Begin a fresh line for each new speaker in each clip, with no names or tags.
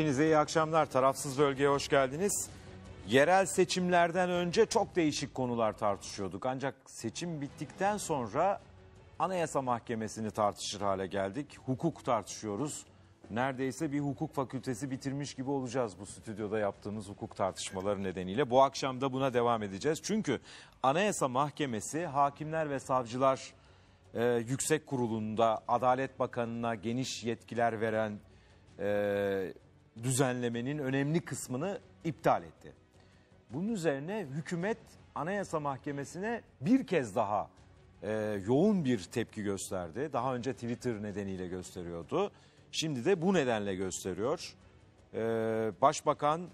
Hepinize iyi akşamlar. Tarafsız bölgeye hoş geldiniz. Yerel seçimlerden önce çok değişik konular tartışıyorduk. Ancak seçim bittikten sonra Anayasa Mahkemesi'ni tartışır hale geldik. Hukuk tartışıyoruz. Neredeyse bir hukuk fakültesi bitirmiş gibi olacağız bu stüdyoda yaptığımız hukuk tartışmaları nedeniyle. Bu akşam da buna devam edeceğiz. Çünkü Anayasa Mahkemesi Hakimler ve Savcılar e, Yüksek Kurulu'nda Adalet Bakanı'na geniş yetkiler veren e, düzenlemenin önemli kısmını iptal etti. Bunun üzerine hükümet Anayasa Mahkemesi'ne bir kez daha e, yoğun bir tepki gösterdi. Daha önce Twitter nedeniyle gösteriyordu. Şimdi de bu nedenle gösteriyor. E, Başbakan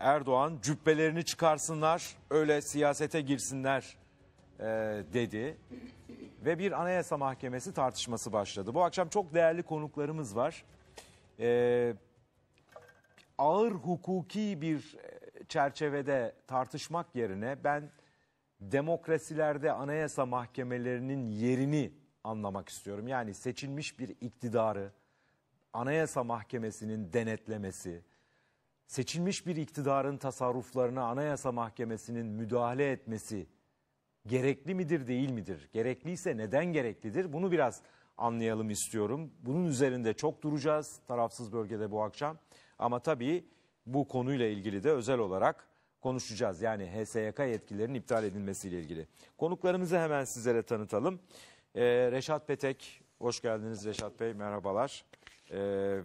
Erdoğan cübbelerini çıkarsınlar öyle siyasete girsinler e, dedi. Ve bir anayasa mahkemesi tartışması başladı. Bu akşam çok değerli konuklarımız var. E, ağır hukuki bir e, çerçevede tartışmak yerine ben demokrasilerde anayasa mahkemelerinin yerini anlamak istiyorum. Yani seçilmiş bir iktidarı anayasa mahkemesinin denetlemesi, seçilmiş bir iktidarın tasarruflarına anayasa mahkemesinin müdahale etmesi gerekli midir değil midir? Gerekliyse neden gereklidir? Bunu biraz anlayalım istiyorum. Bunun üzerinde çok duracağız tarafsız bölgede bu akşam. Ama tabii bu konuyla ilgili de özel olarak konuşacağız. Yani HSYK yetkilerinin iptal edilmesiyle ilgili. Konuklarımızı hemen sizlere tanıtalım. Ee, Reşat Petek, hoş geldiniz Reşat Bey, merhabalar. Ee,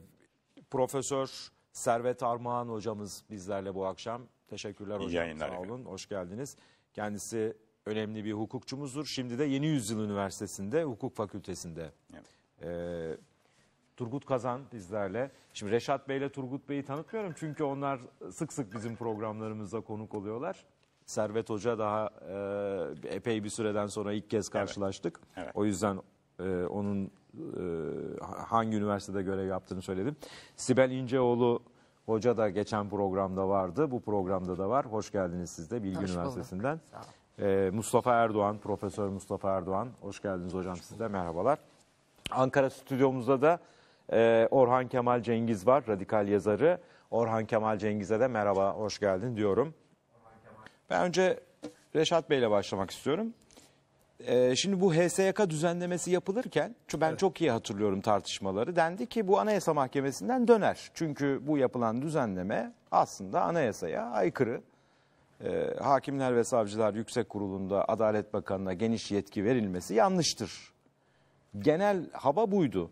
Profesör Servet Armağan hocamız bizlerle bu akşam. Teşekkürler hocam, İyi yayınlar sağ olun, hoş geldiniz. Kendisi önemli bir hukukçumuzdur. Şimdi de Yeni Yüzyıl Üniversitesi'nde hukuk fakültesinde evet. e, Turgut Kazan bizlerle. Şimdi Reşat Bey ile Turgut Bey'i tanıtmıyorum çünkü onlar sık sık bizim programlarımızda konuk oluyorlar. Servet Hoca daha e, epey bir süreden sonra ilk kez karşılaştık. Evet. Evet. O yüzden e, onun e, hangi üniversitede görev yaptığını söyledim. Sibel İnceoğlu Hoca da geçen programda vardı. Bu programda da var. Hoş geldiniz siz de Bilgi hoş Üniversitesi'nden. E, Mustafa Erdoğan, Profesör Mustafa Erdoğan. Hoş geldiniz hocam hoş siz de merhabalar. Ankara stüdyomuzda da ee, Orhan Kemal Cengiz var, radikal yazarı. Orhan Kemal Cengiz'e de merhaba, hoş geldin diyorum. Ben önce Reşat Bey ile başlamak istiyorum. Ee, şimdi bu HSYK düzenlemesi yapılırken, ben evet. çok iyi hatırlıyorum tartışmaları, dendi ki bu Anayasa Mahkemesi'nden döner. Çünkü bu yapılan düzenleme aslında anayasaya aykırı. Ee, Hakimler ve Savcılar Yüksek Kurulu'nda Adalet Bakanı'na geniş yetki verilmesi yanlıştır. Genel hava buydu.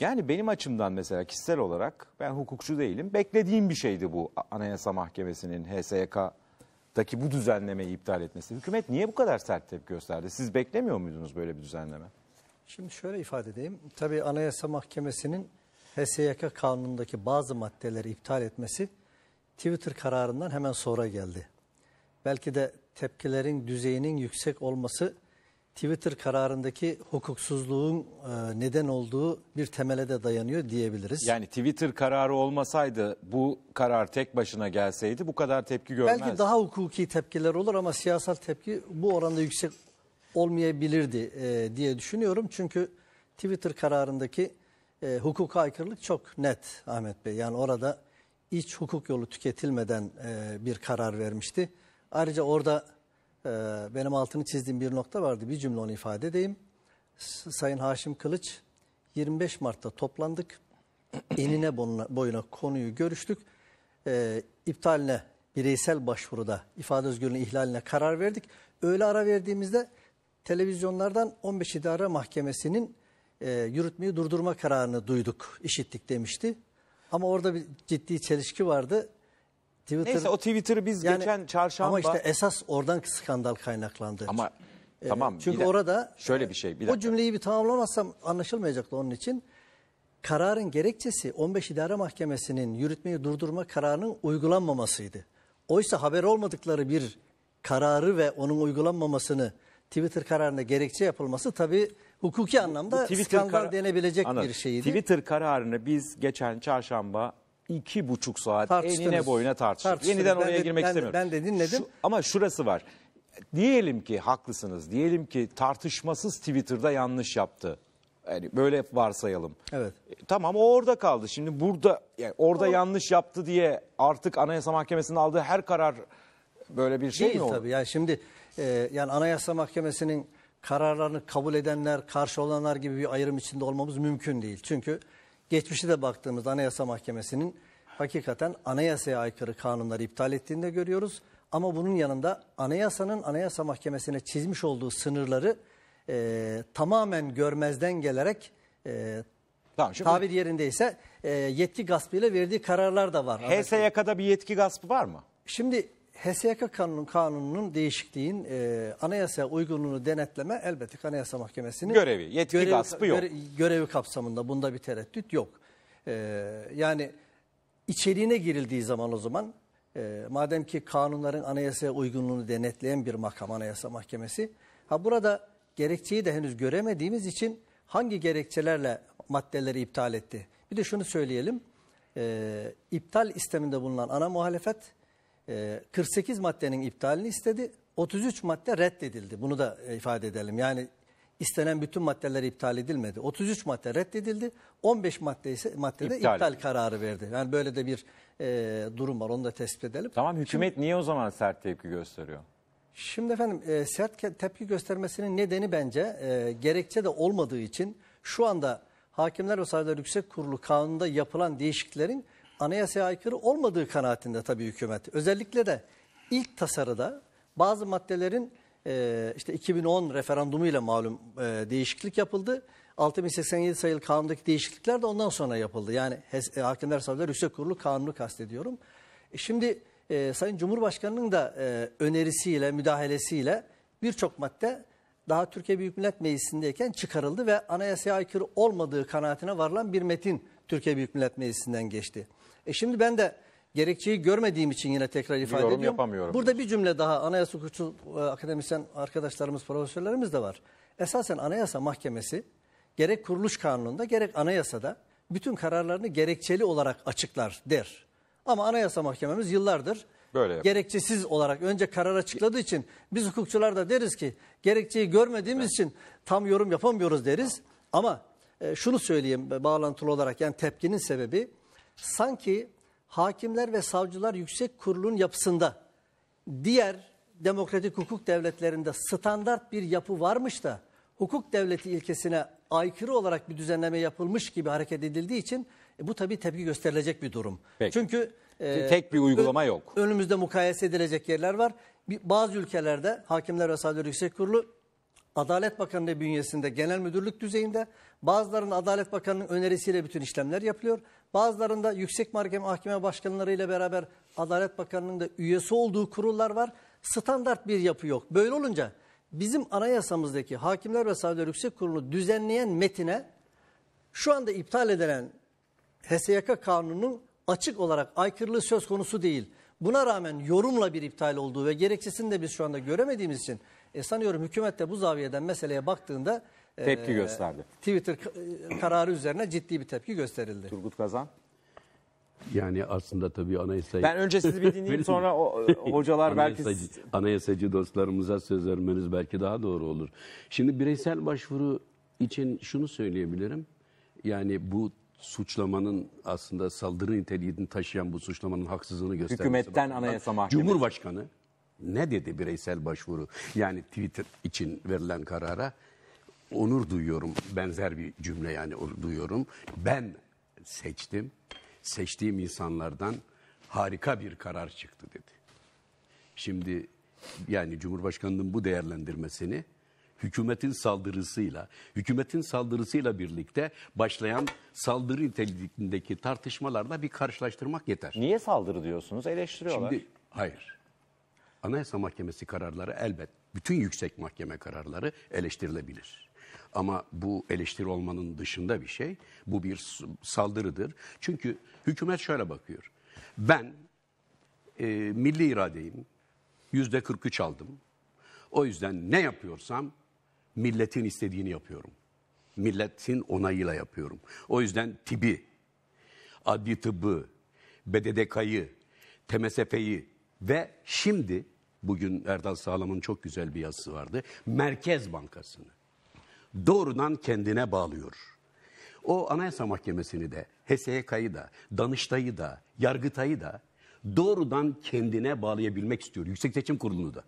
Yani benim açımdan mesela kişisel olarak ben hukukçu değilim. Beklediğim bir şeydi bu Anayasa Mahkemesi'nin HSYK'daki bu düzenlemeyi iptal etmesi. Hükümet niye bu kadar sert tepki gösterdi? Siz beklemiyor muydunuz böyle bir düzenleme?
Şimdi şöyle ifade edeyim. Tabii Anayasa Mahkemesi'nin HSYK kanunundaki bazı maddeleri iptal etmesi Twitter kararından hemen sonra geldi. Belki de tepkilerin düzeyinin yüksek olması Twitter kararındaki hukuksuzluğun e, neden olduğu bir temele de dayanıyor diyebiliriz.
Yani Twitter kararı olmasaydı bu karar tek başına gelseydi bu kadar tepki görmezdi. Belki daha
hukuki tepkiler olur ama siyasal tepki bu oranda yüksek olmayabilirdi e, diye düşünüyorum. Çünkü Twitter kararındaki e, hukuka aykırılık çok net Ahmet Bey. Yani orada iç hukuk yolu tüketilmeden bir karar vermişti. Ayrıca orada ee, benim altını çizdiğim bir nokta vardı. Bir cümle onu ifade edeyim. Sayın Haşim Kılıç 25 Mart'ta toplandık. Enine boyuna, boyuna konuyu görüştük. E, iptaline, bireysel başvuruda ifade özgürlüğü ihlaline karar verdik. Öğle ara verdiğimizde televizyonlardan 15 İdare Mahkemesi'nin e, yürütmeyi durdurma kararını duyduk, işittik demişti. Ama orada bir ciddi çelişki vardı. Twitter, Neyse o Twitter'ı biz yani, geçen çarşamba... Ama işte esas oradan skandal kaynaklandı. Ama e, tamam. Çünkü bir orada...
Şöyle bir şey.
Bir o cümleyi bir tamamlamazsam anlaşılmayacaktı onun için. Kararın gerekçesi 15 İdare Mahkemesi'nin yürütmeyi durdurma kararının uygulanmamasıydı. Oysa haber olmadıkları bir kararı ve onun uygulanmamasını Twitter kararına gerekçe yapılması tabii hukuki anlamda bu Twitter skandal
denebilecek Anladım. bir şeydi. Twitter kararını biz geçen çarşamba iki buçuk saat enine boyuna tartıştık. Yeniden oraya de, girmek ben, istemiyorum. Ben de dinledim. Şu, ama şurası var. Diyelim ki haklısınız. Diyelim ki tartışmasız Twitter'da yanlış yaptı. Yani böyle varsayalım. Evet. E, tamam o orada kaldı. Şimdi burada yani orada o... yanlış yaptı diye artık Anayasa Mahkemesi'nin aldığı her karar
böyle bir şey Değil mi olur? tabii. Yani şimdi e, yani Anayasa Mahkemesi'nin kararlarını kabul edenler, karşı olanlar gibi bir ayrım içinde olmamız mümkün değil. Çünkü Geçmişi de baktığımızda Anayasa Mahkemesi'nin hakikaten anayasaya aykırı kanunları iptal ettiğini de görüyoruz. Ama bunun yanında anayasanın Anayasa Mahkemesi'ne çizmiş olduğu sınırları e, tamamen görmezden gelerek e, Tamam, şimdi tabir yerindeyse e, yetki gaspıyla verdiği kararlar da var. HSYK'da bir yetki gaspı var mı? Şimdi HSYK kanunun, kanununun değişikliğin e, anayasaya uygunluğunu denetleme elbette Anayasa Mahkemesi'nin görevi, yetki görevi, gaspı yok. Görevi, görevi kapsamında bunda bir tereddüt yok. E, yani içeriğine girildiği zaman o zaman e, madem ki kanunların anayasaya uygunluğunu denetleyen bir makam Anayasa Mahkemesi. Ha burada gerekçeyi de henüz göremediğimiz için hangi gerekçelerle maddeleri iptal etti? Bir de şunu söyleyelim. E, iptal isteminde bulunan ana muhalefet 48 ee, maddenin iptalini istedi. 33 madde reddedildi. Bunu da e, ifade edelim. Yani istenen bütün maddeler iptal edilmedi. 33 madde reddedildi. 15 madde ise maddede iptal, iptal kararı verdi. Yani böyle de bir e, durum var. Onu da tespit edelim. Tamam hükümet şimdi, niye o zaman sert tepki gösteriyor? Şimdi efendim e, sert tepki göstermesinin nedeni bence e, gerekçe de olmadığı için şu anda Hakimler ve Savcılar Yüksek Kurulu kanununda yapılan değişikliklerin anayasaya aykırı olmadığı kanaatinde tabii hükümet. Özellikle de ilk tasarıda bazı maddelerin e, işte 2010 referandumuyla malum e, değişiklik yapıldı. 6087 sayılı kanundaki değişiklikler de ondan sonra yapıldı. Yani e, Hakimler Savcılar Yüksek Kurulu kanunu kastediyorum. E, şimdi e, Sayın Cumhurbaşkanı'nın da e, önerisiyle, müdahalesiyle birçok madde daha Türkiye Büyük Millet Meclisi'ndeyken çıkarıldı ve anayasaya aykırı olmadığı kanaatine varılan bir metin Türkiye Büyük Millet Meclisi'nden geçti. E şimdi ben de gerekçeyi görmediğim için yine tekrar ifade yorum ediyorum. yapamıyorum. Burada bir cümle daha anayasa hukuku e, akademisyen arkadaşlarımız, profesörlerimiz de var. Esasen anayasa mahkemesi gerek kuruluş kanununda gerek anayasada bütün kararlarını gerekçeli olarak açıklar der. Ama anayasa mahkememiz yıllardır Böyle gerekçesiz olarak önce karar açıkladığı için biz hukukçular da deriz ki gerekçeyi görmediğimiz için tam yorum yapamıyoruz deriz. Ama e, şunu söyleyeyim e, bağlantılı olarak yani tepkinin sebebi sanki hakimler ve savcılar yüksek kurulun yapısında diğer demokratik hukuk devletlerinde standart bir yapı varmış da hukuk devleti ilkesine aykırı olarak bir düzenleme yapılmış gibi hareket edildiği için e, bu tabii tepki gösterilecek bir durum. Peki. Çünkü e, tek bir uygulama yok. Önümüzde mukayese edilecek yerler var. Bir, bazı ülkelerde Hakimler ve Savcılar Yüksek Kurulu Adalet Bakanlığı bünyesinde genel müdürlük düzeyinde bazılarının Adalet Bakanı'nın önerisiyle bütün işlemler yapılıyor. Bazılarında yüksek mahkeme başkanlarıyla beraber Adalet Bakanı'nın da üyesi olduğu kurullar var. Standart bir yapı yok. Böyle olunca bizim anayasamızdaki Hakimler ve Savcılar Yüksek Kurulu düzenleyen metine şu anda iptal edilen HSYK kanununun açık olarak aykırılığı söz konusu değil. Buna rağmen yorumla bir iptal olduğu ve gerekçesini de biz şu anda göremediğimiz için e, sanıyorum hükümet de bu zaviyeden meseleye baktığında e, Tepki gösterdi. Twitter e, kararı üzerine ciddi bir tepki gösterildi. Turgut Kazan.
Yani aslında tabii anayasayı... Ben önce sizi bir dinleyeyim sonra o, e, hocalar anayasacı, belki... Anayasacı dostlarımıza söz vermeniz belki daha doğru olur. Şimdi bireysel başvuru için şunu söyleyebilirim. Yani bu suçlamanın aslında saldırı niteliğini taşıyan bu suçlamanın haksızlığını göstermesi. Hükümetten bakımından. anayasa mahkemesi. Cumhurbaşkanı ne dedi bireysel başvuru? Yani Twitter için verilen karara onur duyuyorum. Benzer bir cümle yani duyuyorum. Ben seçtim. Seçtiğim insanlardan harika bir karar çıktı dedi. Şimdi yani Cumhurbaşkanı'nın bu değerlendirmesini hükümetin saldırısıyla, hükümetin saldırısıyla birlikte başlayan saldırı niteliğindeki tartışmalarla bir karşılaştırmak yeter. Niye saldırı diyorsunuz? Eleştiriyorlar. Şimdi hayır. Anayasa Mahkemesi kararları elbet bütün yüksek mahkeme kararları eleştirilebilir. Ama bu eleştiri olmanın dışında bir şey. Bu bir saldırıdır. Çünkü hükümet şöyle bakıyor. Ben e, milli iradeyim. Yüzde 43 aldım. O yüzden ne yapıyorsam milletin istediğini yapıyorum. Milletin onayıyla yapıyorum. O yüzden tibi, adli tıbbı, BDDK'yı, TMSF'yi ve şimdi Bugün Erdal Sağlam'ın çok güzel bir yazısı vardı. Merkez Bankası'nı doğrudan kendine bağlıyor. O Anayasa Mahkemesi'ni de, HSYK'yı da, Danıştay'ı da, Yargıtay'ı da doğrudan kendine bağlayabilmek istiyor. Yüksek Seçim Kurulu'nu da.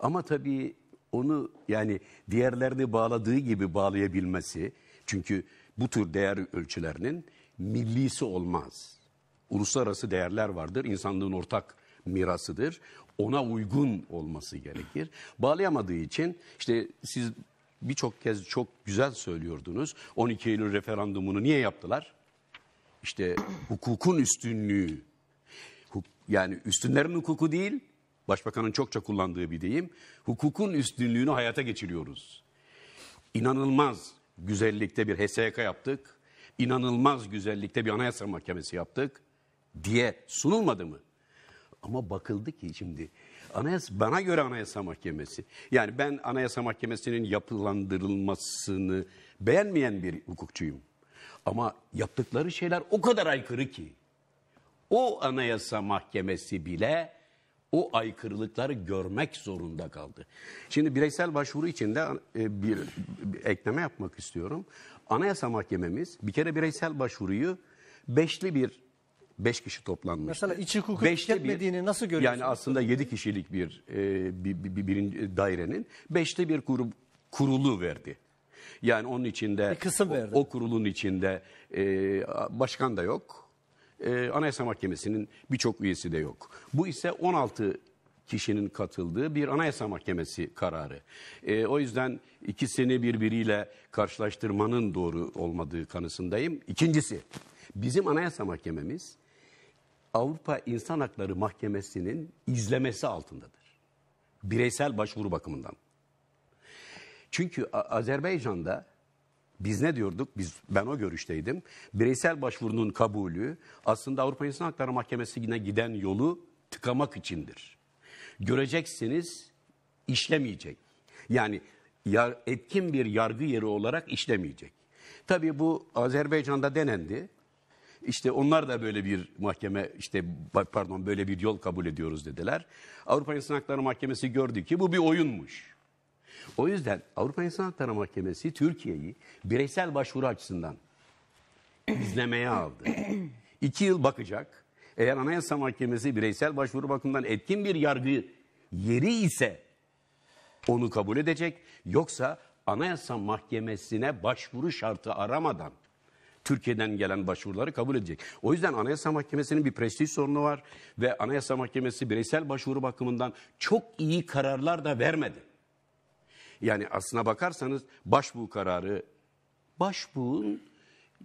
Ama tabii onu yani diğerlerini bağladığı gibi bağlayabilmesi çünkü bu tür değer ölçülerinin millisi olmaz. Uluslararası değerler vardır, insanlığın ortak mirasıdır ona uygun olması gerekir. Bağlayamadığı için işte siz birçok kez çok güzel söylüyordunuz. 12 Eylül referandumunu niye yaptılar? İşte hukukun üstünlüğü. Yani üstünlerin hukuku değil, başbakanın çokça kullandığı bir deyim. Hukukun üstünlüğünü hayata geçiriyoruz. İnanılmaz güzellikte bir HSK yaptık. İnanılmaz güzellikte bir anayasa mahkemesi yaptık diye sunulmadı mı? Ama bakıldı ki şimdi anayasa, bana göre Anayasa Mahkemesi yani ben Anayasa Mahkemesi'nin yapılandırılmasını beğenmeyen bir hukukçuyum. Ama yaptıkları şeyler o kadar aykırı ki o Anayasa Mahkemesi bile o aykırılıkları görmek zorunda kaldı. Şimdi bireysel başvuru için de e, bir ekleme yapmak istiyorum. Anayasa Mahkememiz bir kere bireysel başvuruyu beşli bir 5 kişi toplanmıştı.
Mesela iç hukuk Beşte yetmediğini bir, nasıl görüyorsunuz?
Yani aslında 7 kişilik bir, e, e bir, bir, bir, bir dairenin 5'te bir kurum, kurulu verdi. Yani onun içinde bir kısım o, o kurulun içinde e, başkan da yok. E, Anayasa Mahkemesi'nin birçok üyesi de yok. Bu ise 16 kişinin katıldığı bir anayasa mahkemesi kararı. E, o yüzden ikisini birbiriyle karşılaştırmanın doğru olmadığı kanısındayım. İkincisi bizim anayasa mahkememiz Avrupa İnsan Hakları Mahkemesi'nin izlemesi altındadır. Bireysel başvuru bakımından. Çünkü Azerbaycan'da biz ne diyorduk? Biz ben o görüşteydim. Bireysel başvurunun kabulü aslında Avrupa İnsan Hakları Mahkemesi'ne giden yolu tıkamak içindir. Göreceksiniz işlemeyecek. Yani yar, etkin bir yargı yeri olarak işlemeyecek. Tabii bu Azerbaycan'da denendi. İşte onlar da böyle bir mahkeme işte pardon böyle bir yol kabul ediyoruz dediler. Avrupa İnsan Hakları Mahkemesi gördü ki bu bir oyunmuş. O yüzden Avrupa İnsan Hakları Mahkemesi Türkiye'yi bireysel başvuru açısından izlemeye aldı. İki yıl bakacak. Eğer Anayasa Mahkemesi bireysel başvuru bakımından etkin bir yargı yeri ise onu kabul edecek. Yoksa Anayasa Mahkemesi'ne başvuru şartı aramadan Türkiye'den gelen başvuruları kabul edecek. O yüzden Anayasa Mahkemesi'nin bir prestij sorunu var ve Anayasa Mahkemesi bireysel başvuru bakımından çok iyi kararlar da vermedi. Yani aslına bakarsanız başbuğ kararı, başbuğun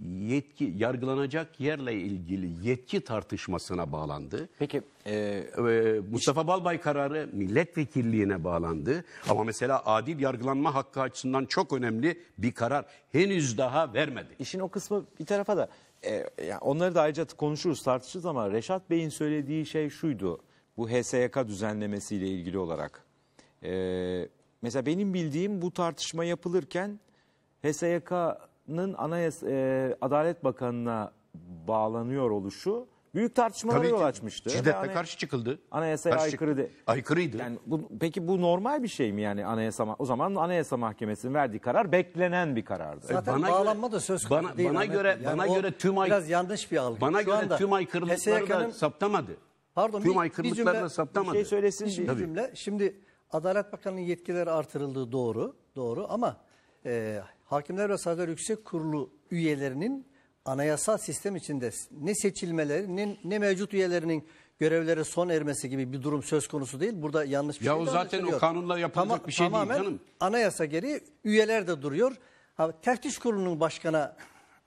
yetki yargılanacak yerle ilgili yetki tartışmasına bağlandı. Peki e, ee, e, Mustafa işte, Balbay kararı milletvekilliğine bağlandı. Ama mesela adil yargılanma hakkı açısından çok önemli
bir karar henüz daha vermedi. İşin o kısmı bir tarafa da e, yani onları da ayrıca konuşuruz tartışırız ama Reşat Bey'in söylediği şey şuydu. Bu HSYK düzenlemesiyle ilgili olarak. E, mesela benim bildiğim bu tartışma yapılırken HSYK Bakan'ın Anayasa e, Adalet Bakanı'na bağlanıyor oluşu büyük tartışmalara yol açmıştı. Şiddetle yani, karşı çıkıldı. Anayasaya karşı aykırı de, aykırıydı. Yani bu, peki bu normal bir şey mi yani anayasa o zaman Anayasa Mahkemesi'nin verdiği karar beklenen bir karardı. Zaten bana bağlanma da söz konusu bana, değil. Bana göre yani bana göre tüm ay biraz yanlış
bir algı. Bana Şu göre anda, tüm aykırılıkları da
saptamadı.
Pardon, tüm aykırılıkları da saptamadı. Bir şey söylesin bir
cümle. Şimdi Adalet Bakanı'nın yetkileri artırıldığı doğru, doğru ama e, Hakimler ve Savcılar Yüksek Kurulu üyelerinin anayasal sistem içinde ne seçilmeleri ne, ne mevcut üyelerinin görevlere son ermesi gibi bir durum söz konusu değil. Burada yanlış bir ya şey Ya o zaten o kanunla yapılacak Tam, bir şey değil canım. Anayasa gereği üyeler de duruyor. Ha, teftiş kurulunun başkana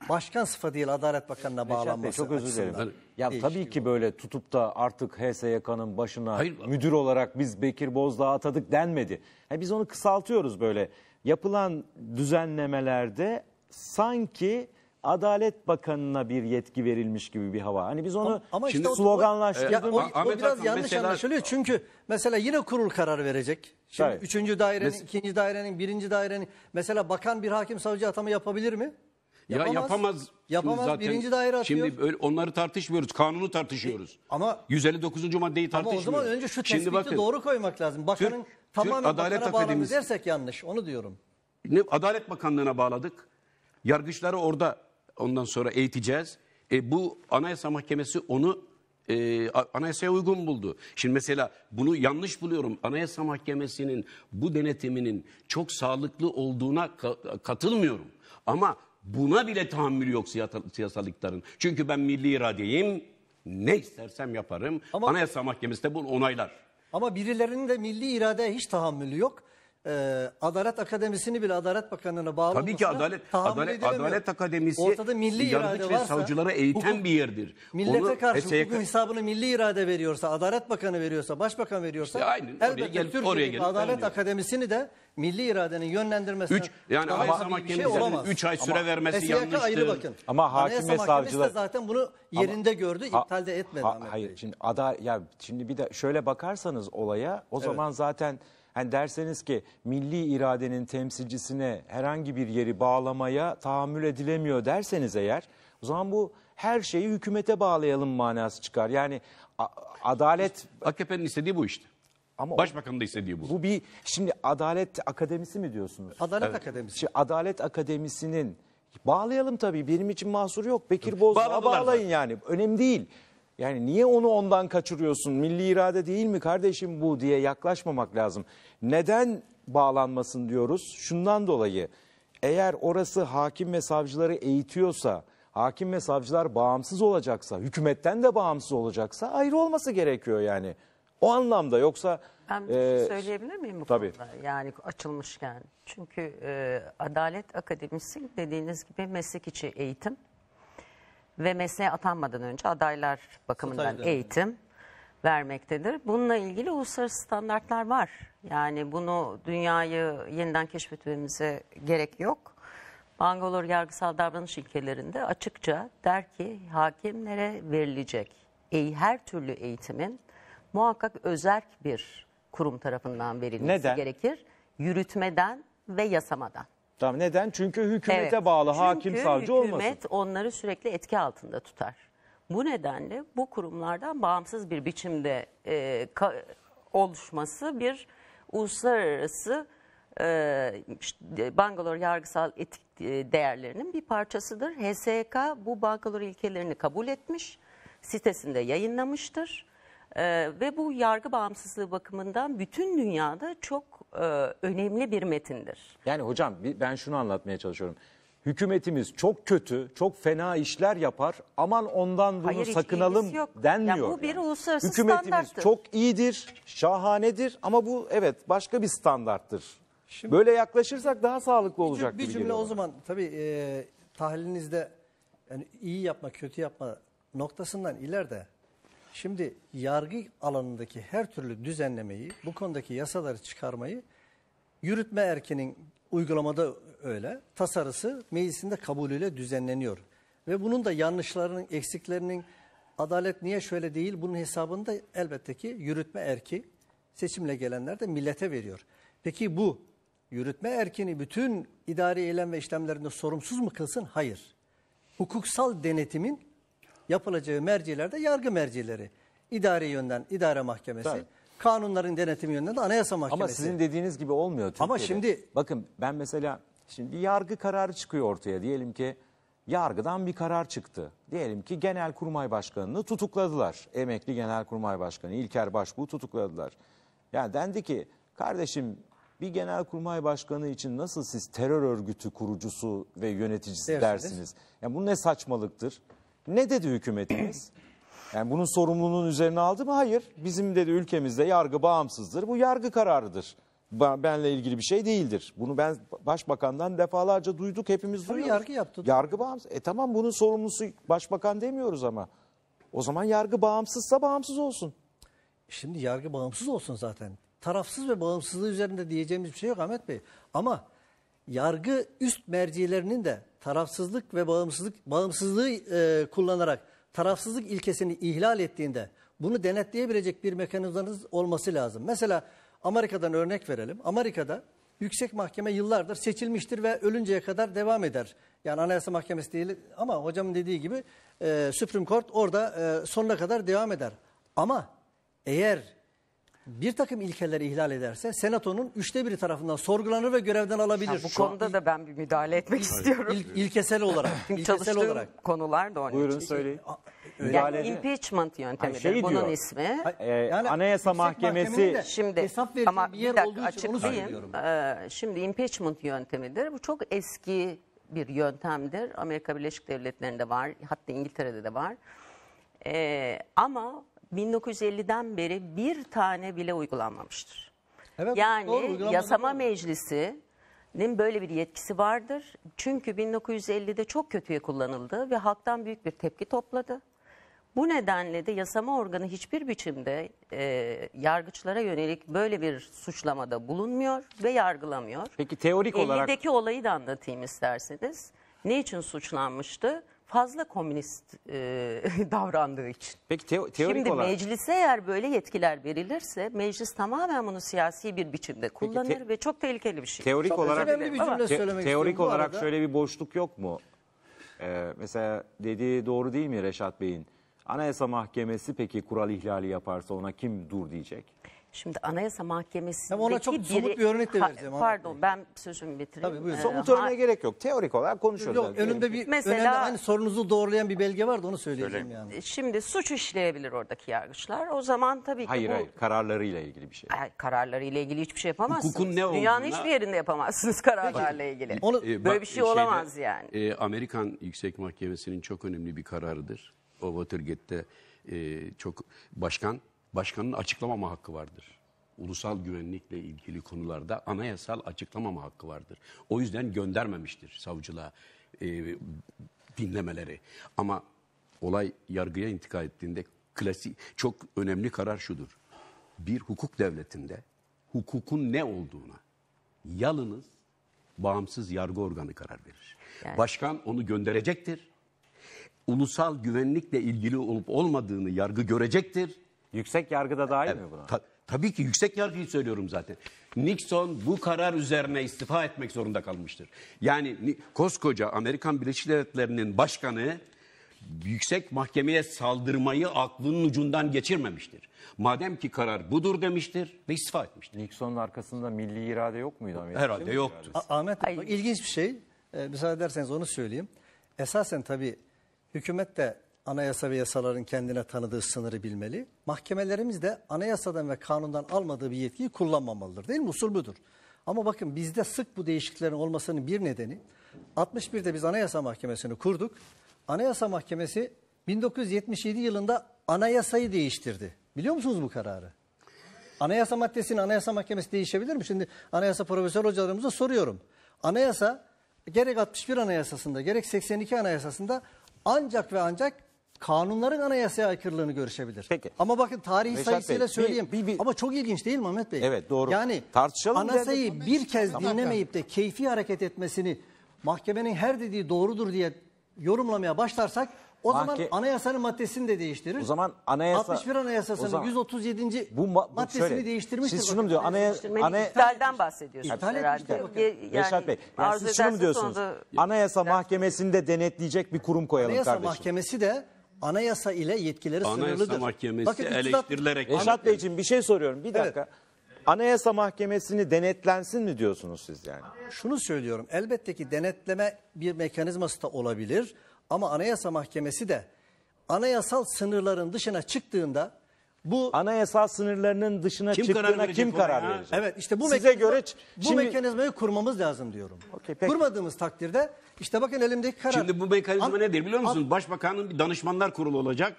başkan sıfı değil, Adalet Bakanı'na bağlanması Bey, çok özür dilerim.
ya tabii ki böyle tutup da artık HSYK'nın başına Hayır. müdür olarak biz Bekir Bozdağ atadık denmedi. Yani biz onu kısaltıyoruz böyle yapılan düzenlemelerde sanki Adalet Bakanı'na bir yetki verilmiş gibi bir hava. Hani biz onu ama, ama şimdi işte sloganlaştırdık. Ya, o, o, biraz yanlış mesela... anlaşılıyor.
Çünkü mesela yine kurul karar verecek. Şimdi evet. üçüncü dairenin, Mes ikinci dairenin, birinci dairenin. Mesela bakan bir hakim savcı atama yapabilir mi? Yapamaz. Ya yapamaz. Yapamaz. Zaten birinci daire atıyor. Şimdi
öyle, onları tartışmıyoruz. Kanunu tartışıyoruz. E, ama 159. maddeyi tartışmıyoruz. Ama o zaman önce şu tespiti doğru
koymak lazım. Bakanın Türk, tamamen Adalet bakana Akademisi- dersek yanlış onu diyorum.
Ne, Adalet Bakanlığı'na bağladık. Yargıçları orada ondan sonra eğiteceğiz. E, bu Anayasa Mahkemesi onu e, a- anayasaya uygun buldu. Şimdi mesela bunu yanlış buluyorum. Anayasa Mahkemesi'nin bu denetiminin çok sağlıklı olduğuna ka- katılmıyorum. Ama buna bile tahammül yok siyata- siyasallıkların. Çünkü ben milli iradeyim. Ne istersem yaparım. Ama- Anayasa Mahkemesi de bunu onaylar.
Ama birilerinin de milli iradeye hiç tahammülü yok e, Adalet Akademisi'ni bile Adalet Bakanlığı'na bağlı Tabii ki Adalet Adalet, Adalet Akademisi Ortada milli irade varsa, savcılara eğiten hukuk, bir yerdir. Millete Onu karşı HSYK... hukukun hesabını milli irade veriyorsa, Adalet Bakanı veriyorsa, Başbakan veriyorsa işte aynen, elbette oraya gelip, Türkiye'deki oraya gelip, Adalet gelip. Akademisi'ni de milli iradenin yönlendirmesine üç, yani Anayasa Mahkemesi'nin 3 ay süre ama, vermesi SYK yanlıştır. Ayrı bakın. Ama hakim ve savcılar zaten bunu yerinde ama, gördü, ha, iptal
de etmedi. Ha, hayır, şimdi ada ya şimdi bir de şöyle bakarsanız olaya o evet. zaman zaten Hani derseniz ki milli iradenin temsilcisine herhangi bir yeri bağlamaya tahammül edilemiyor derseniz eğer o zaman bu her şeyi hükümete bağlayalım manası çıkar. Yani adalet... AKP'nin istediği bu işte. Ama Başbakanın da istediği bu. Bu bir şimdi Adalet Akademisi mi diyorsunuz? Adalet evet. Akademisi. Şimdi Adalet Akademisi'nin bağlayalım tabii benim için mahsur yok. Bekir Bozdağ'a bağlayın zaten. yani. Önemli değil. Yani niye onu ondan kaçırıyorsun? Milli irade değil mi kardeşim bu diye yaklaşmamak lazım. Neden bağlanmasın diyoruz? Şundan dolayı eğer orası hakim ve savcıları eğitiyorsa, hakim ve savcılar bağımsız olacaksa, hükümetten de bağımsız olacaksa ayrı olması gerekiyor yani. O anlamda yoksa...
Ben bir şey e, söyleyebilir miyim bu tabii. konuda? Yani açılmışken. Çünkü e, Adalet Akademisi dediğiniz gibi meslek içi eğitim ve mesleğe atanmadan önce adaylar bakımından Stajda. eğitim vermektedir. Bununla ilgili uluslararası standartlar var. Yani bunu dünyayı yeniden keşfetmemize gerek yok. Bangalore yargısal davranış ilkelerinde açıkça der ki hakimlere verilecek her türlü eğitimin muhakkak özerk bir kurum tarafından verilmesi Neden? gerekir. Yürütmeden ve yasamadan. Tamam
neden? Çünkü hükümete Evet. bağlı hakim Çünkü savcı hükümet
onları sürekli etki altında tutar. Bu nedenle bu kurumlardan bağımsız bir biçimde e, ka- oluşması bir uluslararası e, işte Bangalore yargısal etik e, değerlerinin bir parçasıdır. HSK bu Bangalore ilkelerini kabul etmiş, sitesinde yayınlamıştır. Ee, ve bu yargı bağımsızlığı bakımından bütün dünyada çok e, önemli bir metindir. Yani
hocam ben şunu anlatmaya çalışıyorum. Hükümetimiz çok kötü, çok fena işler yapar. Aman ondan bunu Hayır, hiç sakınalım ilgisi yok. Ya bu bir uluslararası uluslararası Hükümetimiz çok iyidir, şahanedir ama bu evet başka bir standarttır. Şimdi- Böyle yaklaşırsak daha sağlıklı olacak bir gibi cümle o
zaman tabii e, tahlilinizde yani iyi yapma kötü yapma noktasından ileride Şimdi yargı alanındaki her türlü düzenlemeyi, bu konudaki yasaları çıkarmayı yürütme erkinin uygulamada öyle, tasarısı meclisinde kabulüyle düzenleniyor. Ve bunun da yanlışlarının, eksiklerinin adalet niye şöyle değil bunun hesabını da elbette ki yürütme erki seçimle gelenler de millete veriyor. Peki bu yürütme erkini bütün idari eylem ve işlemlerinde sorumsuz mu kılsın? Hayır. Hukuksal denetimin yapılacağı mercilerde yargı mercileri. İdari yönden idare mahkemesi. Tabii. Kanunların denetimi yönünden de anayasa mahkemesi. Ama sizin
dediğiniz gibi olmuyor Türkiye'de. Ama şimdi...
Bakın ben mesela şimdi
yargı kararı çıkıyor ortaya. Diyelim ki yargıdan bir karar çıktı. Diyelim ki genel kurmay Başkanı'nı tutukladılar. Emekli genel kurmay Başkanı İlker Başbuğ'u tutukladılar. Yani dendi ki kardeşim bir genel kurmay başkanı için nasıl siz terör örgütü kurucusu ve yöneticisi dersiniz? Yani bu ne saçmalıktır? Ne dedi hükümetimiz? Yani bunun sorumluluğunun üzerine aldı mı? Hayır. Bizim dedi ülkemizde yargı bağımsızdır. Bu yargı kararıdır. Benle ilgili bir şey değildir. Bunu ben başbakandan defalarca duyduk. Hepimiz duyuyoruz. yargı yaptı. Yargı bağımsız. E tamam bunun sorumlusu başbakan demiyoruz ama.
O zaman yargı bağımsızsa bağımsız olsun. Şimdi yargı bağımsız olsun zaten. Tarafsız ve bağımsızlığı üzerinde diyeceğimiz bir şey yok Ahmet Bey. Ama yargı üst mercilerinin de tarafsızlık ve bağımsızlık bağımsızlığı e, kullanarak tarafsızlık ilkesini ihlal ettiğinde bunu denetleyebilecek bir mekanizmanız olması lazım. Mesela Amerika'dan örnek verelim. Amerika'da yüksek mahkeme yıllardır seçilmiştir ve ölünceye kadar devam eder. Yani anayasa mahkemesi değil ama hocamın dediği gibi e, Supreme Court orada e, sonuna kadar devam eder. Ama eğer bir takım ilkeleri ihlal ederse senatonun üçte biri tarafından sorgulanır ve görevden alabilir. Yani bu Şu konuda an...
da ben bir müdahale etmek Hayır. istiyorum. İl, ilkesel olarak. Çünkü ilkesel olarak. konular da onun Buyurun için. söyleyin. Öyle. Yani impeachment yöntemi şey bunun diyor, ismi. E, yani Anayasa Mahkemesi şimdi hesap ama bir bir olduğu için ee, şimdi impeachment yöntemidir. Bu çok eski bir yöntemdir. Amerika Birleşik Devletleri'nde var, hatta İngiltere'de de var. Ee, ama 1950'den beri bir tane bile uygulanmamıştır. Evet, yani doğru, yasama doğru. meclisinin böyle bir yetkisi vardır. Çünkü 1950'de çok kötüye kullanıldı ve halktan büyük bir tepki topladı. Bu nedenle de yasama organı hiçbir biçimde e, yargıçlara yönelik böyle bir suçlamada bulunmuyor ve yargılamıyor.
Peki teorik olarak... 50'deki
olayı da anlatayım isterseniz. Ne için suçlanmıştı? fazla komünist e, davrandığı için. Peki teo teorik Şimdi olarak... meclise eğer böyle yetkiler verilirse meclis tamamen bunu siyasi bir biçimde kullanır Peki, ve çok tehlikeli bir şey. Teorik çok olarak bir cümle söylemek te teorik olarak arada... şöyle bir
boşluk yok mu? Ee, mesela dediği doğru değil mi Reşat Bey'in? Anayasa Mahkemesi peki kural ihlali yaparsa ona kim dur diyecek?
Şimdi Anayasa Mahkemesi'ndeki Tamam, ona çok somut bir örnek de vereceğim, Ahmet Pardon ben sözümü bitireyim. Tabii, buyurun. Ee, Somut örneğe ha-
gerek yok. Teorik olarak konuşuyoruz. Yok, Yani. önümde bir Mesela- önemli hani sorunuzu doğrulayan bir belge vardı onu söyleyeceğim Söyleyeyim.
yani. Şimdi suç işleyebilir oradaki yargıçlar. O zaman tabii ki Hayır bu hayır
kararlarıyla ilgili bir şey.
Ay, kararlarıyla ilgili hiçbir şey yapamazsınız. Hukukun ne Dünyanın hiçbir yerinde yapamazsınız kararlarla ilgili. Onu- e, Böyle bir şey olamaz yani.
e, Amerikan Yüksek Mahkemesi'nin çok önemli bir kararıdır o Watergate'de e, çok başkan, başkanın açıklamama hakkı vardır. Ulusal güvenlikle ilgili konularda anayasal açıklamama hakkı vardır. O yüzden göndermemiştir savcılığa e, dinlemeleri. Ama olay yargıya intikal ettiğinde klasik çok önemli karar şudur. Bir hukuk devletinde hukukun ne olduğuna yalınız bağımsız yargı organı karar verir. Yani. Başkan onu gönderecektir ulusal güvenlikle ilgili olup olmadığını yargı görecektir. Yüksek yargıda dahil evet, mi buna? Ta, tabii ki yüksek yargıyı söylüyorum zaten. Nixon bu karar üzerine istifa etmek zorunda kalmıştır. Yani koskoca Amerikan Birleşik Devletleri'nin başkanı yüksek mahkemeye saldırmayı aklının ucundan geçirmemiştir. Madem ki karar budur demiştir ve istifa
etmiştir. Nixon'un arkasında milli irade yok muydu
Amerika? Herhalde yoktu.
Ahmet Ay. ilginç bir şey. Ee, müsaade ederseniz onu söyleyeyim. Esasen tabii Hükümet de anayasa ve yasaların kendine tanıdığı sınırı bilmeli. Mahkemelerimiz de anayasadan ve kanundan almadığı bir yetkiyi kullanmamalıdır. Değil mi? Usul budur. Ama bakın bizde sık bu değişikliklerin olmasının bir nedeni 61'de biz Anayasa Mahkemesi'ni kurduk. Anayasa Mahkemesi 1977 yılında anayasayı değiştirdi. Biliyor musunuz bu kararı? Anayasa maddesini Anayasa Mahkemesi değişebilir mi? Şimdi anayasa profesör hocalarımıza soruyorum. Anayasa gerek 61 anayasasında gerek 82 anayasasında ancak ve ancak kanunların anayasaya aykırılığını görüşebilir. Peki. Ama bakın tarihi sayısıyla söyleyeyim. Bir, bir, Ama çok ilginç değil mi Mehmet Bey? Evet doğru. Yani Tartışalım anayasayı de, bir kez tamam. dinlemeyip de keyfi hareket etmesini mahkemenin her dediği doğrudur diye yorumlamaya başlarsak o Mahke- zaman anayasanın maddesini de değiştirir. O zaman anayasa... 61 Anayasası'nın o zaman- 137. Bu ma- bu maddesini şöyle, değiştirmiştir. siz şunu mu bakın.
diyor, anaya- Değiştirmenin anaya- iptalden
bahsediyorsunuz İptal herhalde. yani Reşat Bey, yani arzu siz şunu mu diyorsunuz? sonra da-
Anayasa Mahkemesi'nde denetleyecek bir kurum koyalım Anayasa kardeşim. Mahkemesi de anayasa ile yetkileri sınırlıdır. Anayasa Mahkemesi Bakın iktidat- eleştirilerek Reşat Beyciğim bir şey soruyorum. Bir dakika.
Anayasa Mahkemesi'ni denetlensin mi diyorsunuz siz yani? Şunu söylüyorum. Elbette ki denetleme bir mekanizması da olabilir. Ama Anayasa Mahkemesi de anayasal sınırların dışına çıktığında bu anayasal sınırlarının dışına kim çıktığına kim karar verecek? Evet işte bu Size göre bu şimdi... mekanizmayı kurmamız lazım diyorum. Okay, peki. Kurmadığımız takdirde işte bakın elimdeki karar. Şimdi bu mekanizma an,
nedir biliyor musun? An, Başbakanın bir danışmanlar kurulu olacak.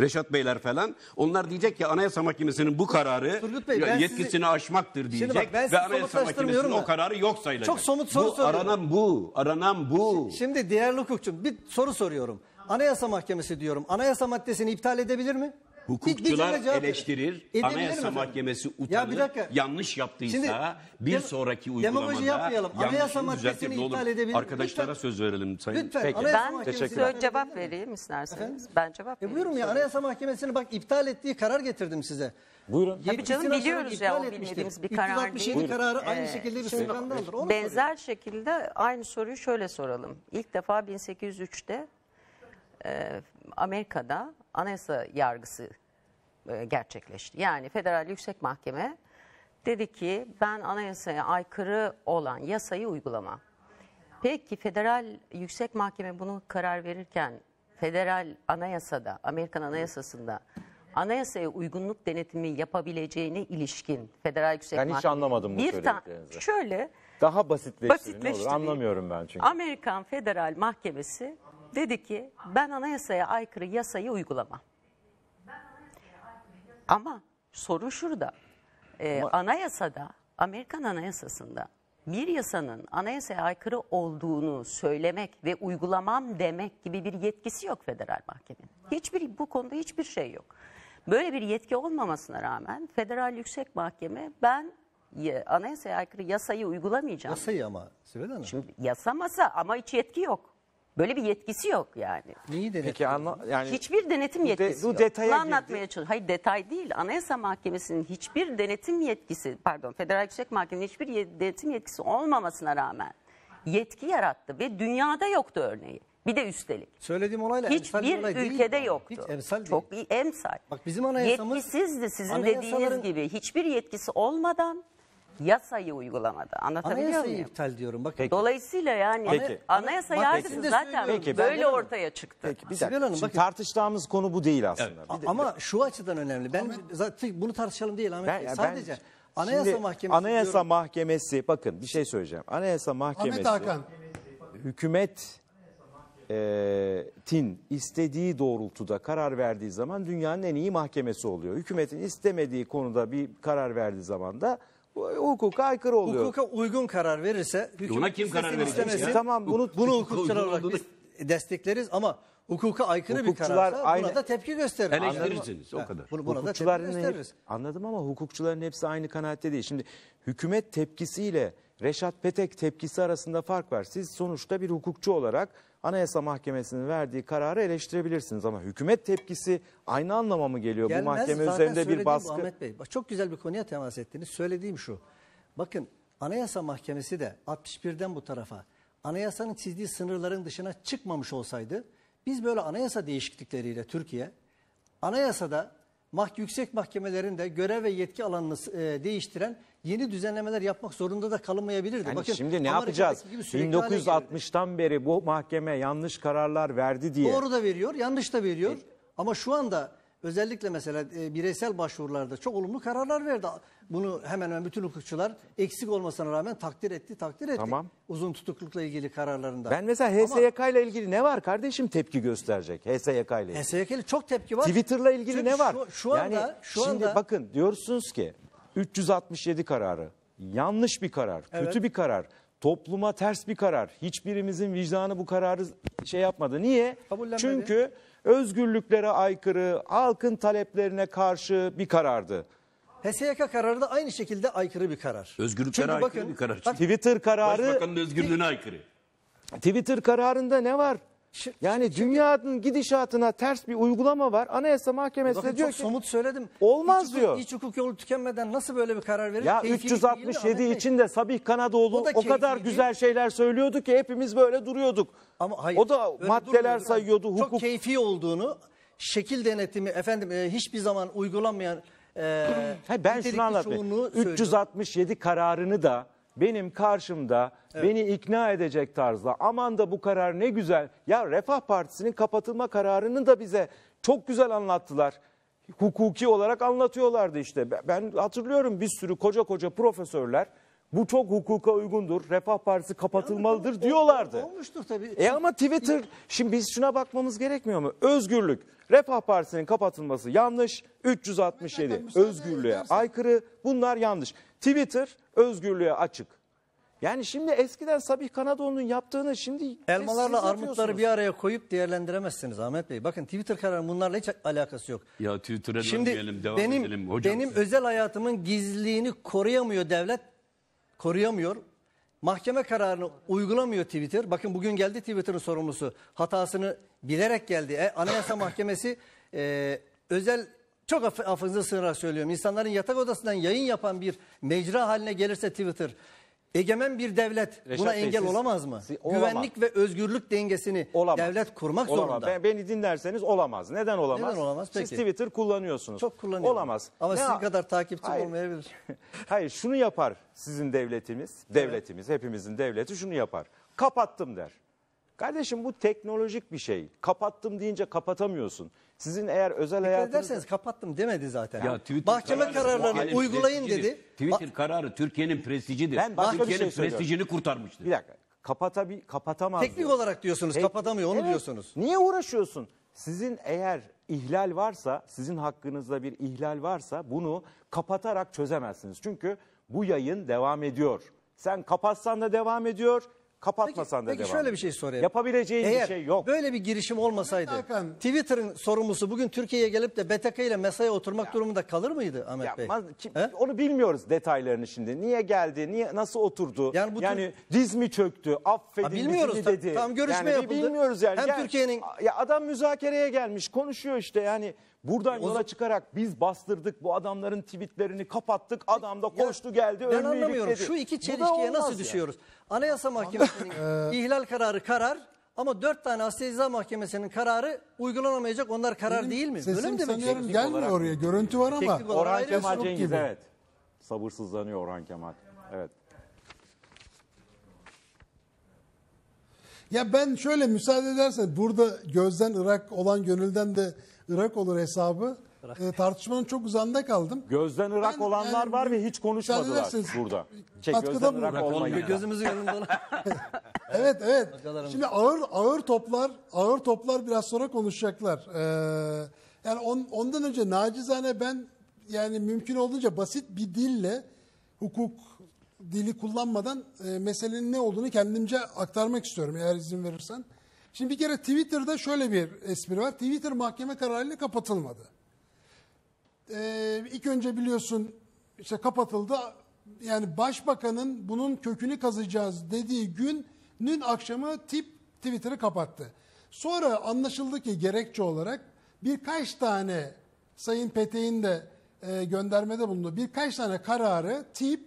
Reşat Beyler falan. Onlar diyecek ki Anayasa Mahkemesi'nin bu kararı Bey, yetkisini sizi... aşmaktır diyecek. Bak, ben ve Anayasa Mahkemesi'nin o kararı yok sayılacak. Çok somut soru bu, soruyorum. Aranan
bu, aranan bu. Şimdi değerli hukukçum bir soru soruyorum. Anayasa Mahkemesi diyorum. Anayasa maddesini iptal edebilir mi? Hukukçular bir, bir
eleştirir. Anayasa Mahkemesi utanır. Ya yanlış yaptıysa Şimdi, bir sonraki uygulamada yapmayalım. Anayasa Mahkemesi'ni iptal edebilir. Arkadaşlara lütfen. söz verelim
Sayın. Lütfen. Peki. Ben size
cevap vereyim isterseniz. Efendim? Ben cevap
e, vereyim. E buyurun ya Anayasa Mahkemesi'ni bak iptal ettiği karar getirdim size. Buyurun. Tabii canım biliyoruz ya o bilmediğimiz bir karar değil. Buyurun. kararı aynı ee, şekilde bir sürkandadır. Benzer
şekilde aynı soruyu şöyle soralım. İlk defa 1803'te e, Amerika'da anayasa yargısı e, gerçekleşti. Yani Federal Yüksek Mahkeme dedi ki ben anayasaya aykırı olan yasayı uygulama. Peki Federal Yüksek Mahkeme bunu karar verirken federal anayasada, Amerikan anayasasında anayasaya uygunluk denetimi yapabileceğine ilişkin federal yüksek Ben hiç mahkeme, anlamadım bu bir ta- söylediklerinizi. Şöyle
Daha basitleştirin basitleşti. olur. Anlamıyorum ben çünkü.
Amerikan Federal Mahkemesi dedi ki ben anayasaya aykırı yasayı uygulamam. Ama sorun şurada. Ee, Anayasada, Amerikan anayasasında bir yasanın anayasaya aykırı olduğunu söylemek ve uygulamam demek gibi bir yetkisi yok federal mahkemenin. Hiçbir bu konuda hiçbir şey yok. Böyle bir yetki olmamasına rağmen federal yüksek mahkeme ben anayasaya aykırı yasayı uygulamayacağım. Yasayı ama Sibel Hanım. Şimdi yasamasa ama hiç yetki yok. Böyle bir yetkisi yok yani. Neyi denetim? Peki anla, yani Hiçbir denetim yetkisi bu yok. detaya Bunu girdi. anlatmaya çalışıyorum. Hayır detay değil. Anayasa Mahkemesi'nin hiçbir denetim yetkisi, pardon Federal Yüksek Mahkemenin hiçbir denetim yetkisi olmamasına rağmen yetki yarattı ve dünyada yoktu örneği. Bir de üstelik. Söylediğim olayla emsal bir Hiçbir olay değil. ülkede yoktu. Hiç emsal değil. Çok iyi emsal. Bak bizim anayasamız- Yetkisizdi sizin dediğiniz gibi. Hiçbir yetkisi olmadan yasayı uygulamadı. Anlatabiliyor Anayasayı muyum? iptal diyorum. Bakın. Peki. Dolayısıyla yani Peki. anayasa Bak, zaten Peki, böyle de- ortaya çıktı. Peki, bir Hanım Şimdi bakın tartıştığımız
konu bu değil aslında.
Bir de- ama şu açıdan önemli. Ben zaten bunu tartışalım değil Ahmet Ben- Bey. ben- Sadece Anayasa Şimdi Mahkemesi Anayasa diyorum.
Mahkemesi bakın bir şey söyleyeceğim. Anayasa Ahmet Mahkemesi Hakan. hükümet e, tin istediği doğrultuda karar verdiği zaman dünyanın en iyi mahkemesi oluyor. Hükümetin istemediği konuda bir karar verdiği
zaman da hukuka aykırı oluyor. Hukuka uygun karar verirse hükümet Buna e kim karar verecek Tamam bunu bunu hukukçular olarak biz destekleriz ama hukuka aykırı bir Hukukçular kararsa buna aynı- da tepki gösteririz. Eleştirirsiniz o kadar. Bunu, buna da tepki Hukukçuların hep- gösteririz.
anladım ama hukukçuların hepsi aynı kanaatte değil. Şimdi hükümet tepkisiyle Reşat Petek tepkisi arasında fark var. Siz sonuçta bir hukukçu olarak Anayasa Mahkemesi'nin verdiği kararı eleştirebilirsiniz ama hükümet tepkisi aynı anlama mı geliyor Gelmez, bu mahkeme zaten üzerinde bir baskı? Ahmet
Bey çok güzel bir konuya temas ettiniz. Söylediğim şu. Bakın Anayasa Mahkemesi de 61'den bu tarafa anayasanın çizdiği sınırların dışına çıkmamış olsaydı biz böyle anayasa değişiklikleriyle Türkiye anayasada mah yüksek mahkemelerin de görev ve yetki alanını e, değiştiren yeni düzenlemeler yapmak zorunda da kalınmayabilirdi. Yani Bakın, şimdi ne yapacağız? 1960'tan beri bu mahkeme yanlış kararlar verdi diye. Doğru da veriyor, yanlış da veriyor. E, Ama şu anda özellikle mesela e, bireysel başvurularda çok olumlu kararlar verdi. Bunu hemen hemen bütün hukukçular eksik olmasına rağmen takdir etti, takdir etti. Tamam. Uzun tutuklukla ilgili kararlarında. Ben mesela HSYK
ile ilgili ne var kardeşim tepki gösterecek HSYK ile ilgili? HSYK ile çok
tepki var. Twitter'la ilgili Çünkü ne var? Şu, şu anda, yani şu anda, şimdi
bakın diyorsunuz ki 367 kararı yanlış bir karar, evet. kötü bir karar, topluma ters bir karar. Hiçbirimizin vicdanı bu kararı şey yapmadı. Niye? Çünkü özgürlüklere aykırı, halkın taleplerine karşı bir karardı. HSYK kararı da aynı şekilde aykırı bir karar.
Özgürlüklere aykırı bakın, bir karar. Twitter kararı... Başbakanın özgürlüğüne aykırı.
Twitter kararında ne var? Yani dünyanın gidişatına ters bir uygulama var. Anayasa Mahkemesi Bakın de diyor çok ki somut söyledim. olmaz iç diyor. iç
hukuk yolu tükenmeden nasıl böyle bir karar verir? ya Keyfilik 367 Ahmet için de Sabih Kanadoğlu O o, kadar keyfi güzel şeyler söylüyordu ki hepimiz böyle duruyorduk. Ama hayır. O da maddeler sayıyordu hukuk. Çok keyfi olduğunu, şekil denetimi efendim e, hiçbir zaman uygulanmayan e, Hayır, ben nitelikli şunu anlatmıyorum.
367 kararını da benim karşımda evet. beni ikna edecek tarzda aman da bu karar ne güzel. Ya Refah Partisi'nin kapatılma kararını da bize çok güzel anlattılar. Hukuki olarak anlatıyorlardı işte. Ben hatırlıyorum bir sürü koca koca profesörler bu çok hukuka uygundur, Refah Partisi kapatılmalıdır yani, diyorlardı. Olmuştur tabii. E ama Twitter, şimdi biz şuna bakmamız gerekmiyor mu? Özgürlük, Refah Partisi'nin kapatılması yanlış, 367 özgürlüğe aykırı bunlar yanlış. Twitter özgürlüğe açık. Yani şimdi eskiden Sabih Kanadoğlu'nun yaptığını şimdi Elmalarla armutları bir
araya koyup değerlendiremezsiniz Ahmet Bey. Bakın Twitter kararı bunlarla hiç alakası yok.
Ya Twitter'a
Şimdi dönmeyelim devam benim, edelim hocam. Benim özel hayatımın gizliliğini koruyamıyor devlet. Koruyamıyor. Mahkeme kararını uygulamıyor Twitter. Bakın bugün geldi Twitter'ın sorumlusu. Hatasını bilerek geldi. E, Anayasa Mahkemesi e, özel çok af affınıza sığınarak söylüyorum. İnsanların yatak odasından yayın yapan bir mecra haline gelirse Twitter egemen bir devlet Reşat buna Bey, engel siz, olamaz mı? Siz, olamaz. Güvenlik ve özgürlük dengesini olamaz. devlet kurmak olamaz. zorunda. Ben, beni dinlerseniz olamaz. Neden olamaz? Neden olamaz peki? Siz Twitter
kullanıyorsunuz. Çok kullanıyorum. Olamaz. Ama ne? sizin kadar
takipçi Hayır. olmayabilir.
Hayır şunu yapar sizin devletimiz, devletimiz evet. hepimizin devleti şunu yapar. Kapattım der. Kardeşim bu teknolojik bir şey. Kapattım deyince kapatamıyorsun. Sizin
eğer özel Dikkat hayatınız... ederseniz kapattım demedi zaten. Ya, Mahkeme kararı, kararlarını uygulayın dedi.
Twitter kararı Türkiye'nin prestijidir. Ben başka Türkiye'nin şey prestijini kurtarmıştır.
Bir dakika.
Kapatabi kapatamaz. Teknik diyor. olarak diyorsunuz Tek- kapatamıyor onu Evet. diyorsunuz. Niye uğraşıyorsun? Sizin eğer ihlal varsa, sizin hakkınızda bir ihlal varsa bunu kapatarak çözemezsiniz. Çünkü bu yayın devam ediyor. Sen kapatsan da devam ediyor, Kapatmasan da Peki devam. şöyle
bir şey sorayım. Yapabileceğin bir şey yok. böyle bir girişim olmasaydı Zaten- Twitter'ın sorumlusu bugün Türkiye'ye gelip de BTK ile masaya oturmak durumunda kalır mıydı Ahmet Bey? Yapmaz. Kim- Onu bilmiyoruz
detaylarını şimdi. Niye geldi, niye nasıl oturdu? Yani Yani, bu tür- diz mi çöktü, affedin Ha, bilmiyoruz bizi tabii. dedi. Tam görüşme yani yapıldı. Bilmiyoruz yani. Hem Gel- Türkiye'nin- Ya adam müzakereye gelmiş, konuşuyor işte yani. Buradan yola çıkarak biz bastırdık bu adamların tweetlerini kapattık. Adam da
koştu geldi Ben önlüğü anlamıyorum dedi. şu iki çelişkiye nasıl düşüyoruz? Anayasa Mahkemesi'nin ee, ihlal kararı karar ama dört tane Asya Ceza Mahkemesi'nin kararı uygulanamayacak onlar karar değil mi? Öyle mi demek sanıyorum istiyorsun? gelmiyor oraya. Görüntü var ama. Orhan Kemal Cengiz gibi. evet.
Sabırsızlanıyor Orhan Kemal. Evet.
Ya ben şöyle müsaade edersen burada gözden Irak olan gönülden de Irak olur hesabı. E, tartışmanın çok uzağında kaldım. Gözden Irak ben, olanlar yani, var ve hiç konuşmadılar
burada. Şey, katkıda Irak olmayı. Gözümüzü yorumdan.
evet evet. Şimdi ağır ağır toplar ağır toplar biraz sonra konuşacaklar. Ee, yani on, ondan önce nacizane ben yani mümkün olduğunca basit bir dille hukuk dili kullanmadan e, meselenin ne olduğunu kendimce aktarmak istiyorum eğer izin verirsen. Şimdi bir kere Twitter'da şöyle bir espri var. Twitter mahkeme kararıyla kapatılmadı. Ee, ilk önce biliyorsun işte kapatıldı. Yani başbakanın bunun kökünü kazacağız dediği günün akşamı tip Twitter'ı kapattı. Sonra anlaşıldı ki gerekçe olarak birkaç tane Sayın Peteğin de e, göndermede bulunduğu, Birkaç tane kararı tip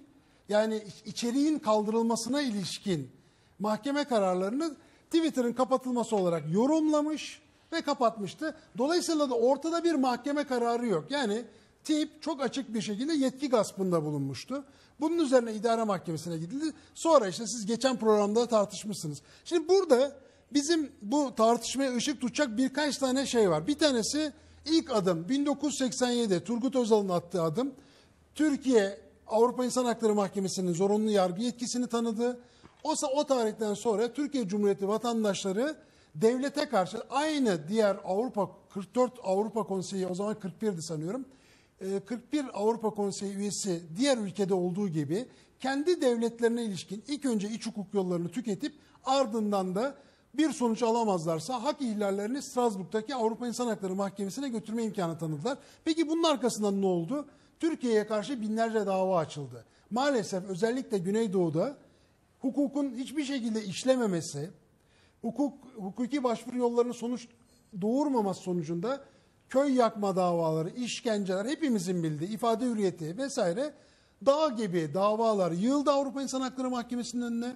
yani içeriğin kaldırılmasına ilişkin mahkeme kararlarını Twitter'ın kapatılması olarak yorumlamış ve kapatmıştı. Dolayısıyla da ortada bir mahkeme kararı yok. Yani tip çok açık bir şekilde yetki gaspında bulunmuştu. Bunun üzerine idare mahkemesine gidildi. Sonra işte siz geçen programda tartışmışsınız. Şimdi burada bizim bu tartışmaya ışık tutacak birkaç tane şey var. Bir tanesi ilk adım 1987 Turgut Özal'ın attığı adım. Türkiye Avrupa İnsan Hakları Mahkemesi'nin zorunlu yargı yetkisini tanıdı. O, o tarihten sonra Türkiye Cumhuriyeti vatandaşları devlete karşı aynı diğer Avrupa 44 Avrupa Konseyi o zaman 41'di sanıyorum. 41 e, Avrupa Konseyi üyesi diğer ülkede olduğu gibi kendi devletlerine ilişkin ilk önce iç hukuk yollarını tüketip ardından da bir sonuç alamazlarsa hak ihlallerini Strasbourg'daki Avrupa İnsan Hakları Mahkemesi'ne götürme imkanı tanıdılar. Peki bunun arkasından ne oldu? Türkiye'ye karşı binlerce dava açıldı. Maalesef özellikle Güneydoğu'da hukukun hiçbir şekilde işlememesi, hukuk hukuki başvuru yollarının sonuç doğurmaması sonucunda köy yakma davaları, işkenceler hepimizin bildiği ifade hürriyeti vesaire dağ gibi davalar yığıldı Avrupa İnsan Hakları Mahkemesi'nin önüne.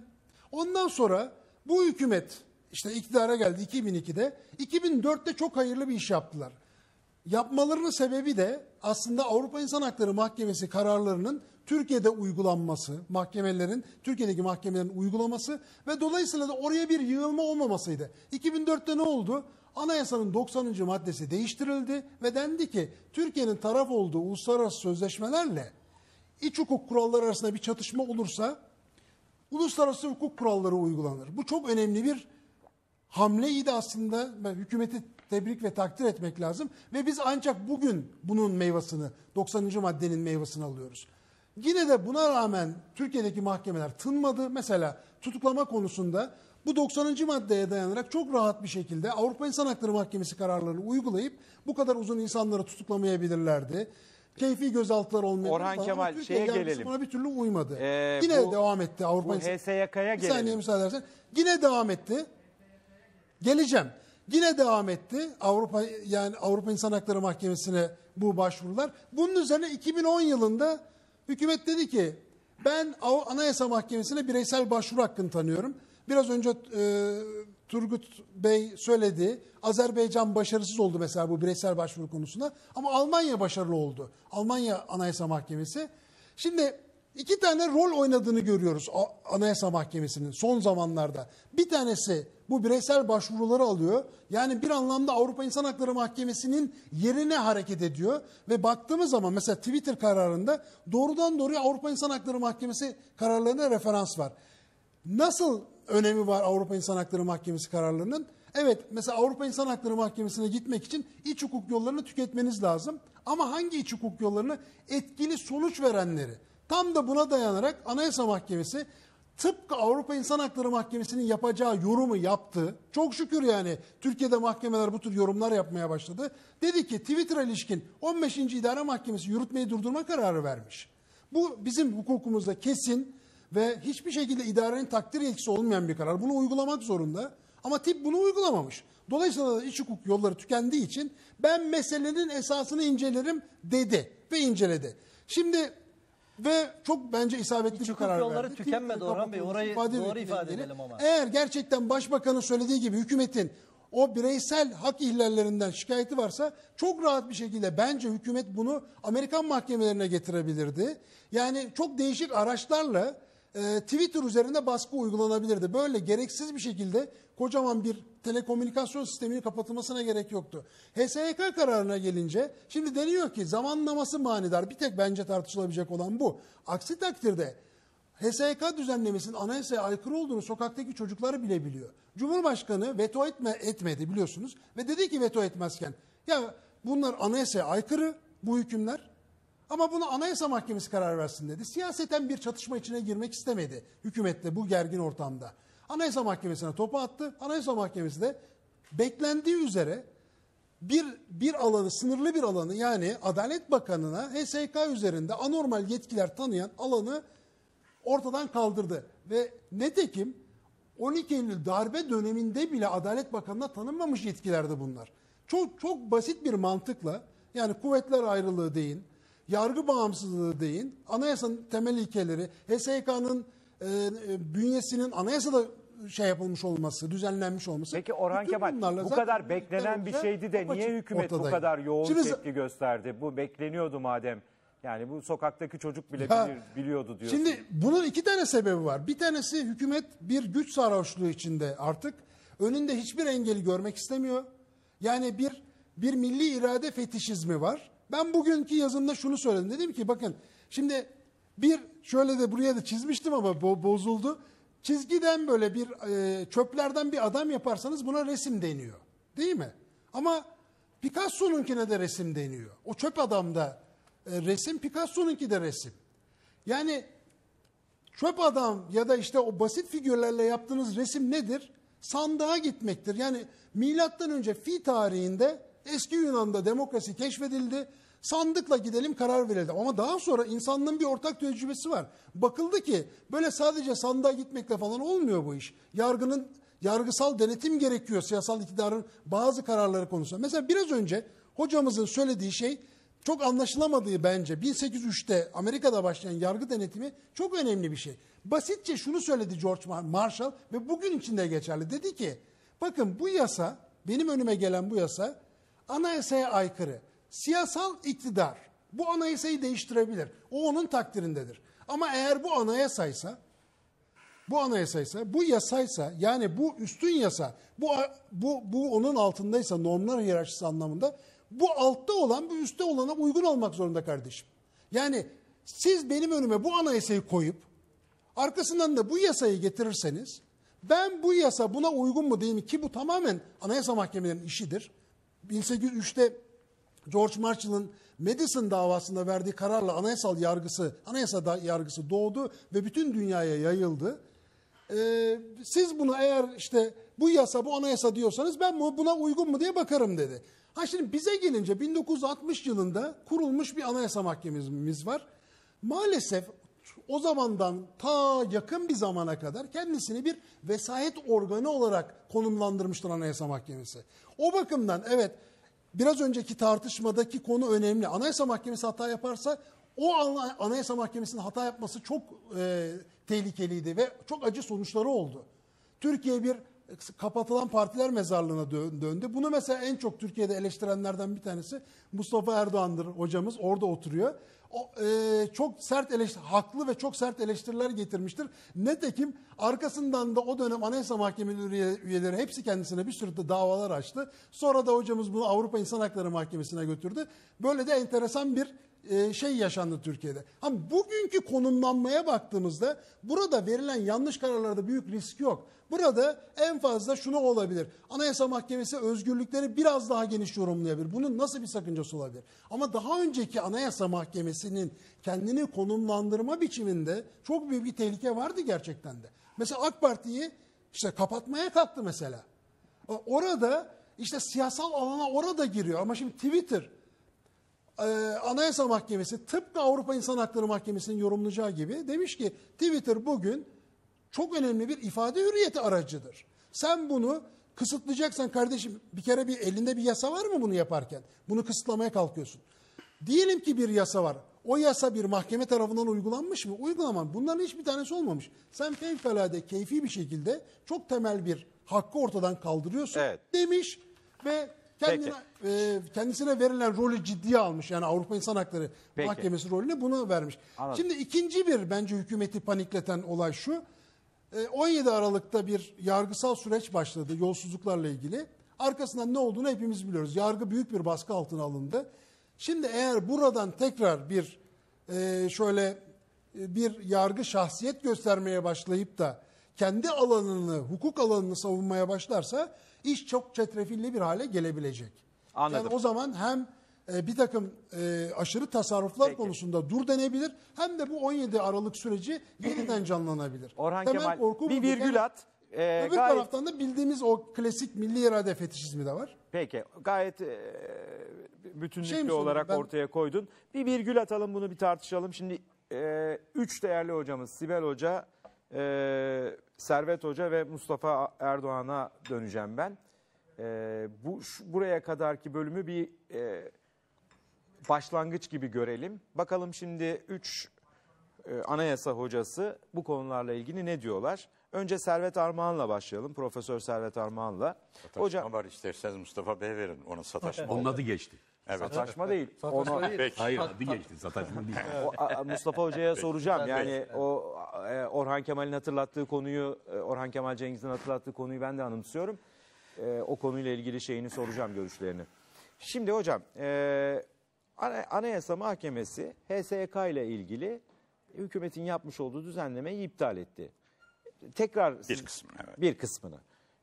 Ondan sonra bu hükümet işte iktidara geldi 2002'de. 2004'te çok hayırlı bir iş yaptılar. Yapmalarının sebebi de aslında Avrupa İnsan Hakları Mahkemesi kararlarının Türkiye'de uygulanması, mahkemelerin, Türkiye'deki mahkemelerin uygulaması ve dolayısıyla da oraya bir yığılma olmamasıydı. 2004'te ne oldu? Anayasanın 90. maddesi değiştirildi ve dendi ki Türkiye'nin taraf olduğu uluslararası sözleşmelerle iç hukuk kuralları arasında bir çatışma olursa uluslararası hukuk kuralları uygulanır. Bu çok önemli bir hamleydi aslında. Ben hükümeti tebrik ve takdir etmek lazım ve biz ancak bugün bunun meyvasını 90. maddenin meyvasını alıyoruz. Yine de buna rağmen Türkiye'deki mahkemeler tınmadı. Mesela tutuklama konusunda bu 90. maddeye dayanarak çok rahat bir şekilde Avrupa İnsan Hakları Mahkemesi kararlarını uygulayıp bu kadar uzun insanları tutuklamayabilirlerdi. Keyfi gözaltılar olmadı. Orhan Kemal Türkiye şeye gelelim. Buna bir türlü uymadı. Ee, Yine bu, devam etti Avrupa bu İnsan HSYK'ya gelelim. Bir saniye müsaade edersen. Yine devam etti. Geleceğim. Yine devam etti Avrupa yani Avrupa İnsan Hakları Mahkemesi'ne bu başvurular. Bunun üzerine 2010 yılında Hükümet dedi ki ben Anayasa Mahkemesi'ne bireysel başvuru hakkını tanıyorum. Biraz önce e, Turgut Bey söyledi. Azerbaycan başarısız oldu mesela bu bireysel başvuru konusunda. Ama Almanya başarılı oldu. Almanya Anayasa Mahkemesi. Şimdi iki tane rol oynadığını görüyoruz Anayasa Mahkemesi'nin son zamanlarda. Bir tanesi bu bireysel başvuruları alıyor. Yani bir anlamda Avrupa İnsan Hakları Mahkemesi'nin yerine hareket ediyor. Ve baktığımız zaman mesela Twitter kararında doğrudan doğruya Avrupa İnsan Hakları Mahkemesi kararlarına referans var. Nasıl önemi var Avrupa İnsan Hakları Mahkemesi kararlarının? Evet mesela Avrupa İnsan Hakları Mahkemesi'ne gitmek için iç hukuk yollarını tüketmeniz lazım. Ama hangi iç hukuk yollarını? Etkili sonuç verenleri. Tam da buna dayanarak Anayasa Mahkemesi tıpkı Avrupa İnsan Hakları Mahkemesi'nin yapacağı yorumu yaptı. Çok şükür yani Türkiye'de mahkemeler bu tür yorumlar yapmaya başladı. Dedi ki Twitter'a ilişkin 15. İdare Mahkemesi yürütmeyi durdurma kararı vermiş. Bu bizim hukukumuzda kesin ve hiçbir şekilde idarenin takdir yetkisi olmayan bir karar. Bunu uygulamak zorunda ama tip bunu uygulamamış. Dolayısıyla da iç hukuk yolları tükendiği için ben meselenin esasını incelerim dedi ve inceledi. Şimdi ve çok bence isabetli İç bir karar yolları verdi. tükenmedi Orhan Bey, orayı doğru edelim ifade edelim ama. Eğer gerçekten başbakanın söylediği gibi hükümetin o bireysel hak ihlallerinden şikayeti varsa çok rahat bir şekilde bence hükümet bunu Amerikan mahkemelerine getirebilirdi. Yani çok değişik araçlarla e, Twitter üzerinde baskı uygulanabilirdi. Böyle gereksiz bir şekilde kocaman bir telekomünikasyon sisteminin kapatılmasına gerek yoktu. HSYK kararına gelince şimdi deniyor ki zamanlaması manidar. Bir tek bence tartışılabilecek olan bu. Aksi takdirde HSYK düzenlemesinin anayasaya aykırı olduğunu sokaktaki çocuklar bile biliyor. Cumhurbaşkanı veto etme, etmedi biliyorsunuz ve dedi ki veto etmezken ya bunlar anayasaya aykırı bu hükümler ama bunu Anayasa Mahkemesi karar versin dedi. Siyaseten bir çatışma içine girmek istemedi hükümetle bu gergin ortamda. Anayasa Mahkemesi'ne topu attı. Anayasa Mahkemesi de beklendiği üzere bir, bir alanı, sınırlı bir alanı yani Adalet Bakanı'na HSK üzerinde anormal yetkiler tanıyan alanı ortadan kaldırdı. Ve netekim 12 Eylül darbe döneminde bile Adalet Bakanı'na tanınmamış yetkilerdi bunlar. Çok, çok basit bir mantıkla yani kuvvetler ayrılığı deyin, yargı bağımsızlığı deyin, anayasanın temel ilkeleri, HSK'nın e, bünyesinin anayasada şey yapılmış olması, düzenlenmiş olması. Peki Orhan Kemal bu kadar beklenen bir şeydi de niye hükümet ortadayım. bu kadar
yoğun Şimdi, tepki gösterdi? Bu bekleniyordu madem. Yani bu sokaktaki çocuk bile ya, bilir, biliyordu diyor. Şimdi
bunun iki tane sebebi var. Bir tanesi hükümet bir güç sarhoşluğu içinde artık. Önünde hiçbir engeli görmek istemiyor. Yani bir bir milli irade fetişizmi var. Ben bugünkü yazımda şunu söyledim. Dedim ki bakın şimdi bir şöyle de buraya da çizmiştim ama bo bozuldu. Çizgiden böyle bir e, çöplerden bir adam yaparsanız buna resim deniyor. Değil mi? Ama Picasso'nunkine de resim deniyor. O çöp adamda e, resim, Picasso'nunki de resim. Yani çöp adam ya da işte o basit figürlerle yaptığınız resim nedir? Sandığa gitmektir. Yani milattan önce fi tarihinde Eski Yunan'da demokrasi keşfedildi. Sandıkla gidelim karar verildi. Ama daha sonra insanlığın bir ortak tecrübesi var. Bakıldı ki böyle sadece sandığa gitmekle falan olmuyor bu iş. Yargının yargısal denetim gerekiyor siyasal iktidarın bazı kararları konusunda. Mesela biraz önce hocamızın söylediği şey çok anlaşılamadığı bence 1803'te Amerika'da başlayan yargı denetimi çok önemli bir şey. Basitçe şunu söyledi George Marshall ve bugün için de geçerli. Dedi ki bakın bu yasa benim önüme gelen bu yasa Anayasaya aykırı. Siyasal iktidar bu anayasayı değiştirebilir. O onun takdirindedir. Ama eğer bu anayasaysa, bu anayasaysa, bu yasaysa yani bu üstün yasa, bu bu bu onun altındaysa normlar hiyerarşisi anlamında bu altta olan bu üstte olana uygun olmak zorunda kardeşim. Yani siz benim önüme bu anayasayı koyup arkasından da bu yasayı getirirseniz ben bu yasa buna uygun mu değil mi ki bu tamamen anayasa mahkemelerinin işidir. 1803'te George Marshall'ın Madison davasında verdiği kararla anayasal yargısı, anayasa da, yargısı doğdu ve bütün dünyaya yayıldı. Ee, siz bunu eğer işte bu yasa bu anayasa diyorsanız ben buna uygun mu diye bakarım dedi. Ha şimdi bize gelince 1960 yılında kurulmuş bir anayasa mahkememiz var. Maalesef o zamandan ta yakın bir zamana kadar kendisini bir vesayet organı olarak konumlandırmıştır Anayasa Mahkemesi. O bakımdan evet biraz önceki tartışmadaki konu önemli. Anayasa Mahkemesi hata yaparsa o Anayasa Mahkemesi'nin hata yapması çok e, tehlikeliydi ve çok acı sonuçları oldu. Türkiye bir kapatılan partiler mezarlığına döndü. Bunu mesela en çok Türkiye'de eleştirenlerden bir tanesi Mustafa Erdoğan'dır hocamız orada oturuyor o, e, çok sert eleştir, haklı ve çok sert eleştiriler getirmiştir. Netekim arkasından da o dönem Anayasa Mahkemeleri üyeleri hepsi kendisine bir sürü de davalar açtı. Sonra da hocamız bunu Avrupa İnsan Hakları Mahkemesi'ne götürdü. Böyle de enteresan bir e, şey yaşandı Türkiye'de. Ama bugünkü konumlanmaya baktığımızda burada verilen yanlış kararlarda büyük risk yok. Burada en fazla şunu olabilir. Anayasa Mahkemesi özgürlükleri biraz daha geniş yorumlayabilir. Bunun nasıl bir sakıncası olabilir? Ama daha önceki Anayasa Mahkemesi'nin kendini konumlandırma biçiminde çok büyük bir tehlike vardı gerçekten de. Mesela AK Parti'yi işte kapatmaya kalktı mesela. Orada işte siyasal alana orada giriyor ama şimdi Twitter e, Anayasa Mahkemesi tıpkı Avrupa İnsan Hakları Mahkemesi'nin yorumlayacağı gibi demiş ki Twitter bugün çok önemli bir ifade hürriyeti aracıdır. Sen bunu kısıtlayacaksan kardeşim bir kere bir elinde bir yasa var mı bunu yaparken? Bunu kısıtlamaya kalkıyorsun. Diyelim ki bir yasa var. O yasa bir mahkeme tarafından uygulanmış mı? Uygulaman. Bunların hiçbir tanesi olmamış. Sen fevkalade keyfi bir şekilde çok temel bir hakkı ortadan kaldırıyorsun evet. demiş ve kendine, e, kendisine verilen rolü ciddiye almış. Yani Avrupa İnsan Hakları Peki. Mahkemesi rolünü buna vermiş. Anladım. Şimdi ikinci bir bence hükümeti panikleten olay şu. 17 e, Aralık'ta bir yargısal süreç başladı yolsuzluklarla ilgili. Arkasından ne olduğunu hepimiz biliyoruz. Yargı büyük bir baskı altına alındı. Şimdi eğer buradan tekrar bir e, şöyle e, bir yargı şahsiyet göstermeye başlayıp da kendi alanını, hukuk alanını savunmaya başlarsa iş çok çetrefilli bir hale gelebilecek. Anladım. Yani o zaman hem e, bir takım e, aşırı tasarruflar Peki. konusunda dur denebilir. Hem de bu 17 Aralık süreci yeniden canlanabilir. Orhan Temel Kemal korku bir virgül at. Ee, Öbür gayet, taraftan da bildiğimiz o klasik milli irade fetişizmi de var. peki gayet e, bütünlüklü
Şey olarak ben- ortaya koydun. Bir virgül atalım bunu bir tartışalım. Şimdi e, üç değerli hocamız Sibel Hoca, e, Servet Hoca ve Mustafa Erdoğan'a döneceğim ben. E, bu şu- Buraya kadarki bölümü bir... e, başlangıç gibi görelim. Bakalım şimdi 3 e, anayasa hocası bu konularla ilgili ne diyorlar? Önce Servet Armağan'la başlayalım. Profesör
Servet Armağan'la. Sataşma Hocam, var isterseniz Mustafa Bey verin ona sataşma. Onun adı geçti. Evet. Sataşma değil. Sataşma Ona... değil. Peki. Hayır adı geçti sataşma değil.
O, Mustafa Hoca'ya soracağım. Yani o e, Orhan Kemal'in hatırlattığı konuyu, e, Orhan Kemal Cengiz'in hatırlattığı konuyu ben de anımsıyorum. E, o konuyla ilgili şeyini soracağım görüşlerini. Şimdi hocam e, Anayasa Mahkemesi HSK ile ilgili hükümetin yapmış olduğu düzenlemeyi iptal etti. Tekrar bir kısmını. Evet. Bir kısmını.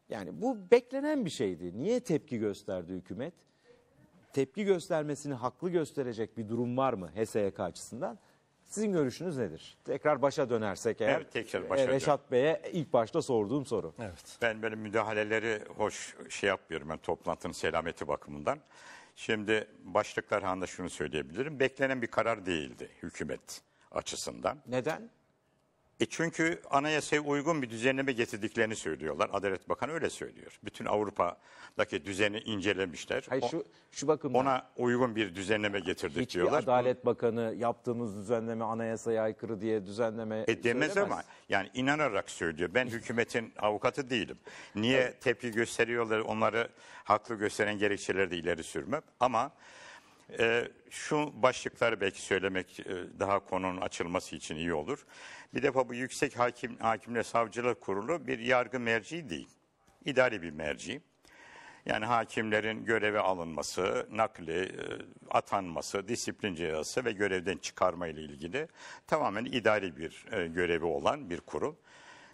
Yani bu beklenen bir şeydi. Niye tepki gösterdi hükümet? Tepki göstermesini haklı gösterecek bir durum var mı HSK açısından? Sizin görüşünüz nedir? Tekrar
başa dönersek eğer evet, tekrar başa e, Reşat
Bey'e ilk başta sorduğum soru. Evet.
Ben böyle müdahaleleri hoş şey yapmıyorum ben toplantının selameti bakımından. Şimdi başlıklar halinde şunu söyleyebilirim. Beklenen bir karar değildi hükümet açısından. Neden? E çünkü anayasaya uygun bir düzenleme getirdiklerini söylüyorlar. Adalet Bakanı öyle söylüyor. Bütün Avrupa'daki düzeni incelemişler. Hayır, şu, şu bakımdan, Ona uygun bir düzenleme getirdik hiçbir diyorlar. Hiçbir
Adalet Bakanı yaptığımız düzenleme anayasaya aykırı diye düzenleme
e, demez söylemez. ama yani inanarak söylüyor. Ben hükümetin avukatı değilim. Niye evet. tepki gösteriyorlar onları haklı gösteren gerekçeleri de ileri sürmem. Ama e, şu başlıkları belki söylemek e, daha konunun açılması için iyi olur. Bir defa bu Yüksek Hakim Hakimler Savcılar Kurulu bir yargı merci değil. İdari bir merci. Yani hakimlerin göreve alınması, nakli, e, atanması, disiplin cezası ve görevden çıkarma ile ilgili tamamen idari bir e, görevi olan bir kurum.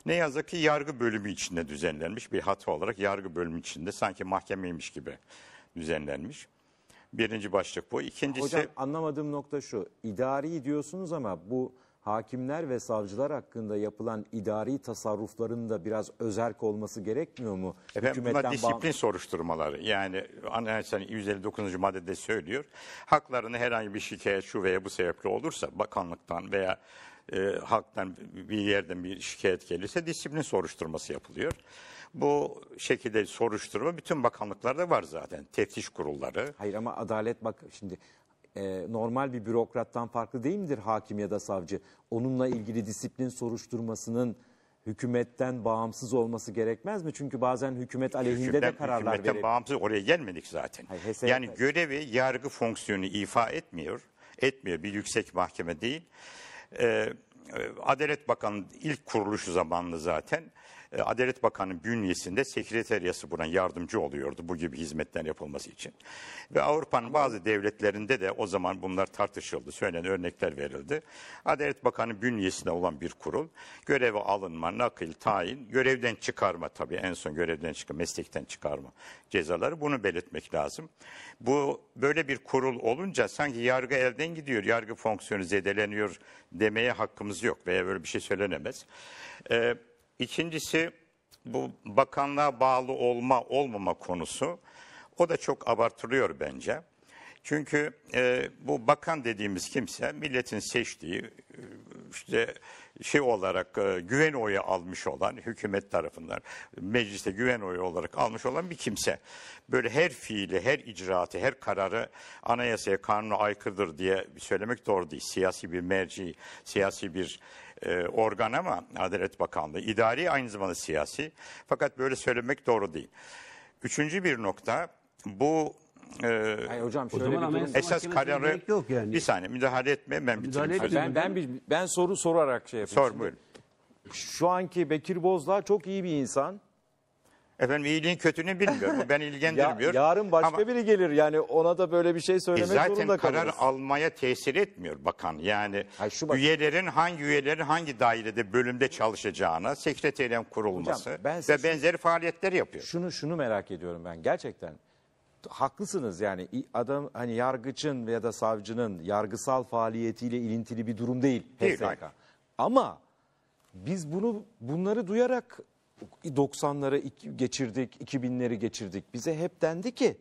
Ne yazık ki yargı bölümü içinde düzenlenmiş bir hata olarak yargı bölümü içinde sanki mahkemeymiş gibi düzenlenmiş. Birinci başlık bu. İkincisi... Hocam
anlamadığım nokta şu. İdari diyorsunuz ama bu hakimler ve savcılar hakkında yapılan idari tasarrufların da biraz özerk olması gerekmiyor mu?
Efendim, bunlar disiplin soruşturmaları. Yani anayasanın 159. maddede söylüyor. Haklarını herhangi bir şikayet şu veya bu sebeple olursa bakanlıktan veya e, halktan bir yerden bir şikayet gelirse disiplin soruşturması yapılıyor. Bu şekilde soruşturma bütün bakanlıklarda var zaten. Teftiş kurulları. Hayır ama Adalet bak
şimdi e, normal bir bürokrattan farklı değil midir hakim ya da savcı? Onunla ilgili disiplin soruşturmasının hükümetten bağımsız olması gerekmez mi? Çünkü bazen hükümet aleyhinde Hükümden, de kararlar hükümetten verir.
bağımsız oraya gelmedik zaten. Hayır, yani görevi yargı fonksiyonu ifa etmiyor. Etmiyor bir yüksek mahkeme değil. Ee, e, Adalet Bakanı ilk kuruluşu zamanlı zaten e, Adalet Bakanı bünyesinde sekreteriyası buna yardımcı oluyordu bu gibi hizmetler yapılması için. Ve Avrupa'nın bazı devletlerinde de o zaman bunlar tartışıldı, söylenen örnekler verildi. Adalet Bakanı bünyesinde olan bir kurul göreve alınma, nakil, tayin, görevden çıkarma tabii en son görevden çıkma, meslekten çıkarma cezaları bunu belirtmek lazım. Bu böyle bir kurul olunca sanki yargı elden gidiyor, yargı fonksiyonu zedeleniyor demeye hakkımız yok veya böyle bir şey söylenemez. Ee, İkincisi bu bakanlığa bağlı olma olmama konusu. O da çok abartılıyor bence. Çünkü e, bu bakan dediğimiz kimse milletin seçtiği e, işte şey olarak e, güven oyu almış olan hükümet tarafından mecliste güven oyu olarak almış olan bir kimse. Böyle her fiili, her icraatı, her kararı anayasaya, kanuna aykırıdır diye söylemek doğru değil. Siyasi bir merci, siyasi bir e, organ ama Adalet Bakanlığı idari aynı zamanda siyasi. Fakat böyle söylemek doğru değil. Üçüncü bir nokta bu ee, Hayır hocam şöyle bir Esas kararı yok yani. bir saniye müdahale etme ben müdahale bitireyim. Ben, ben, ben, ben soru sorarak şey yapayım. Sor buyurun.
Şu anki Bekir Bozdağ çok iyi bir insan. Efendim
iyiliğin kötünü bilmiyorum. Ben ilgilendirmiyor. Ya, yarın başka
Ama, biri gelir yani ona da böyle bir şey söylemek e zaten zorunda Zaten karar
almaya tesir etmiyor bakan. Yani Hayır, şu üyelerin hangi üyelerin hangi dairede bölümde çalışacağına, sekreteryen kurulması Hocam, ben ve benzeri şunu, faaliyetler yapıyor. Şunu şunu merak ediyorum ben gerçekten. Haklısınız yani adam hani yargıcın
veya da savcının yargısal faaliyetiyle ilintili bir durum değil. Değil. Ama biz bunu bunları duyarak 90'ları geçirdik, 2000'leri geçirdik. Bize hep dendi ki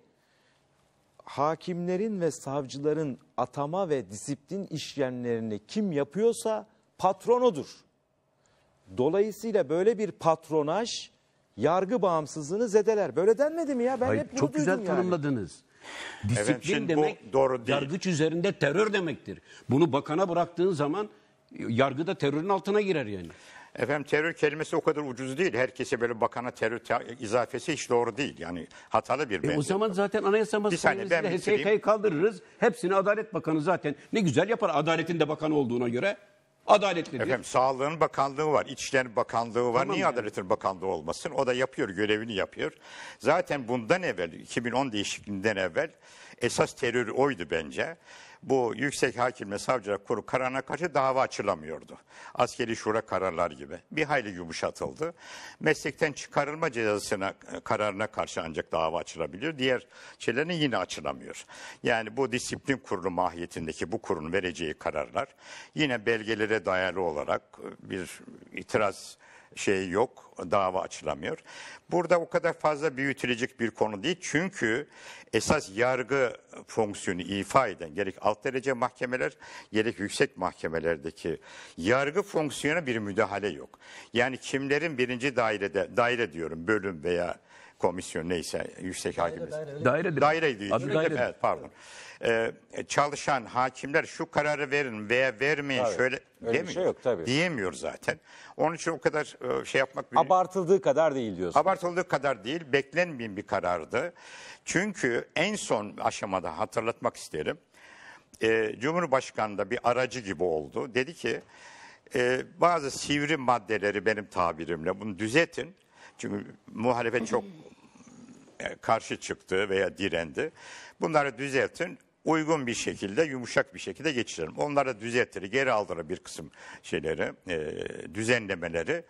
hakimlerin ve savcıların atama ve disiplin işlemlerini kim yapıyorsa patronudur. Dolayısıyla böyle bir patronaj yargı bağımsızlığını zedeler. Böyle denmedi mi ya? Ben Hayır, hep çok güzel yani. tanımladınız. Disiplin evet, demek doğru
değil. yargıç üzerinde terör demektir. Bunu bakana bıraktığın zaman yargı da terörün
altına girer yani. Efendim terör kelimesi o kadar ucuz değil. Herkese böyle bakana terör te- izafesi hiç doğru değil. Yani hatalı bir E, o zaman
zaten Anayasa saniye, ben Mahkemesi'nde bitireyim. HSK'yı kaldırırız.
Hepsini Adalet Bakanı zaten ne güzel yapar Adalet'in de bakanı olduğuna göre. Adaletlidir. Efendim Sağlığın Bakanlığı var, İçişleri Bakanlığı var. Tamam Niye yani. Adalet'in Bakanlığı olmasın? O da yapıyor, görevini yapıyor. Zaten bundan evvel, 2010 değişikliğinden evvel esas terör oydu bence bu yüksek hakim ve savcılar kuru kararına karşı dava açılamıyordu. Askeri şura kararlar gibi. Bir hayli yumuşatıldı. Meslekten çıkarılma cezasına kararına karşı ancak dava açılabiliyor. Diğer şeylerin yine açılamıyor. Yani bu disiplin kurulu mahiyetindeki bu kurun vereceği kararlar yine belgelere dayalı olarak bir itiraz şey yok, dava açılamıyor. Burada o kadar fazla büyütülecek bir konu değil. Çünkü esas yargı fonksiyonu ifa eden gerek alt derece mahkemeler gerek yüksek mahkemelerdeki yargı fonksiyonu bir müdahale yok. Yani kimlerin birinci dairede, daire diyorum bölüm veya komisyon neyse yüksek hakim. Daire, daire, daire, daire, daire, daire, daire, daire, daire, daire, daire, daire, daire, e, çalışan hakimler şu kararı verin veya vermeyin tabii, şöyle şey demiyor. Şey yok, tabii. Diyemiyor zaten. Onun için o kadar e, şey yapmak... Bir... Abartıldığı kadar değil diyorsun. Abartıldığı kadar değil. Beklenmeyen bir karardı. Çünkü en son aşamada hatırlatmak isterim. E, Cumhurbaşkanı da bir aracı gibi oldu. Dedi ki e, bazı sivri maddeleri benim tabirimle bunu düzetin Çünkü muhalefet çok e, karşı çıktı veya direndi. Bunları düzeltin uygun bir şekilde, yumuşak bir şekilde geçirelim. Onlara düzeltiri, geri aldırı bir kısım şeyleri, e, düzenlemeleri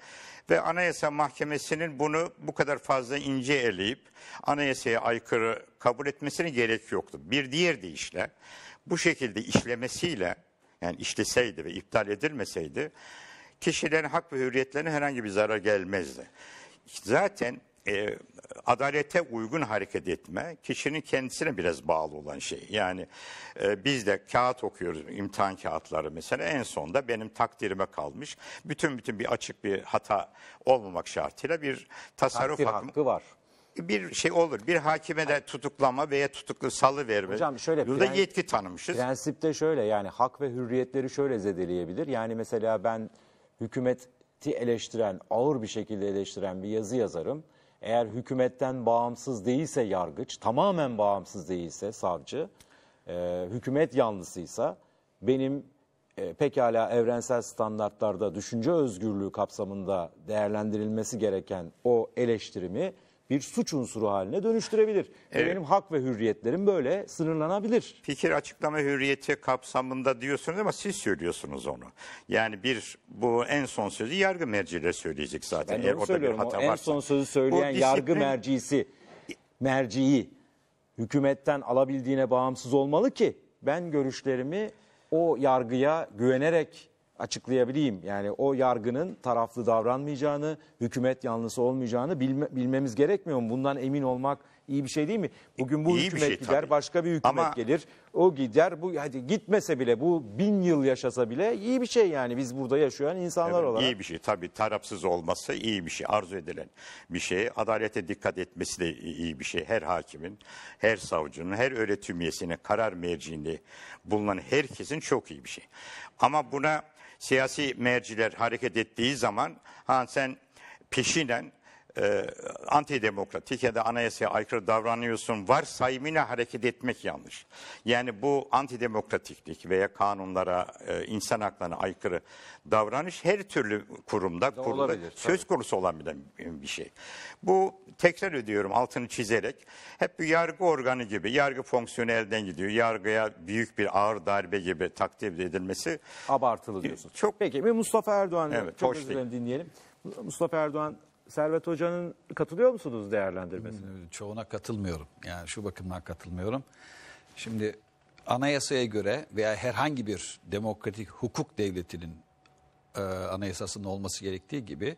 ve Anayasa Mahkemesi'nin bunu bu kadar fazla ince eleyip anayasaya aykırı kabul etmesine gerek yoktu. Bir diğer deyişle bu şekilde işlemesiyle yani işleseydi ve iptal edilmeseydi kişilerin hak ve hürriyetlerine herhangi bir zarar gelmezdi. Zaten e, adalete uygun hareket etme kişinin kendisine biraz bağlı olan şey. Yani e, biz de kağıt okuyoruz imtihan kağıtları mesela en sonda benim takdirime kalmış. Bütün bütün bir açık bir hata olmamak şartıyla bir tasarruf Takdir hakkı, hakkı var e, bir şey olur. Bir hakime de tutuklama veya tutuklu salı verme. Hocam şöyle burada prens, yetki
tanımışız. Prensipte şöyle yani hak ve hürriyetleri şöyle zedeleyebilir. Yani mesela ben hükümeti eleştiren, ağır bir şekilde eleştiren bir yazı yazarım eğer hükümetten bağımsız değilse yargıç, tamamen bağımsız değilse savcı, e, hükümet yanlısıysa benim e, pekala evrensel standartlarda düşünce özgürlüğü kapsamında değerlendirilmesi gereken o eleştirimi bir
suç unsuru haline dönüştürebilir. Evet. Benim hak ve hürriyetlerim böyle sınırlanabilir. Fikir açıklama hürriyeti kapsamında diyorsunuz ama siz söylüyorsunuz onu. Yani bir bu en son sözü yargı mercileri söyleyecek zaten. Ben Eğer orada hata o en son
sözü söyleyen disiplin... yargı mercisi, merciyi hükümetten alabildiğine bağımsız olmalı ki ben görüşlerimi o yargıya güvenerek açıklayabileyim. Yani o yargının taraflı davranmayacağını, hükümet yanlısı olmayacağını bilme, bilmemiz gerekmiyor mu? Bundan emin olmak iyi bir şey değil mi? Bugün bu iyi hükümet şey, gider, tabii. başka bir hükümet Ama... gelir. O gider, bu hadi gitmese bile, bu bin yıl yaşasa bile iyi bir şey yani. Biz burada yaşayan insanlar evet, olarak.
İyi bir şey tabii. Tarafsız olması iyi bir şey. Arzu edilen bir şey. Adalete dikkat etmesi de iyi bir şey. Her hakimin, her savcının, her öğretim üyesine, karar merciinde bulunan herkesin çok iyi bir şey. Ama buna siyasi merciler hareket ettiği zaman Hansen peşinen e, antidemokratik ya da anayasaya aykırı davranıyorsun var saymına hareket etmek yanlış. Yani bu antidemokratiklik veya kanunlara, e, insan haklarına aykırı davranış her türlü kurumda, kurumda söz konusu olan bir şey. Bu tekrar ediyorum altını çizerek hep bir yargı organı gibi, yargı fonksiyonu elden gidiyor. Yargıya büyük bir ağır darbe gibi takdir edilmesi abartılı diyorsun. Çok Peki bir Mustafa Erdoğan'ı evet, çok özür
dinleyelim. Mustafa Erdoğan Servet Hoca'nın katılıyor musunuz değerlendirmesine? Çoğuna katılmıyorum. Yani şu bakımdan katılmıyorum. Şimdi anayasaya göre veya herhangi bir demokratik hukuk devletinin e, anayasasında olması gerektiği gibi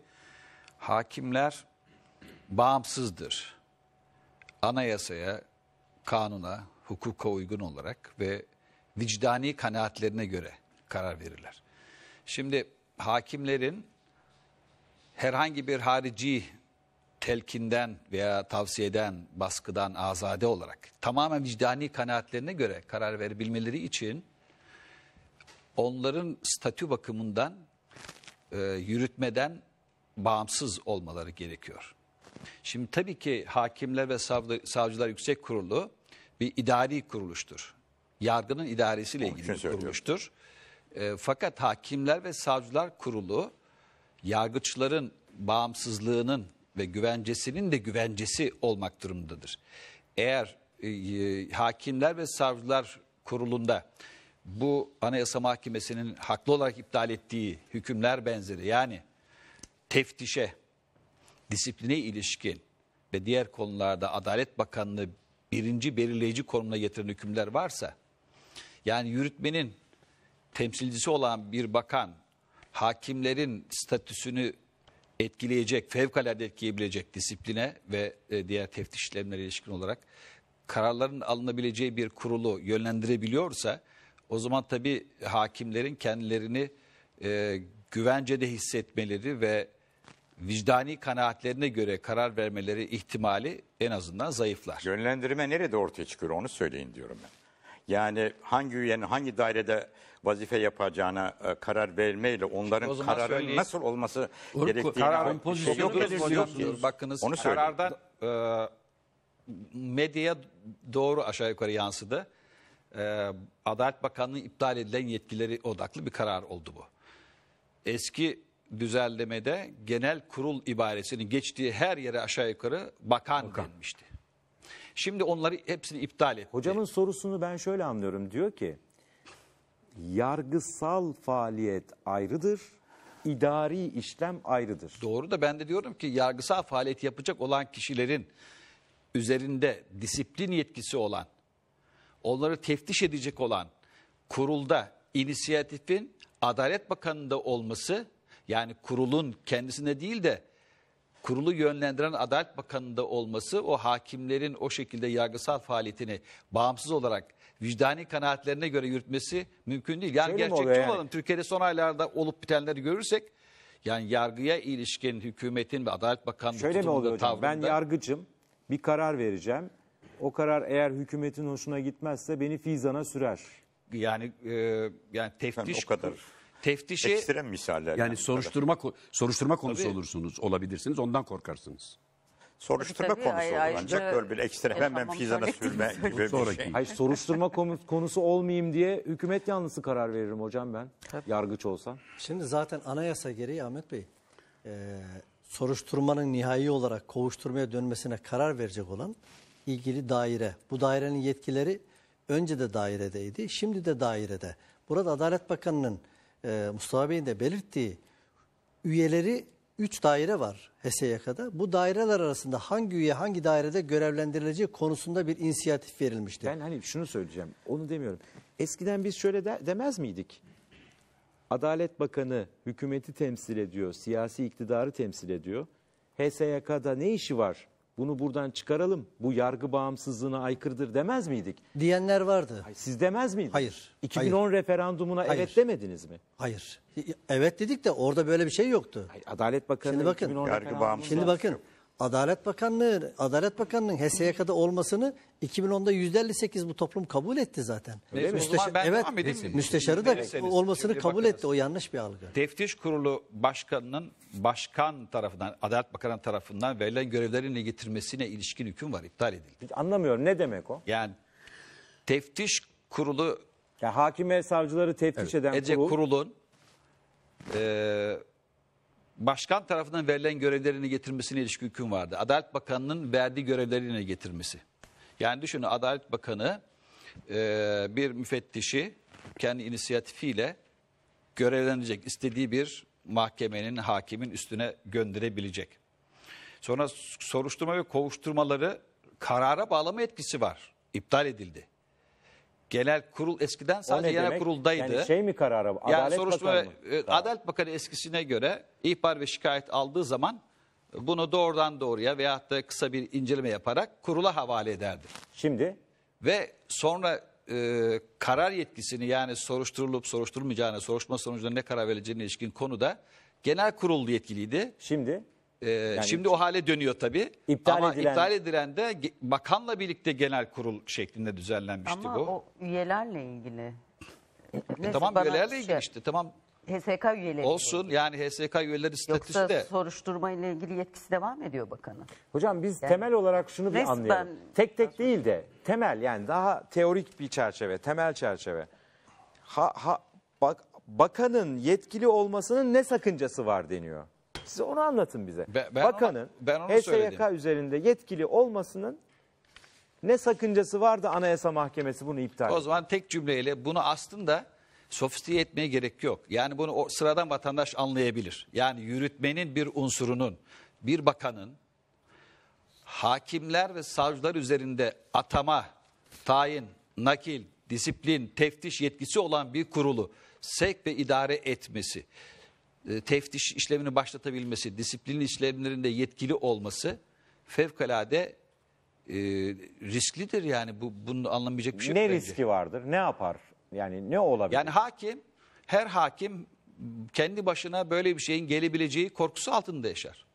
hakimler bağımsızdır. Anayasaya, kanuna, hukuka uygun olarak ve vicdani kanaatlerine göre karar verirler. Şimdi hakimlerin herhangi bir harici telkinden veya tavsiyeden, baskıdan azade olarak tamamen vicdani kanaatlerine göre karar verebilmeleri için onların statü bakımından e, yürütmeden bağımsız olmaları gerekiyor. Şimdi tabii ki hakimler ve savcılar yüksek kurulu bir idari kuruluştur. Yargının idaresiyle ilgili bir kuruluştur. E, fakat hakimler ve savcılar kurulu yargıçların bağımsızlığının ve güvencesinin de güvencesi olmak durumundadır. Eğer e, e, hakimler ve savcılar kurulunda bu Anayasa Mahkemesi'nin haklı olarak iptal ettiği hükümler benzeri yani teftişe, disipline ilişkin ve diğer konularda Adalet Bakanlığı birinci belirleyici konumuna getiren hükümler varsa yani yürütmenin temsilcisi olan bir bakan hakimlerin statüsünü etkileyecek, fevkalade etkileyebilecek disipline ve e, diğer teftiş işlemlere ilişkin olarak kararların alınabileceği bir kurulu yönlendirebiliyorsa o zaman tabii hakimlerin kendilerini e, güvencede hissetmeleri ve vicdani kanaatlerine göre karar vermeleri ihtimali
en azından zayıflar. Yönlendirme nerede ortaya çıkıyor onu söyleyin diyorum ben. Yani hangi üyenin hangi dairede vazife yapacağına e, karar vermeyle onların zaman kararın söyleyeyim. nasıl olması Urku, gerektiğini kararın şey pozisyonu yok, şey yok, bakınız Onu e, karardan e,
medyaya doğru aşağı yukarı yansıdı. E, Adalet Bakanlığı iptal edilen yetkileri odaklı bir karar oldu bu. Eski düzenlemede genel kurul ibaresinin geçtiği her yere aşağı yukarı bakan, bakan. denmişti. Şimdi onları hepsini iptal etti.
Hocamın sorusunu ben şöyle anlıyorum. Diyor
ki yargısal faaliyet ayrıdır, idari işlem ayrıdır. Doğru da ben de diyorum ki yargısal faaliyet yapacak olan kişilerin üzerinde disiplin yetkisi olan, onları teftiş edecek olan kurulda inisiyatifin Adalet Bakanı'nda olması yani kurulun kendisinde değil de kurulu yönlendiren Adalet Bakanı'nda olması o hakimlerin o şekilde yargısal faaliyetini bağımsız olarak vicdani kanaatlerine göre yürütmesi mümkün değil. Yani Şöyle gerçekçi yani? Türkiye'de son aylarda olup bitenleri görürsek yani yargıya ilişkin hükümetin ve Adalet Bakanlığı Şöyle mi oluyor Tavrında, ben yargıcım
bir karar vereceğim. O karar eğer hükümetin hoşuna gitmezse beni fizana sürer.
Yani e, yani teftiş Efendim, o kadar teftişi ekstrem misaller. Yani soruşturma
soruşturma konusu Tabii. olursunuz, olabilirsiniz. Ondan korkarsınız.
Soruşturma Tabii, konusu ay-
olur ay- ancak böyle bir ekstrem hemen hamam fizana sürme gibi bir Sonraki. şey. Hayır
soruşturma
konusu olmayayım
diye hükümet yanlısı karar veririm hocam ben. Yargıç olsam. Şimdi zaten anayasa gereği Ahmet Bey e, soruşturmanın nihai olarak kovuşturmaya dönmesine karar verecek olan ilgili daire. Bu dairenin yetkileri önce de dairedeydi, şimdi de dairede. Burada Adalet Bakanı'nın e, Mustafa Bey'in de belirttiği üyeleri 3 daire var HSYK'da. Bu daireler arasında hangi üye hangi dairede görevlendirileceği konusunda bir inisiyatif verilmişti. Ben hani şunu söyleyeceğim, onu demiyorum.
Eskiden biz şöyle de, demez miydik? Adalet Bakanı hükümeti temsil ediyor, siyasi iktidarı temsil ediyor. HSYK'da ne işi var bunu buradan çıkaralım. Bu yargı bağımsızlığına aykırıdır demez miydik? Diyenler vardı. siz demez miydiniz?
Hayır. 2010
hayır. referandumuna hayır. evet demediniz mi? Hayır.
Evet dedik de orada böyle bir şey yoktu. Hayır, Adalet Bakanı şimdi bakın, 2010 yargı bağımsızlığı. Şimdi bakın. Yok. Adalet Bakanlığı, Adalet Bakanlığı'nın HSYK'da olmasını 2010'da %58 bu toplum kabul etti zaten. Öyle Müsteşar, ben evet, müsteşarı da Verirseniz, olmasını şimdi kabul bakarız. etti. O yanlış bir algı. Teftiş Kurulu
Başkanı'nın başkan tarafından, Adalet Bakanı tarafından verilen görevlerini getirmesine ilişkin hüküm var. iptal edildi. Hiç anlamıyorum ne demek o? Yani teftiş kurulu, Ya hakime savcıları teftiş eden edecek kurul kurulun e, başkan tarafından verilen görevlerini getirmesine ilişkin hüküm vardı. Adalet Bakanı'nın verdiği görevlerini getirmesi. Yani düşünün Adalet Bakanı e, bir müfettişi kendi inisiyatifiyle görevlenecek istediği bir mahkemenin, hakimin üstüne gönderebilecek. Sonra soruşturma ve kovuşturmaları karara bağlama etkisi var. İptal edildi. Genel kurul eskiden sadece genel kuruldaydı. Yani şey mi
kararı? Adalet yani soruşturma Bakanı mı?
E, Adalet Bakanı eskisine göre ihbar ve şikayet aldığı zaman bunu doğrudan doğruya veyahut da kısa bir inceleme yaparak kurula havale ederdi. Şimdi? Ve sonra e, karar yetkisini yani soruşturulup soruşturulmayacağına, soruşturma sonucunda ne karar vereceğine ilişkin konuda genel kurul yetkiliydi. Şimdi? Ee, yani şimdi o hale dönüyor tabii. İptal Ama edilen... iptal edilen de bakanla birlikte genel kurul şeklinde düzenlenmişti Ama bu. Ama o
üyelerle ilgili.
e, e tamam üyelerle şey... ilgili işte tamam.
HSK üyeleri. Olsun
ilgili. yani HSK üyeleri statüsü Yoksa de. Yoksa
soruşturma ile ilgili yetkisi devam ediyor bakanın. Hocam biz yani, temel olarak
şunu bir anlayalım. Ben... Tek tek değil de temel yani daha teorik bir çerçeve, temel çerçeve. Ha, ha, bak, bakanın yetkili olmasının ne sakıncası var deniyor. Size onu anlatın bize. Be, ben Bakanın ona, ben onu HSYK söyledim. üzerinde yetkili olmasının ne sakıncası vardı? da Anayasa Mahkemesi bunu iptal ediyor?
O zaman tek cümleyle bunu aslında sofistike etmeye gerek yok. Yani bunu o sıradan vatandaş anlayabilir. Yani yürütmenin bir unsurunun, bir bakanın hakimler ve savcılar üzerinde atama, tayin, nakil, disiplin, teftiş yetkisi olan bir kurulu sevk ve idare etmesi. E, teftiş işlemini başlatabilmesi, disiplin işlemlerinde yetkili olması fevkalade e, risklidir yani bu bunu anlamayacak bir şey. Ne bence. riski vardır? Ne yapar? Yani ne olabilir? Yani hakim her hakim kendi başına böyle bir şeyin gelebileceği korkusu altında yaşar.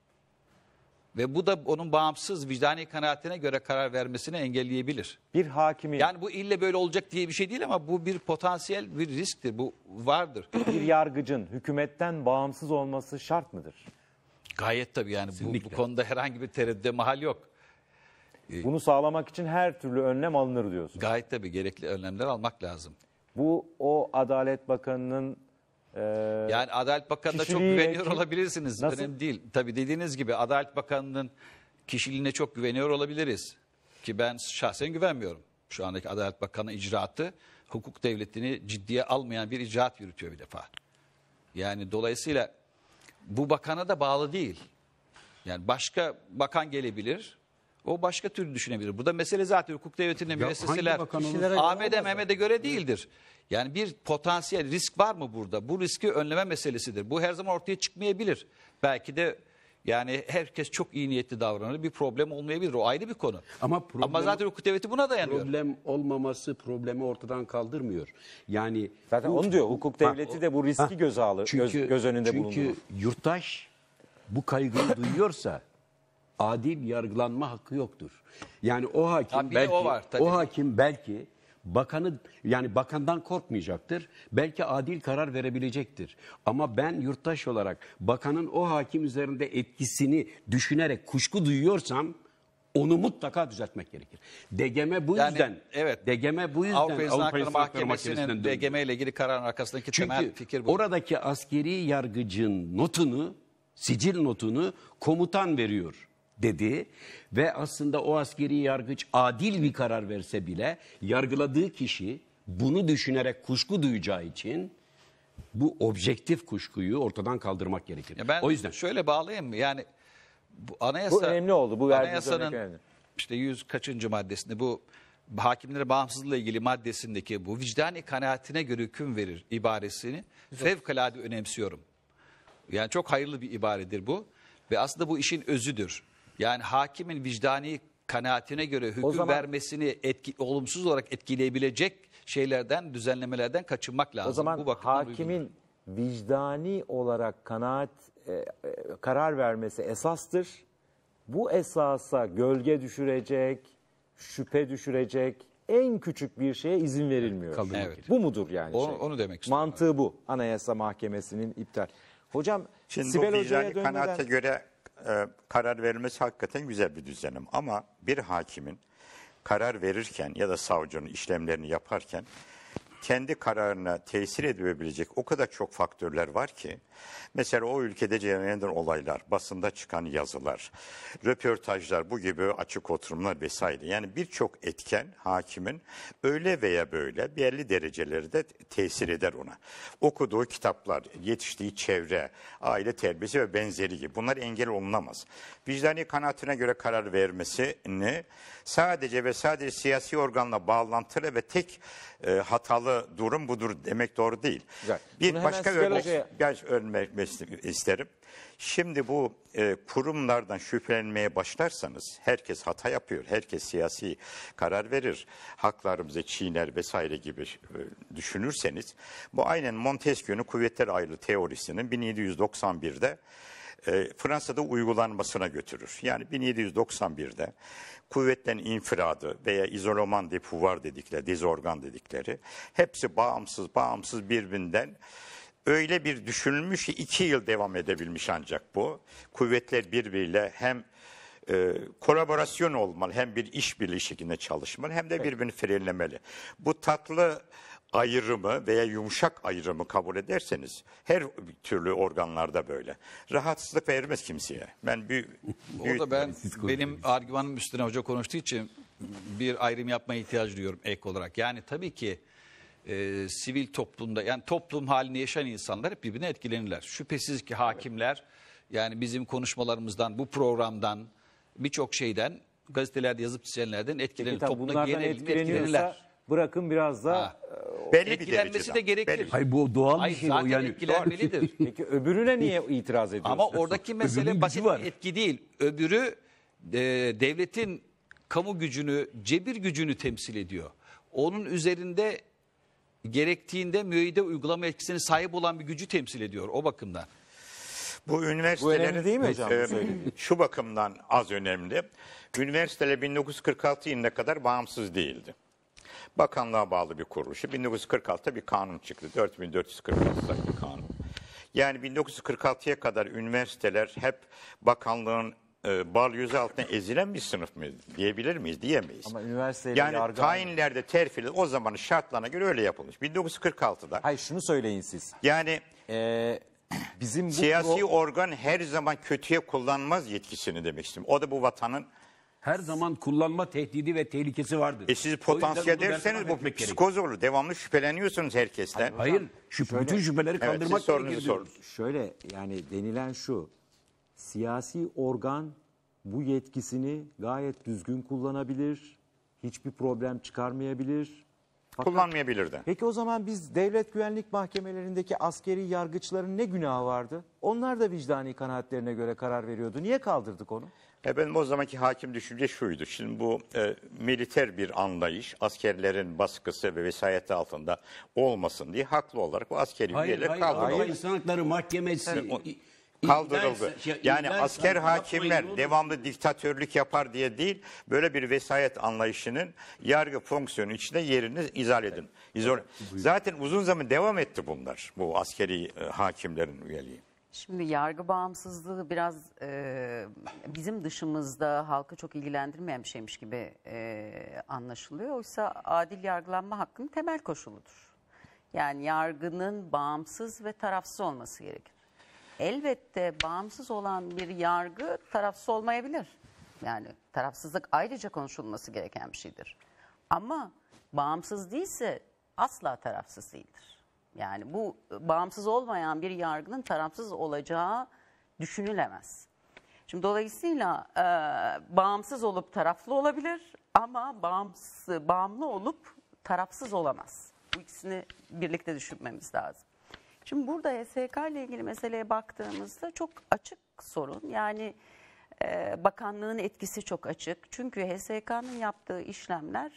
Ve bu da onun bağımsız vicdani kanaatine göre karar vermesini engelleyebilir. Bir hakimin, Yani bu ille böyle olacak diye bir şey değil ama bu bir potansiyel bir risktir. Bu vardır. bir yargıcın hükümetten bağımsız olması şart mıdır? Gayet tabii yani bu, bu konuda herhangi bir tereddüde mahal yok. Ee, Bunu sağlamak için her türlü önlem alınır diyorsun. Gayet tabii gerekli önlemler almak lazım.
Bu o Adalet Bakanı'nın e, yani
Adalet Bakanı'na çok güveniyor olabilirsiniz. Nasıl? Önemli değil. Tabii dediğiniz gibi Adalet Bakanı'nın kişiliğine çok güveniyor olabiliriz. Ki ben şahsen güvenmiyorum. Şu andaki Adalet Bakanı icraatı hukuk devletini ciddiye almayan bir icraat yürütüyor bir defa. Yani dolayısıyla bu bakana da bağlı değil. Yani başka bakan gelebilir. O başka türlü düşünebilir. Burada mesele zaten hukuk devletinin müesseseler AMD Mehmet'e göre değildir. Evet. Yani bir potansiyel risk var mı burada? Bu riski önleme meselesidir. Bu her zaman ortaya çıkmayabilir. Belki de yani herkes çok iyi niyetli davranır. Bir problem olmayabilir. O ayrı bir konu. Ama, problem, Ama zaten hukuk devleti buna dayanıyor.
Problem olmaması problemi ortadan kaldırmıyor. Yani zaten bu, onu diyor. Hukuk devleti ha, de bu riski ha, göze alır. Çünkü, göz, göz önünde bulundurur. Çünkü bulunduğu. yurttaş bu kaygıyı duyuyorsa adil yargılanma hakkı yoktur. Yani o hakim ha, belki o, var, tabii. o hakim belki bakanı yani bakandan korkmayacaktır. Belki adil karar verebilecektir. Ama ben yurttaş olarak bakanın o hakim üzerinde etkisini düşünerek kuşku duyuyorsam onu mutlaka düzeltmek gerekir. DGM bu yani, yüzden evet. DGM bu yüzden Avrupa İnsan Hakları Mahkemesi'nin
DGM ile ilgili kararın arkasındaki
Çünkü temel fikir bu. Oradaki askeri yargıcın notunu, sicil notunu komutan veriyor dedi ve aslında o askeri yargıç adil bir karar verse bile yargıladığı kişi bunu düşünerek kuşku duyacağı için bu objektif kuşkuyu ortadan kaldırmak gerekir.
ben o yüzden şöyle bağlayayım mı? Yani bu anayasa bu önemli oldu bu anayasanın işte yüz kaçıncı maddesinde bu hakimlere bağımsızlıkla ilgili maddesindeki bu vicdani kanaatine göre hüküm verir ibaresini Güzel. fevkalade önemsiyorum. Yani çok hayırlı bir ibaredir bu ve aslında bu işin özüdür. Yani hakimin vicdani kanaatine göre hüküm zaman, vermesini etki, olumsuz olarak etkileyebilecek şeylerden, düzenlemelerden kaçınmak lazım. O zaman Bu hakimin
uygundur. vicdani olarak kanaat e, e, karar vermesi esastır. Bu esasa gölge düşürecek, şüphe düşürecek en küçük bir şeye izin verilmiyor. Kalın. Evet. Bu
mudur yani? O, şey? Onu demek istiyorum. Mantığı bu. Anayasa Mahkemesi'nin iptal. Hocam Şimdi Sibel Hoca'ya döndüren... kanaate göre e, karar verilmesi hakikaten güzel bir düzenim. Ama bir hakimin karar verirken ya da savcının işlemlerini yaparken kendi kararına tesir edebilecek o kadar çok faktörler var ki. Mesela o ülkede cereyan olaylar, basında çıkan yazılar, röportajlar, bu gibi açık oturumlar vesaire. Yani birçok etken hakimin öyle veya böyle belli derecelerde tesir eder ona. Okuduğu kitaplar, yetiştiği çevre, aile terbiyesi ve benzeri gibi bunlar engel olunamaz. Vicdani kanaatine göre karar vermesini sadece ve sadece siyasi organla bağlantılı ve tek e, hatalı durum budur demek doğru değil. Güzel. Bir Bunu başka örnek, bir örnek isterim. Şimdi bu e, kurumlardan şüphelenmeye başlarsanız herkes hata yapıyor, herkes siyasi karar verir, haklarımızı çiğner vesaire gibi e, düşünürseniz bu aynen Montesquieu'nun kuvvetler ayrılığı teorisinin 1791'de e, Fransa'da uygulanmasına götürür. Yani 1791'de kuvvetten infiradı veya izoloman de pouvoir dedikleri, dizorgan dedikleri hepsi bağımsız bağımsız birbirinden öyle bir düşünülmüş ki iki yıl devam edebilmiş ancak bu. Kuvvetler birbiriyle hem e, kolaborasyon olmalı hem bir iş birliği şeklinde çalışmalı hem de birbirini frenlemeli. Bu tatlı ayrımı veya yumuşak ayrımı kabul ederseniz her türlü organlarda böyle. Rahatsızlık vermez kimseye. Ben bir büyük... Orada ben benim argümanım üstüne hoca
konuştuğu için bir ayrım yapmaya ihtiyacı duyuyorum ek olarak. Yani tabii ki e, sivil toplumda yani toplum halini yaşayan insanlar hep birbirine etkilenirler. Şüphesiz ki hakimler yani bizim konuşmalarımızdan bu programdan birçok şeyden gazetelerde yazıp çizenlerden etkilenir. Peki, tabii, Toplumda genel etkilenirler.
Bırakın biraz da e, etkilenmesi de gerekir. Belli. Hayır
bu doğal bir şey zaten o yani. etkilenmelidir. Peki öbürüne niye itiraz ediyorsunuz? Ama oradaki mesele basit var. bir etki değil. Öbürü e, devletin kamu gücünü, cebir gücünü temsil ediyor. Onun üzerinde gerektiğinde müeyyide uygulama etkisine sahip olan bir gücü temsil ediyor o bakımdan.
Bu üniversitelerin değil mi hocam? Ee, şu bakımdan az önemli. Üniversiteler 1946 yılına kadar bağımsız değildi bakanlığa bağlı bir kuruluşu. 1946'ta bir kanun çıktı. 4446 sayılı kanun. Yani 1946'ya kadar üniversiteler hep bakanlığın e, bal yüzü altına ezilen bir sınıf mı diyebilir miyiz? Diyemeyiz. Ama üniversiteyle yani yargı... tayinlerde terfiler o zamanın şartlarına göre öyle yapılmış. 1946'da. Hayır şunu söyleyin siz. Yani ee, bizim bu siyasi pro... organ her zaman kötüye kullanmaz yetkisini demek istiyorum. O da bu vatanın her zaman kullanma tehdidi ve tehlikesi vardır. E siz potansiyel derseniz bu psikoz olur. Devamlı şüpheleniyorsunuz herkesten. Hayır, hayır şüphe, şöyle, bütün şüpheleri kaldırmak evet, gerekir. Sorun.
Şöyle yani denilen şu. Siyasi organ bu yetkisini gayet düzgün kullanabilir. Hiçbir problem çıkarmayabilir fakat,
kullanmayabilirdi.
Peki o zaman biz devlet güvenlik mahkemelerindeki askeri yargıçların ne günahı vardı? Onlar da vicdani kanaatlerine göre karar veriyordu. Niye kaldırdık onu?
Efendim o zamanki hakim düşünce şuydu. Şimdi bu e, militer bir anlayış askerlerin baskısı ve vesayeti altında olmasın diye haklı olarak bu askeri hayır, kaldırdı. hayır, kaldırıldı. Hayır,
hayır, hakları mahkemesi... Yani, o,
kaldırıldı. yani asker hakimler devamlı diktatörlük yapar diye değil, böyle bir vesayet anlayışının yargı fonksiyonu içinde yerini izal edin. İzol. Zaten uzun zaman devam etti bunlar, bu askeri e, hakimlerin üyeliği.
Şimdi yargı bağımsızlığı biraz e, bizim dışımızda halkı çok ilgilendirmeyen bir şeymiş gibi e, anlaşılıyor. Oysa adil yargılanma hakkının temel koşuludur. Yani yargının bağımsız ve tarafsız olması gerekir elbette bağımsız olan bir yargı tarafsız olmayabilir. Yani tarafsızlık ayrıca konuşulması gereken bir şeydir. Ama bağımsız değilse asla tarafsız değildir. Yani bu bağımsız olmayan bir yargının tarafsız olacağı düşünülemez. Şimdi dolayısıyla e, bağımsız olup taraflı olabilir ama bağımsız, bağımlı olup tarafsız olamaz. Bu ikisini birlikte düşünmemiz lazım. Şimdi burada HSK ile ilgili meseleye baktığımızda çok açık sorun. Yani e, bakanlığın etkisi çok açık. Çünkü HSK'nın yaptığı işlemler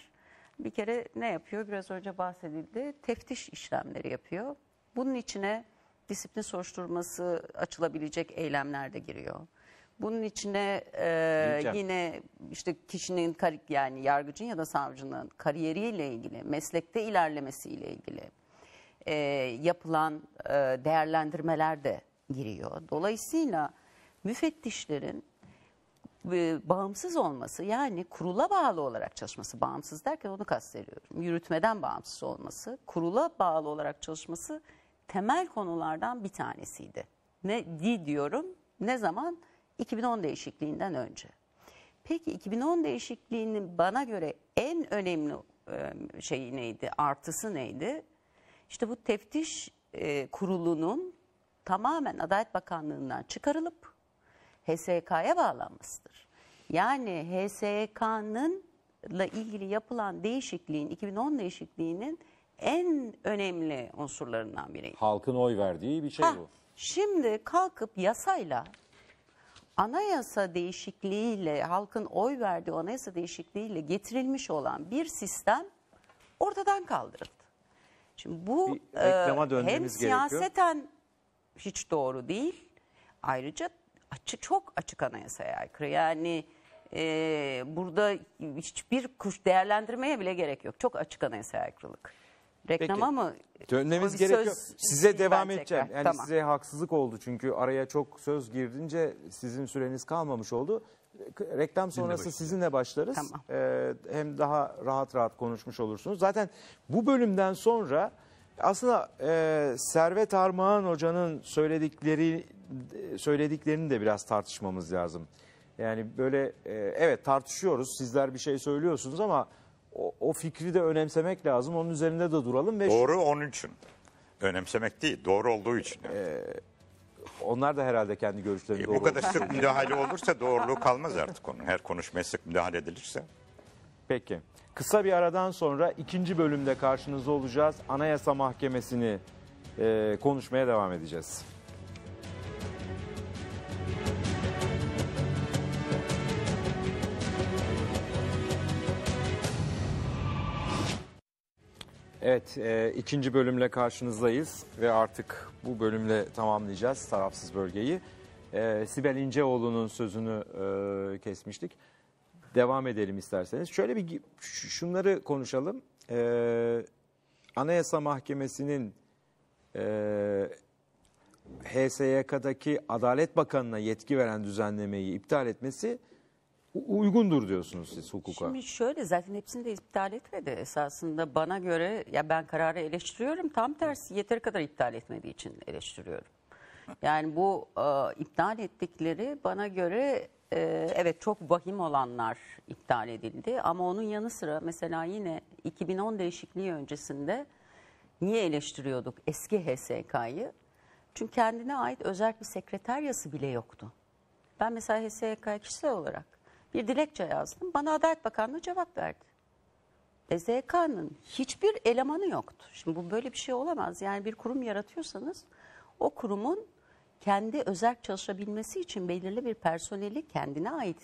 bir kere ne yapıyor? Biraz önce bahsedildi. Teftiş işlemleri yapıyor. Bunun içine disiplin soruşturması açılabilecek eylemler de giriyor. Bunun içine e, yine işte kişinin yani yargıcın ya da savcının kariyeriyle ilgili, meslekte ilerlemesiyle ilgili e, yapılan e, değerlendirmeler de giriyor. Dolayısıyla müfettişlerin e, bağımsız olması yani kurula bağlı olarak çalışması bağımsız derken onu kastediyorum. Yürütmeden bağımsız olması, kurula bağlı olarak çalışması temel konulardan bir tanesiydi. Ne di diyorum ne zaman 2010 değişikliğinden önce. Peki 2010 değişikliğinin bana göre en önemli şey neydi, artısı neydi? İşte bu teftiş e, kurulunun tamamen Adalet Bakanlığı'ndan çıkarılıp HSK'ya bağlanmasıdır. Yani HSK'nın ile ilgili yapılan değişikliğin 2010 değişikliğinin en önemli unsurlarından biri. Halkın oy verdiği bir şey ha, bu. Şimdi kalkıp yasayla anayasa değişikliğiyle halkın oy verdiği anayasa değişikliğiyle getirilmiş olan bir sistem ortadan kaldırıldı. Şimdi bu e, hem dönmemiz gerekiyor. siyaseten hiç doğru değil. Ayrıca açık çok açık anayasaya aykırı. Yani e, burada hiçbir kuş değerlendirmeye bile gerek yok. Çok açık anayasaya aykırılık. Reklama mı?
Dönmemiz gerekiyor. söz Size devam bence. edeceğim. Yani Tamam. size haksızlık oldu çünkü araya çok söz girdince sizin süreniz kalmamış oldu reklam sonrası sizinle, başlarız. Tamam. Ee, hem daha rahat rahat konuşmuş olursunuz. Zaten bu bölümden sonra aslında e, Servet Armağan Hoca'nın söyledikleri söylediklerini de biraz tartışmamız lazım. Yani böyle e, evet tartışıyoruz. Sizler bir şey söylüyorsunuz ama o, o fikri de önemsemek lazım. Onun üzerinde de duralım ve Doğru onun
için. Önemsemek değil, doğru olduğu için. Evet. E, onlar da herhalde kendi görüşlerini e, Bu kadar olur. sık müdahale olursa doğruluğu kalmaz artık onun. Her konuşmaya sık müdahale edilirse. Peki.
Kısa bir aradan sonra ikinci bölümde karşınızda olacağız. Anayasa Mahkemesi'ni e, konuşmaya devam edeceğiz. Evet, e, ikinci bölümle karşınızdayız ve artık bu bölümle tamamlayacağız tarafsız bölgeyi. E, Sibel İnceoğlu'nun sözünü e, kesmiştik. Devam edelim isterseniz. Şöyle bir şunları konuşalım. E, Anayasa Mahkemesi'nin e, HSYK'daki Adalet Bakanı'na yetki veren düzenlemeyi iptal etmesi uygundur diyorsunuz siz hukuka.
Şimdi şöyle zaten hepsini de iptal etmedi esasında bana göre ya ben kararı eleştiriyorum tam tersi yeteri kadar iptal etmediği için eleştiriyorum. Yani bu e, iptal ettikleri bana göre e, evet çok vahim olanlar iptal edildi ama onun yanı sıra mesela yine 2010 değişikliği öncesinde niye eleştiriyorduk eski HSK'yı? Çünkü kendine ait özel bir sekreteryası bile yoktu. Ben mesela HSK kişisel olarak bir dilekçe yazdım. Bana Adalet Bakanlığı cevap verdi. EZK'nın hiçbir elemanı yoktu. Şimdi bu böyle bir şey olamaz. Yani bir kurum yaratıyorsanız o kurumun kendi özel çalışabilmesi için belirli bir personeli, kendine ait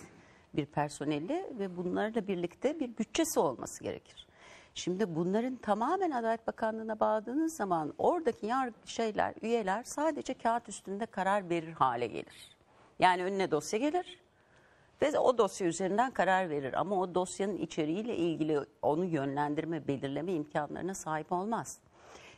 bir personeli ve bunlarla birlikte bir bütçesi olması gerekir. Şimdi bunların tamamen Adalet Bakanlığı'na bağladığınız zaman oradaki yar şeyler, üyeler sadece kağıt üstünde karar verir hale gelir. Yani önüne dosya gelir. Ve o dosya üzerinden karar verir ama o dosyanın içeriğiyle ilgili onu yönlendirme, belirleme imkanlarına sahip olmaz.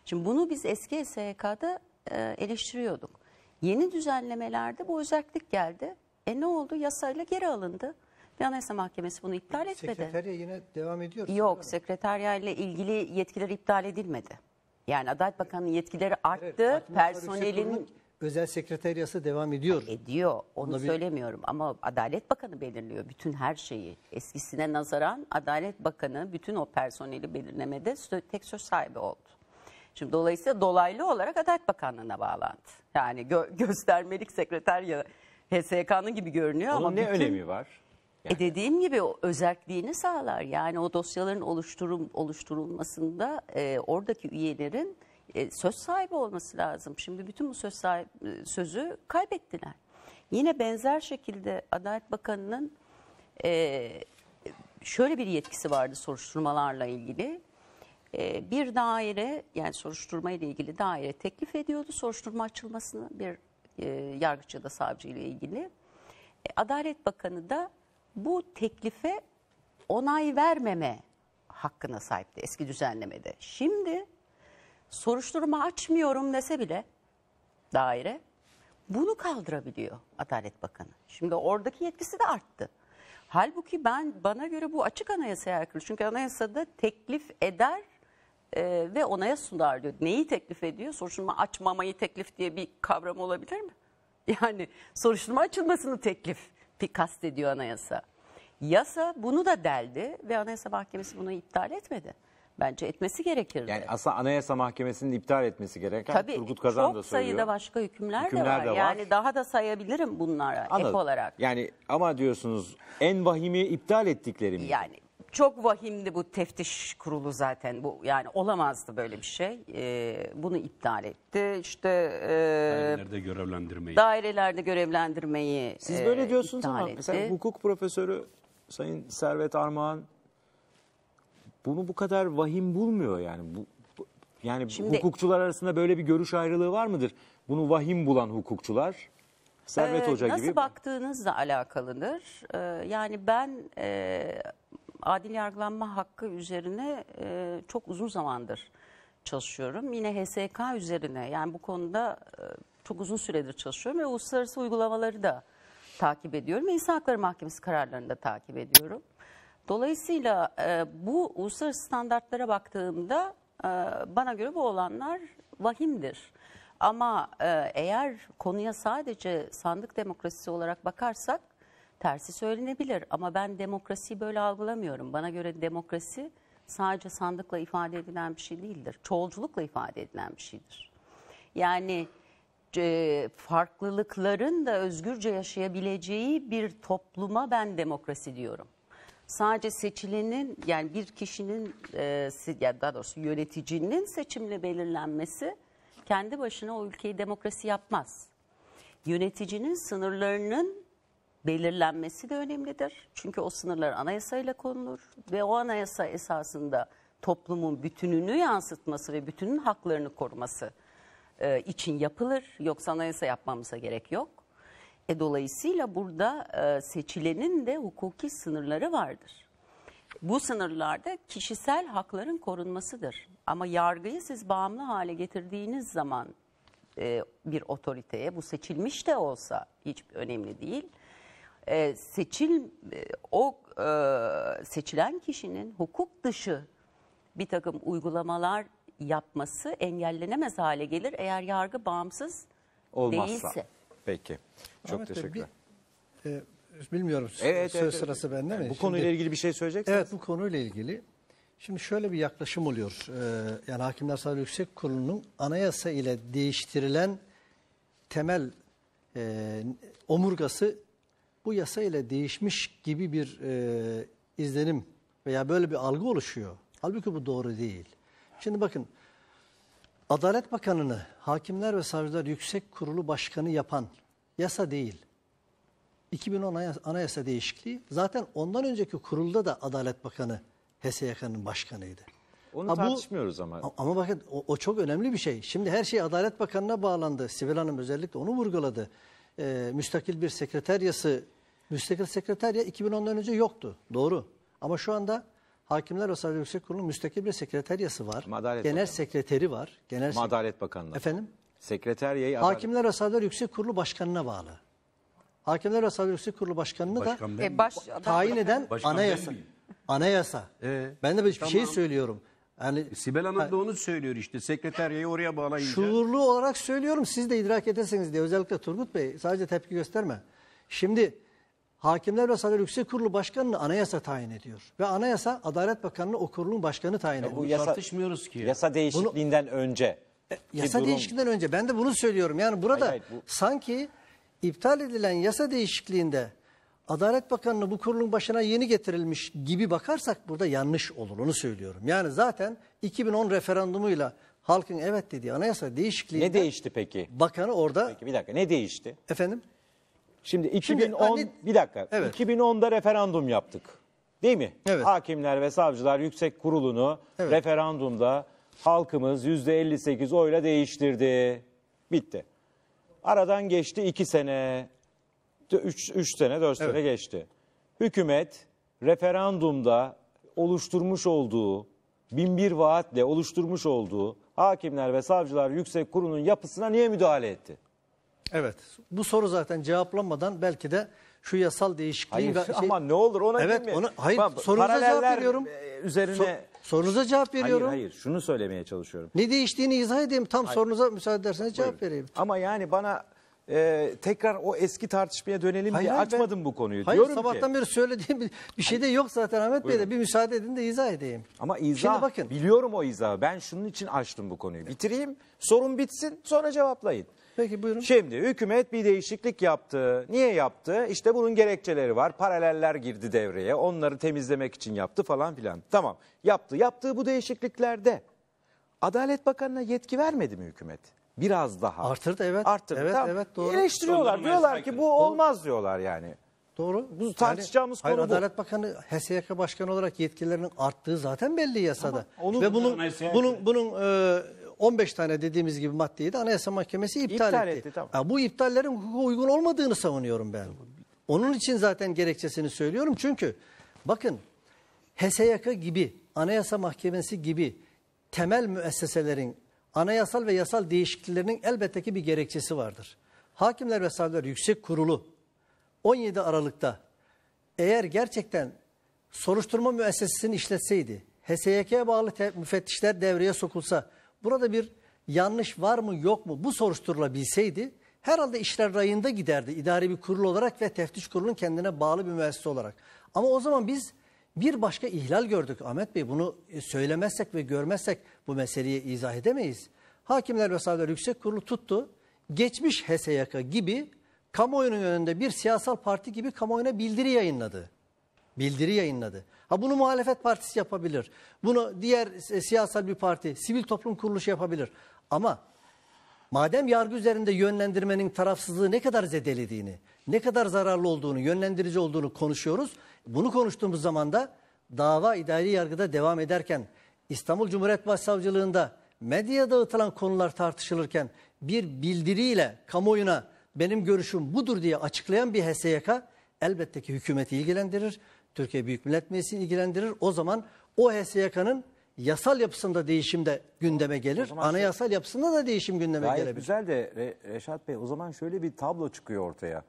Şimdi bunu biz eski SHK'da e, eleştiriyorduk. Yeni düzenlemelerde bu özellik geldi. E ne oldu? Yasayla geri alındı. Ve Anayasa Mahkemesi bunu iptal etmedi. Sekreterya yine devam ediyor. Yok, sekreterya ile ilgili yetkiler iptal edilmedi. Yani Adalet Bakanı'nın yetkileri arttı, evet, şey personelin özel sekreteryası devam ediyor. Ediyor. Onu Bunda bir- söylemiyorum ama Adalet Bakanı belirliyor bütün her şeyi. Eskisine nazaran Adalet Bakanı bütün o personeli belirlemede tek söz sahibi oldu. Şimdi dolayısıyla dolaylı olarak Adalet Bakanlığı'na bağlandı. Yani gö- göstermelik sekreterya HSK'nın gibi görünüyor ama ne bütün- önemi var? E dediğim gibi o özelliğini sağlar. Yani o dosyaların oluşturum oluşturulmasında e, oradaki üyelerin e, söz sahibi olması lazım. Şimdi bütün bu söz sahibi, e, sözü kaybettiler. Yine benzer şekilde Adalet Bakanı'nın e, şöyle bir yetkisi vardı soruşturmalarla ilgili. E, bir daire yani soruşturma ile ilgili daire teklif ediyordu soruşturma açılmasını bir e, yargıç ya da savcı ile ilgili. E, Adalet Bakanı da bu teklife onay vermeme hakkına sahipti eski düzenlemede. Şimdi soruşturma açmıyorum dese bile daire bunu kaldırabiliyor Adalet Bakanı. Şimdi oradaki yetkisi de arttı. Halbuki ben bana göre bu açık anayasaya aykırı. Çünkü anayasada teklif eder e, ve onaya sunar diyor. Neyi teklif ediyor? Soruşturma açmamayı teklif diye bir kavram olabilir mi? Yani soruşturma açılmasını teklif kastediyor anayasa. Yasa bunu da deldi ve Anayasa Mahkemesi bunu iptal etmedi. Bence etmesi gerekirdi. Yani aslında Anayasa Mahkemesi'nin
iptal etmesi gereken Tabii, Turgut Kazan da söylüyor. Tabii çok sayıda
başka hükümler, hükümler de, var. de var. Yani daha da sayabilirim bunlara Anladım. ek olarak.
Yani ama diyorsunuz en vahimi iptal ettikleri mi?
Yani çok vahimdi bu teftiş kurulu zaten bu yani olamazdı böyle bir şey. Ee, bunu iptal etti. İşte e, dairelerde
görevlendirmeyi.
Dairelerde görevlendirmeyi. Siz böyle e, diyorsunuz ama etti. mesela
hukuk profesörü Sayın Servet Armağan bunu bu kadar vahim bulmuyor yani. Bu, yani Şimdi- hukukçular arasında böyle bir görüş ayrılığı var mıdır? Bunu vahim bulan hukukçular Servet Ee, Hoca nasıl gibi.
baktığınızla alakalıdır. Ee, yani ben e, adil yargılanma hakkı üzerine e, çok uzun zamandır çalışıyorum. Yine HSK üzerine yani bu konuda e, çok uzun süredir çalışıyorum ve uluslararası uygulamaları da takip ediyorum. ve İnsan Hakları Mahkemesi kararlarını da takip ediyorum. Dolayısıyla e, bu uluslararası standartlara baktığımda e, bana göre bu olanlar vahimdir. Ama e, eğer konuya sadece sandık demokrasisi olarak bakarsak tersi söylenebilir. Ama ben demokrasiyi böyle algılamıyorum. Bana göre demokrasi sadece sandıkla ifade edilen bir şey değildir. Çoğulculukla ifade edilen bir şeydir. Yani e, farklılıkların da özgürce yaşayabileceği bir topluma ben demokrasi diyorum sadece seçilenin yani bir kişinin e, yani daha doğrusu yöneticinin seçimle belirlenmesi kendi başına o ülkeyi demokrasi yapmaz. Yöneticinin sınırlarının belirlenmesi de önemlidir. Çünkü o sınırlar anayasayla konulur ve o anayasa esasında toplumun bütününü yansıtması ve bütünün haklarını koruması e, için yapılır. Yoksa anayasa yapmamıza gerek yok. E, dolayısıyla burada e, seçilenin de hukuki sınırları vardır. Bu sınırlarda kişisel hakların korunmasıdır. Ama yargıyı siz bağımlı hale getirdiğiniz zaman e, bir otoriteye, bu seçilmiş de olsa hiç önemli değil. E, seçil e, o e, seçilen kişinin hukuk dışı bir takım uygulamalar yapması engellenemez hale gelir eğer yargı bağımsız
Olmazsa. değilse. Peki. Çok
Ahmet
teşekkürler. bir, e, bilmiyorum evet, söz evet, sırası evet. bende mi? Bu konuyla Şimdi, ilgili bir şey söyleyecek? Evet bu konuyla ilgili. Şimdi şöyle bir yaklaşım oluyor. Ee, yani Hakimler Savcı Yüksek Kurulu'nun anayasa ile değiştirilen temel e, omurgası bu yasa ile değişmiş gibi bir e, izlenim veya böyle bir algı oluşuyor. Halbuki bu doğru değil. Şimdi bakın Adalet Bakanı'nı Hakimler ve Savcılar Yüksek Kurulu Başkanı yapan yasa değil. 2010 anayasa, değişikliği zaten ondan önceki kurulda da Adalet Bakanı HSYK'nın başkanıydı. Onu ha, tartışmıyoruz bu, ama. Ama bakın o, o çok önemli bir şey. Şimdi her şey Adalet Bakanı'na bağlandı. Sivil Hanım özellikle onu vurguladı. Ee, müstakil bir sekreteryası, müstakil sekreterya 2010'dan önce yoktu. Doğru. Ama şu anda Hakimler Arası Yüksek Kurulu müstakil bir sekreteryası var. Ama Genel Bakanı. sekreteri var. Genel Ama
Bakanlığı. Efendim? Sekreteryayı Adalet- Hakimler
Arası Yüksek Kurulu Başkanı'na bağlı. Hakimler Arası Yüksek Kurulu Başkanı'nı da Başkan ben E, baş, tayin eden Başkan ben anayasa. miyim? Anayasa. E, ben de bir şey söylüyorum. Yani e, Sibel Hanım da onu söylüyor işte sekreteryayı
oraya bağlayınca. Şuurlu
olarak söylüyorum siz de idrak ederseniz diye özellikle Turgut Bey sadece tepki gösterme. Şimdi Hakimler ve Savcılar Yüksek Kurulu Başkanı'nı anayasa tayin ediyor. Ve anayasa Adalet Bakanı'nı o kurulun başkanı tayin ediyor. Bu yasa,
tartışmıyoruz ki. Yasa değişikliğinden bunu, önce.
E, yasa durum... değişikliğinden önce ben de bunu söylüyorum. Yani burada hayır, hayır, bu... sanki iptal edilen yasa değişikliğinde Adalet Bakanı'nı bu kurulun başına yeni getirilmiş gibi bakarsak burada yanlış olur onu söylüyorum. Yani zaten 2010 referandumuyla halkın evet dediği anayasa değişikliğinde... Ne değişti peki? Bakanı orada... Peki bir dakika ne değişti? Efendim?
Şimdi 2010 hani- bir dakika. Evet. 2010'da referandum yaptık. Değil mi? Evet. Hakimler ve Savcılar Yüksek Kurulu'nu Evet. referandumda halkımız %58 oyla değiştirdi. Bitti. Aradan geçti 2 sene. 3 sene 4 sene geçti. Hükümet referandumda oluşturmuş olduğu binbir vaatle oluşturmuş olduğu Hakimler ve Savcılar Yüksek Kurulu'nun yapısına niye müdahale etti?
Evet. Bu soru zaten cevaplanmadan belki de şu yasal değişikliği Hayır şey, ama ne olur ona evet, girmeyin. Onu, hayır tamam, sorunuza cevap veriyorum. E, üzerine... sorunuza cevap veriyorum. Hayır
hayır şunu söylemeye çalışıyorum.
Ne değiştiğini izah edeyim. Tam hayır. sorunuza müsaade ederseniz cevap Buyurun. vereyim. Ama yani bana e, tekrar o eski tartışmaya dönelim hayır, diye hayır, açmadım ben, bu konuyu. Hayır Diyorum sabahtan ki, beri söylediğim bir, bir şey de yok zaten Ahmet buyurun. Bey de bir müsaade edin de izah edeyim.
Ama izah Şimdi bakın. biliyorum o izahı ben şunun için açtım bu konuyu bitireyim sorun bitsin sonra cevaplayın. Peki buyurun. Şimdi hükümet bir değişiklik yaptı. Niye yaptı? İşte bunun gerekçeleri var. Paraleller girdi devreye. Onları temizlemek için yaptı falan filan. Tamam yaptı. Yaptığı bu değişikliklerde Adalet Bakanı'na yetki vermedi mi hükümet? Biraz daha. Artırdı evet. Arttırdı. Evet, tamam. evet doğru. Eleştiriyorlar. diyorlar ki bu olmaz diyorlar yani.
Doğru. Bu tartışacağımız yani, konu hayır, bu. Adalet Bakanı HSYK Başkanı olarak yetkilerinin arttığı zaten belli yasada. Ama onu Ve bunun bunun bunun e, 15 tane dediğimiz gibi maddeyi de Anayasa Mahkemesi iptal, iptal etti. etti tamam. bu iptallerin hukuka uygun olmadığını savunuyorum ben. Onun için zaten gerekçesini söylüyorum. Çünkü bakın HSYK gibi, Anayasa Mahkemesi gibi temel müesseselerin anayasal ve yasal değişikliklerinin elbette ki bir gerekçesi vardır. Hakimler ve Savcılar Yüksek Kurulu 17 Aralık'ta eğer gerçekten soruşturma müessesesini işletseydi, HSYK'ye bağlı müfettişler devreye sokulsa Burada bir yanlış var mı yok mu bu soruşturulabilseydi herhalde işler rayında giderdi idari bir kurul olarak ve teftiş kurulun kendine bağlı bir müessese olarak. Ama o zaman biz bir başka ihlal gördük Ahmet Bey bunu e, söylemezsek ve görmezsek bu meseleyi izah edemeyiz. Hakimler ve Savcılar Yüksek Kurulu tuttu geçmiş HSYK gibi kamuoyunun önünde bir siyasal parti gibi kamuoyuna bildiri yayınladı. Bildiri yayınladı. Ha bunu muhalefet partisi yapabilir. Bunu diğer e, siyasal bir parti, sivil toplum kuruluşu yapabilir. Ama madem yargı üzerinde yönlendirmenin tarafsızlığı ne kadar zedelediğini, ne kadar zararlı olduğunu, yönlendirici olduğunu konuşuyoruz. Bunu konuştuğumuz zaman da dava idari yargıda devam ederken İstanbul Cumhuriyet Başsavcılığında medyaya dağıtılan konular tartışılırken bir bildiriyle kamuoyuna benim görüşüm budur diye açıklayan bir HSYK elbette ki hükümeti ilgilendirir. Türkiye Büyük Millet Meclisi'ni ilgilendirir. O zaman o HSYK'nın yasal yapısında değişim de gündeme gelir. Anayasal şöyle, yapısında da değişim gündeme gayet gelebilir.
güzel de Re Reşat Bey o zaman şöyle bir tablo çıkıyor ortaya.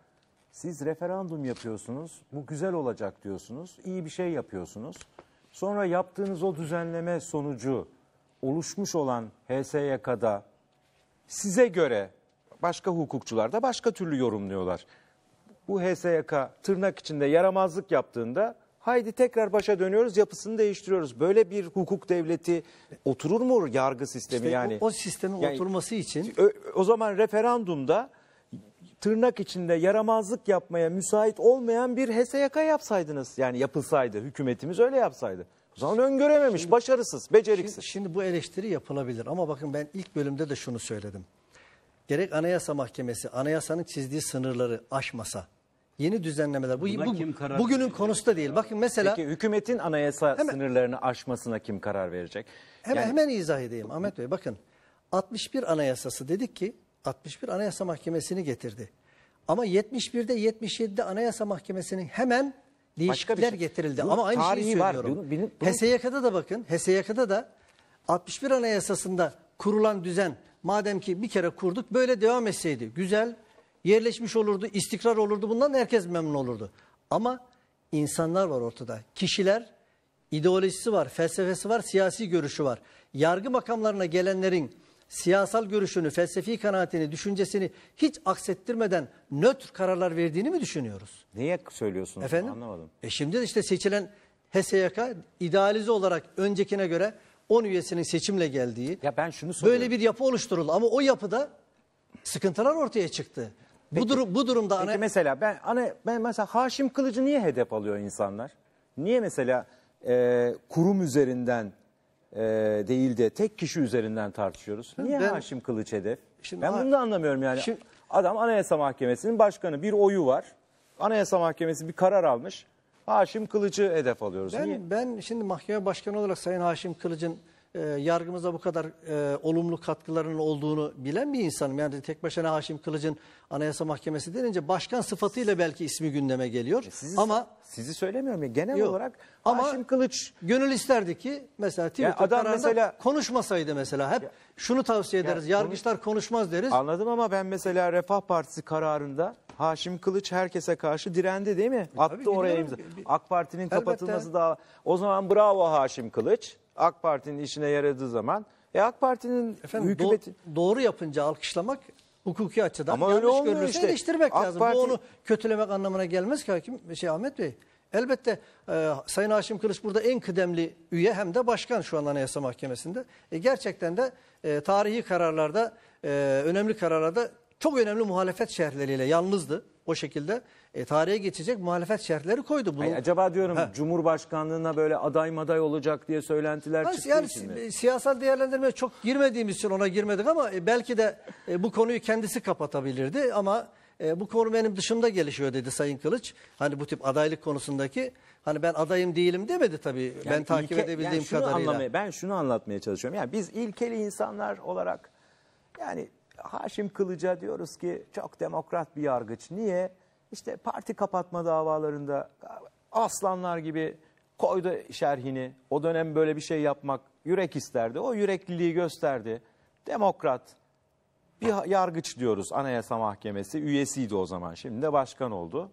Siz referandum yapıyorsunuz, bu güzel olacak diyorsunuz, iyi bir şey yapıyorsunuz. Sonra yaptığınız o düzenleme sonucu oluşmuş olan HSYK'da size göre başka hukukçular da başka türlü yorumluyorlar bu HSYK tırnak içinde yaramazlık yaptığında haydi tekrar başa dönüyoruz yapısını değiştiriyoruz. Böyle bir hukuk devleti oturur mu yargı sistemi işte yani? O, o sistemin yani, oturması için. O, o zaman referandumda tırnak içinde yaramazlık yapmaya müsait olmayan bir HSYK yapsaydınız. Yani yapılsaydı hükümetimiz öyle yapsaydı.
O zaman öngörememiş, şimdi, başarısız, beceriksiz. Şimdi, şimdi bu eleştiri yapılabilir ama bakın ben ilk bölümde de şunu söyledim. Gerek Anayasa Mahkemesi anayasanın çizdiği sınırları aşmasa, Yeni düzenlemeler. Bu, bu kim karar bugünün verecek? konusu da değil. Bakın mesela Peki hükümetin anayasa Hemen- sınırlarını aşmasına kim karar verecek? hemen Yani- hemen izah edeyim Ahmet Bey. Bakın 61 Anayasası dedik ki 61 Anayasa Mahkemesi'ni getirdi. Ama 71'de 77'de Anayasa Mahkemesi'nin hemen değişiklikler şey. getirildi. Bunun Ama aynı şeyi tarihi var. söylüyorum. Bunu- bunu- bunu- HSYK'da da bakın HSYK'da da 61 Anayasası'nda kurulan düzen madem ki bir kere kurduk böyle devam etseydi güzel yerleşmiş olurdu, istikrar olurdu. Bundan herkes memnun olurdu. Ama insanlar var ortada. Kişiler ideolojisi var, felsefesi var, siyasi görüşü var. Yargı makamlarına gelenlerin siyasal görüşünü, felsefi kanaatini, düşüncesini hiç aksettirmeden nötr kararlar verdiğini mi düşünüyoruz?
Niye söylüyorsunuz?
Efendim? Anlamadım. E şimdi işte seçilen HSYK idealize olarak öncekine göre 10 üyesinin seçimle geldiği ya ben şunu soruyorum. böyle bir yapı oluşturuldu ama o yapıda sıkıntılar ortaya çıktı. Peki. Bu, durum, bu durumda... Peki ana... mesela
ben, ana, ben mesela Haşim Kılıcı niye hedef alıyor insanlar? Niye mesela e, kurum üzerinden e, değil de tek kişi üzerinden tartışıyoruz? Niye ben, Haşim Kılıç hedef? Şimdi, ben bunu da anlamıyorum yani. Şimdi, Adam Anayasa Mahkemesi'nin başkanı bir oyu var. Anayasa Mahkemesi bir karar almış. Haşim Kılıcı hedef alıyoruz. Ben, Niye?
ben şimdi mahkeme başkanı olarak Sayın Haşim Kılıç'ın e, yargımıza bu kadar e, olumlu katkılarının olduğunu bilen bir insanım. Yani tek başına Haşim Kılıç'ın Anayasa Mahkemesi denince başkan sıfatıyla belki ismi gündeme geliyor. E sizi, ama sizi söylemiyorum ya genel yok. olarak ama Haşim Kılıç gönül isterdi ki mesela Twitter yani adam mesela konuşmasaydı mesela hep ya, şunu tavsiye ederiz. Ya, yargıçlar konuşmaz deriz. Anladım ama ben mesela Refah Partisi kararında Haşim Kılıç
herkese karşı direndi değil mi? E, Attı oraya imza. AK Parti'nin kapatılması daha. O zaman bravo Haşim Kılıç. AK Parti'nin işine yaradığı zaman e AK Parti'nin hükümeti...
do doğru yapınca alkışlamak hukuki açıdan Ama yanlış öyle görülürse işte. eleştirmek AK lazım. Parti... Bu onu kötülemek anlamına gelmez ki hakim şey Ahmet Bey. Elbette e, Sayın Haşim Kılıç burada en kıdemli üye hem de başkan şu an Anayasa Mahkemesi'nde. E, gerçekten de e, tarihi kararlarda, e, önemli kararlarda çok önemli muhalefet şerhleriyle yalnızdı o şekilde e, tarihe geçecek muhalefet şartları koydu. Bunu, Hayır, acaba diyorum ha. Cumhurbaşkanlığına böyle aday maday olacak diye söylentiler Hayır, çıktığı yani, için mi? E, siyasal değerlendirmeye çok girmediğimiz için ona girmedik ama e, belki de e, bu konuyu kendisi kapatabilirdi ama e, bu konu benim dışımda gelişiyor dedi Sayın Kılıç. Hani bu tip adaylık konusundaki hani ben adayım değilim demedi tabii. Yani ben ilke, takip edebildiğim yani kadarıyla. Anlamaya,
ben şunu anlatmaya çalışıyorum. Yani biz ilkeli insanlar olarak yani Haşim Kılıca diyoruz ki çok demokrat bir yargıç. Niye? İşte parti kapatma davalarında aslanlar gibi koydu şerhini. O dönem böyle bir şey yapmak yürek isterdi. O yürekliliği gösterdi. Demokrat bir yargıç diyoruz Anayasa Mahkemesi. Üyesiydi o zaman. Şimdi de başkan oldu.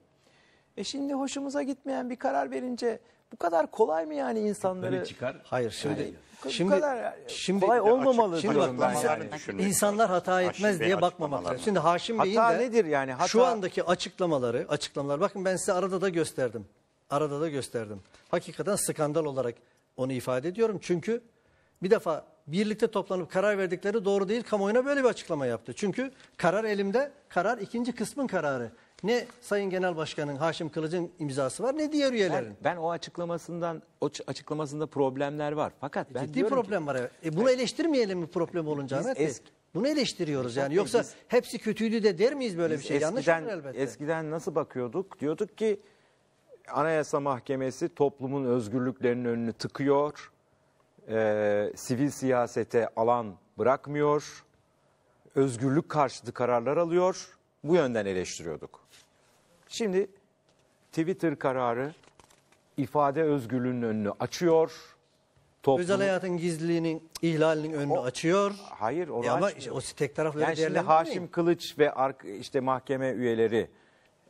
E şimdi hoşumuza gitmeyen bir karar verince bu kadar kolay mı yani
insanları? Böyle çıkar. Hayır şimdi. Yani, Şimdi, bu kadar e, şimdi, kolay olmamalı şimdi diyorum ben yani. İnsanlar hata Haşim etmez Bey diye bakmamak Şimdi Haşim Bey'in de nedir yani? Hata... şu andaki açıklamaları, açıklamalar bakın ben size arada da gösterdim. Arada da gösterdim. Hakikaten skandal olarak onu ifade ediyorum. Çünkü bir defa birlikte toplanıp karar verdikleri doğru değil. Kamuoyuna böyle bir açıklama yaptı. Çünkü karar elimde, karar ikinci kısmın kararı. Ne Sayın Genel Başkan'ın Haşim Kılıç'ın imzası var ne diğer üyelerin. Ben, ben o açıklamasından o açıklamasında problemler var. Fakat e ben Ciddi problem ki, var. Evet. E bunu evet. eleştirmeyelim mi problem olunca Ahmet Bey? Bunu eleştiriyoruz yani. Yoksa biz, hepsi kötüydü de der miyiz böyle bir şey? Yanlış mı elbette? Eskiden nasıl
bakıyorduk? Diyorduk ki Anayasa Mahkemesi toplumun özgürlüklerinin önünü tıkıyor. E, sivil siyasete alan bırakmıyor. Özgürlük karşıtı kararlar alıyor bu yönden eleştiriyorduk.
Şimdi Twitter kararı
ifade özgürlüğünün önünü açıyor. Toplum... Özel hayatın
gizliliğinin ihlalinin önünü o, açıyor. Hayır onu ya e açmıyor. Ama işte o tek tarafları yani şimdi Haşim
Kılıç ve işte mahkeme üyeleri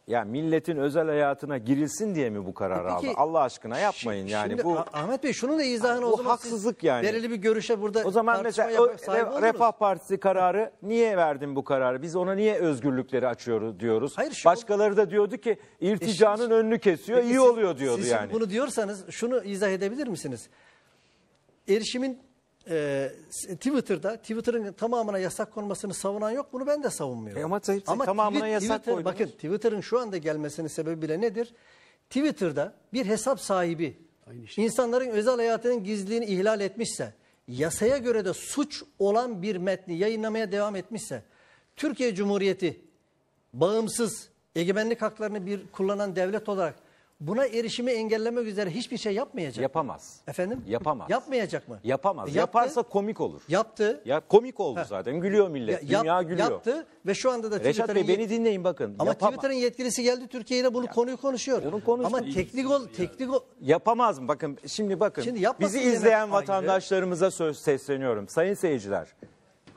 ya milletin özel hayatına girilsin diye mi bu kararı e aldı? Allah aşkına yapmayın şimdi, yani bu.
Ahmet Bey şunun da izahını o zaman haksızlık yani. Belirli bir görüşe burada O zaman mesela yaparak, o, Refah
Partisi kararı niye verdin bu kararı? Biz ona niye özgürlükleri açıyoruz diyoruz. Hayır, şu, Başkaları da diyordu
ki irticanın e önünü kesiyor, peki, iyi siz, oluyor diyordu siz yani. Bunu diyorsanız şunu izah edebilir misiniz? Erişimin ee, Twitter'da Twitter'ın tamamına yasak konmasını savunan yok. Bunu ben de savunmuyorum. E ama, ama tamamına tweet, yasak Twitter, Bakın Twitter'ın şu anda gelmesinin sebebi bile nedir? Twitter'da bir hesap sahibi Aynı şey. insanların özel hayatının gizliliğini ihlal etmişse, yasaya göre de suç olan bir metni yayınlamaya devam etmişse, Türkiye Cumhuriyeti bağımsız egemenlik haklarını bir kullanan devlet olarak buna erişimi engellemek üzere hiçbir şey yapmayacak. Yapamaz. Efendim? Yapamaz. Yapmayacak mı? Yapamaz. E, yaptı, Yaparsa komik olur. Yaptı. Ya komik oldu Heh. zaten. Gülüyor millet. Ya, Dünya gülüyor. Yaptı ve şu anda da Twitter'ın... Reşat Bey beni dinleyin bakın. Ama yapamaz. Twitter'ın yetkilisi geldi Türkiye'de bunu ya. konuyu konuşuyor. Bunu konuşuyor. Ama teknik ol, teknik ol... Yapamaz mı? Bakın şimdi bakın. Şimdi Bizi izleyen vatandaşlarımıza
söz sesleniyorum. Sayın seyirciler.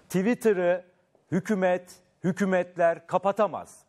Twitter'ı hükümet, hükümetler kapatamaz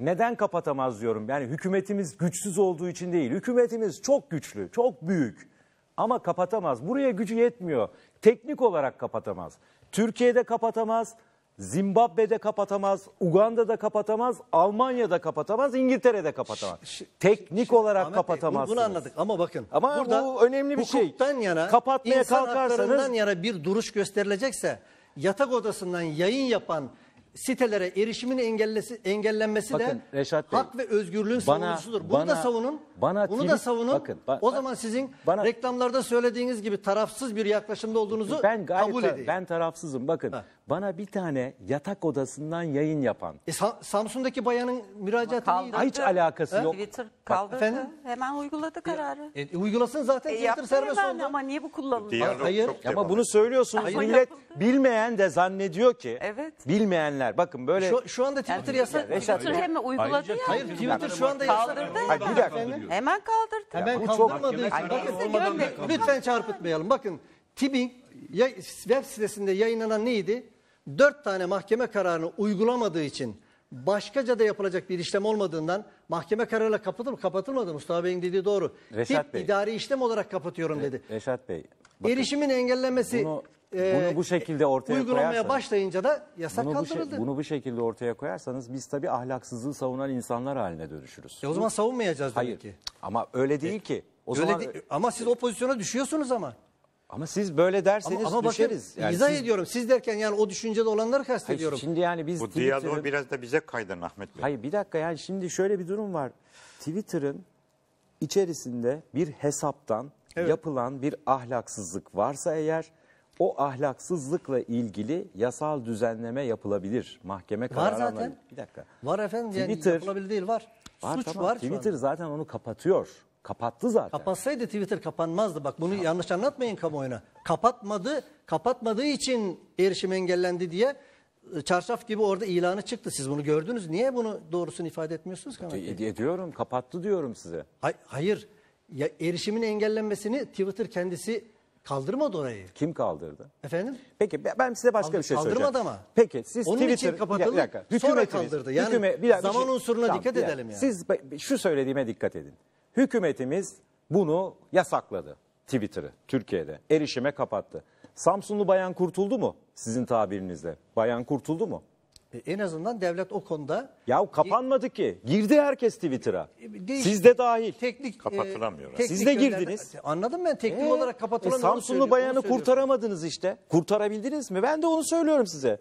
neden kapatamaz diyorum. Yani hükümetimiz güçsüz olduğu için değil. Hükümetimiz çok güçlü, çok büyük ama kapatamaz. Buraya gücü yetmiyor. Teknik olarak kapatamaz. Türkiye'de kapatamaz, Zimbabwe'de kapatamaz, Uganda'da kapatamaz, Almanya'da kapatamaz, İngiltere'de kapatamaz. Ş Teknik şimdi, olarak kapatamaz. Bunu anladık ama bakın. Ama burada bu önemli bir şey.
yana, kapatmaya insan kalkarsanız yana bir duruş gösterilecekse yatak odasından yayın yapan sitelere erişimin engellesi, engellenmesi Bakın, de Bey, hak ve özgürlüğün bana- savunucusudur. Bunu da savunun. Bana Bunu da savunun. Bakın, ba, o zaman sizin bana, reklamlarda söylediğiniz gibi tarafsız bir yaklaşımda olduğunuzu ben gayet kabul edeyim. Ben tarafsızım. Bakın ha. bana bir tane yatak odasından yayın yapan. E, Sa Samsun'daki bayanın müracaatını hiç alakası ha? yok. Twitter kaldırdı. Efendim?
Hemen uyguladı kararı.
E, e, uygulasın zaten e, Twitter serbest
oldu. Ama niye bu kullanılıyor? Hayır.
Ama bunu söylüyorsunuz. Hayır. Millet bilmeyen de zannediyor ki. Evet. Bilmeyenler. Bakın böyle. Şu, şu anda Twitter yani, yasak. Twitter hem uyguladı ya. Hayır Twitter
şu anda yasak. Kaldırdı. Hayır, bir dakika. Hemen kaldırdı. Hemen bu çok- kaldırmadığı için. Bakın, görmedim. lütfen
çarpıtmayalım. Bakın TİB'in web sitesinde yayınlanan neydi? Dört tane mahkeme kararını uygulamadığı için başkaca da yapılacak bir işlem olmadığından mahkeme kararıyla kapatılıp kapatılmadı. Mustafa Bey'in dediği doğru. Reşat TİB Bey. idari işlem olarak kapatıyorum dedi. Reşat Bey. bakın, Erişimin engellenmesi bunu e, Bunu ee, bu şekilde ortaya uygulamaya koyarsanız- başlayınca da yasak Bunu bu, şey- kaldırıldı. bunu
bu şekilde ortaya koyarsanız biz tabii ahlaksızlığı savunan insanlar haline
dönüşürüz. E o zaman savunmayacağız Hayır. demek ki. Ama öyle e, değil ki. O Öyle zaman değil- ama siz o pozisyona düşüyorsunuz ama. ama siz böyle derseniz Ama, ama bakın düşeriz. İzah siz- ediyorum. Siz derken yani o düşüncede olanları Hayır, kastediyorum. şimdi yani biz Bu Twitter'ın-
biraz da bize kaydan Ahmet
Bey. Hayır bir dakika yani şimdi şöyle bir
durum var. Twitter'ın içerisinde bir hesaptan yapılan bir ahlaksızlık varsa eğer o ahlaksızlıkla ilgili yasal düzenleme yapılabilir. Mahkeme kararı Var zaten. alınabilir. Bir dakika. Var efendim yani Twitter- yapılabilir değil var. Var, Suç tamam. var Twitter
zaten onu kapatıyor. Kapattı zaten. Kapatsaydı Twitter kapanmazdı. Bak bunu yanlış anlatmayın kamuoyuna. Kapatmadı, kapatmadığı için erişim engellendi diye e, çarşaf gibi orada ilanı çıktı. Siz bunu gördünüz. Niye bunu doğrusunu ifade etmiyorsunuz ki? Ed- ediyorum. Kapattı diyorum size. Hayır. Ya erişimin engellenmesini Twitter kendisi Kaldırmadı orayı. Kim kaldırdı? Efendim? Peki ben size başka Kaldır, bir şey söyleyeceğim. Kaldırmadı ama. Peki siz Onun Twitter... için kapatıldı bir dakika, sonra kaldırdı. Yani hükümet, bir dakika, zaman şey, unsuruna tamam, dikkat edelim yani. Siz
şu söylediğime dikkat edin. Hükümetimiz bunu yasakladı Twitter'ı Türkiye'de. Erişime kapattı. Samsunlu bayan kurtuldu mu sizin tabirinizle?
Bayan kurtuldu mu? E, en azından devlet o konuda Ya kapanmadı ki. Girdi herkes Twitter'a. E, Siz de dahil. teknik e, Kapatılamıyor. teknik Siz de girdiniz. Anladım ben teknik Ee,
olarak kapatılamıyor. e, Samsunlu bayanı kurtaramadınız işte. Kurtarabildiniz mi? Ben de onu söylüyorum size.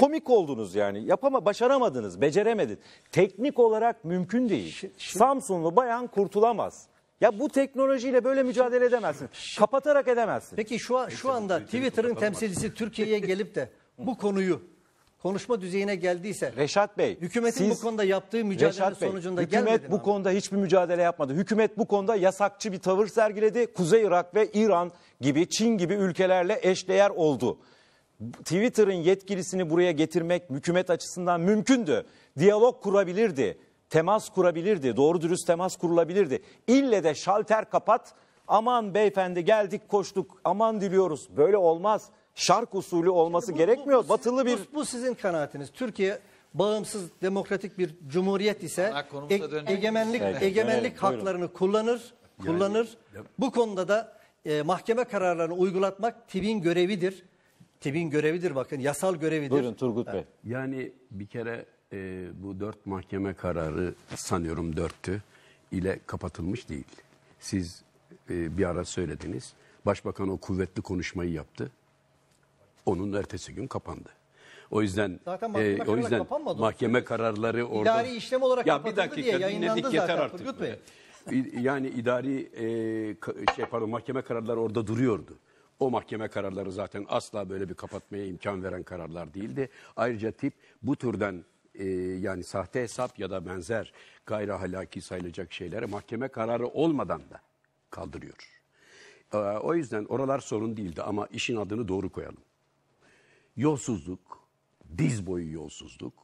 Komik oldunuz yani. Yapama başaramadınız, beceremediniz. Teknik olarak mümkün değil.
Samsunlu bayan kurtulamaz. Ya bu teknolojiyle böyle mücadele edemezsin. Kapatarak edemezsin. Peki şu şu anda Twitter'ın temsilcisi Türkiye'ye gelip de bu konuyu konuşma düzeyine geldiyse
Reşat Bey,
hükümetin siz- bu konuda yaptığı mücadele Reşat sonucunda gelmedi hükümet bu abi?
konuda hiçbir mücadele yapmadı. Hükümet bu konuda yasakçı bir tavır sergiledi. Kuzey Irak ve İran gibi, Çin gibi ülkelerle eşdeğer oldu. Twitter'ın yetkilisini buraya getirmek hükümet açısından mümkündü. Diyalog kurabilirdi, temas kurabilirdi, doğru dürüst temas kurulabilirdi. İlle de şalter kapat, aman beyefendi geldik
koştuk, aman diliyoruz. Böyle olmaz şark usulü olması bu, gerekmiyor. Bu, bu, Batılı bir... Bu, bu sizin kanaatiniz. Türkiye bağımsız demokratik bir cumhuriyet ise e egemenlik evet, egemenlik dönelim, haklarını buyurun. kullanır, kullanır. Yani, bu konuda da e, mahkeme kararlarını uygulatmak TİB'in görevidir. TİB'in görevidir bakın yasal görevidir. Buyurun Turgut Bey.
Yani bir kere e, bu dört mahkeme kararı sanıyorum dörtü ile kapatılmış değil. Siz e, bir ara söylediniz. Başbakan o kuvvetli konuşmayı yaptı. Onun ertesi gün kapandı. O yüzden Zaten e, mahkeme e, o yüzden mahkeme kararları orada İdari
işlem olarak ya bir dakika diye yayınlandı zaten yeter artık. Turgut Bey.
yani idari e, şey pardon mahkeme kararları orada duruyordu. O mahkeme kararları zaten asla böyle bir kapatmaya imkan veren kararlar değildi. Ayrıca tip bu türden e, yani sahte hesap ya da benzer gayri ahlaki sayılacak şeyleri mahkeme kararı olmadan da kaldırıyor. E, o yüzden oralar sorun değildi ama işin adını doğru koyalım yolsuzluk, diz boyu yolsuzluk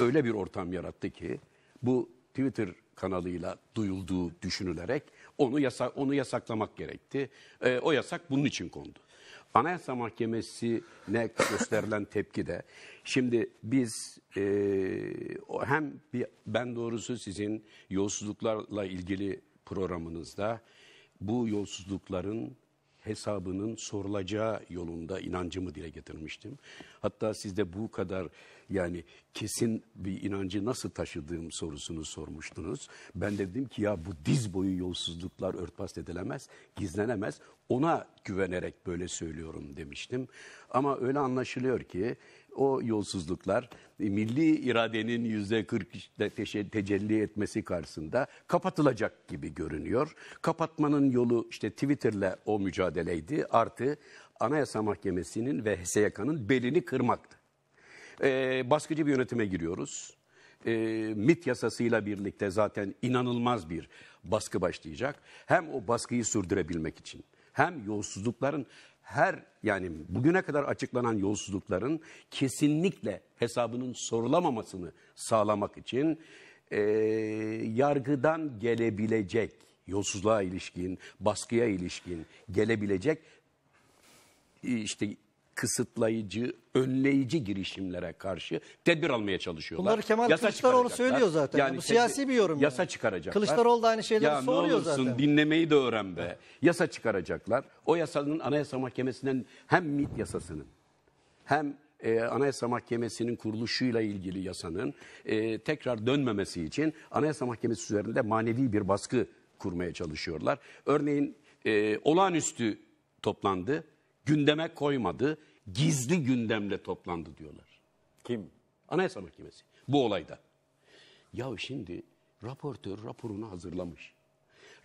öyle bir ortam yarattı ki bu Twitter kanalıyla duyulduğu düşünülerek onu yasa onu yasaklamak gerekti. E, o yasak bunun için kondu. Anayasa ne gösterilen tepki de şimdi biz e, hem bir, ben doğrusu sizin yolsuzluklarla ilgili programınızda bu yolsuzlukların hesabının sorulacağı yolunda inancımı dile getirmiştim. Hatta sizde bu kadar yani kesin bir inancı nasıl taşıdığım sorusunu sormuştunuz. Ben de dedim ki ya bu diz boyu yolsuzluklar örtbas edilemez, gizlenemez. Ona güvenerek böyle söylüyorum demiştim. Ama öyle anlaşılıyor ki o yolsuzluklar e, milli iradenin yüzde 40 tecelli etmesi karşısında kapatılacak gibi görünüyor. Kapatmanın yolu işte Twitter'la o mücadeleydi artı Anayasa Mahkemesi'nin ve HSYK'nın belini kırmaktı. Ee, baskıcı bir yönetime giriyoruz e, MIT yasasıyla birlikte zaten inanılmaz bir baskı başlayacak. Hem o baskıyı sürdürebilmek için hem yolsuzlukların her yani bugüne kadar açıklanan yolsuzlukların kesinlikle hesabının sorulamamasını sağlamak için e, yargıdan gelebilecek yolsuzluğa ilişkin, baskıya ilişkin gelebilecek e, işte kısıtlayıcı, önleyici girişimlere karşı tedbir almaya çalışıyorlar. Bunları Kemal yasa Kılıçdaroğlu söylüyor zaten. Yani, bu siyasi bir yorum. Yasa yani. çıkaracaklar. Kılıçdaroğlu da aynı şeyleri ya soruyor ne olursun, zaten. dinlemeyi de öğren be. Yasa çıkaracaklar. O yasanın Anayasa Mahkemesi'nden hem MİT yasasının hem e, Anayasa Mahkemesi'nin kuruluşuyla ilgili yasanın e, tekrar dönmemesi için Anayasa Mahkemesi üzerinde manevi bir baskı kurmaya çalışıyorlar. Örneğin e, olağanüstü toplandı, gündeme koymadı gizli gündemle toplandı diyorlar. Kim? Anayasa Mahkemesi bu olayda. Ya şimdi raportör raporunu hazırlamış.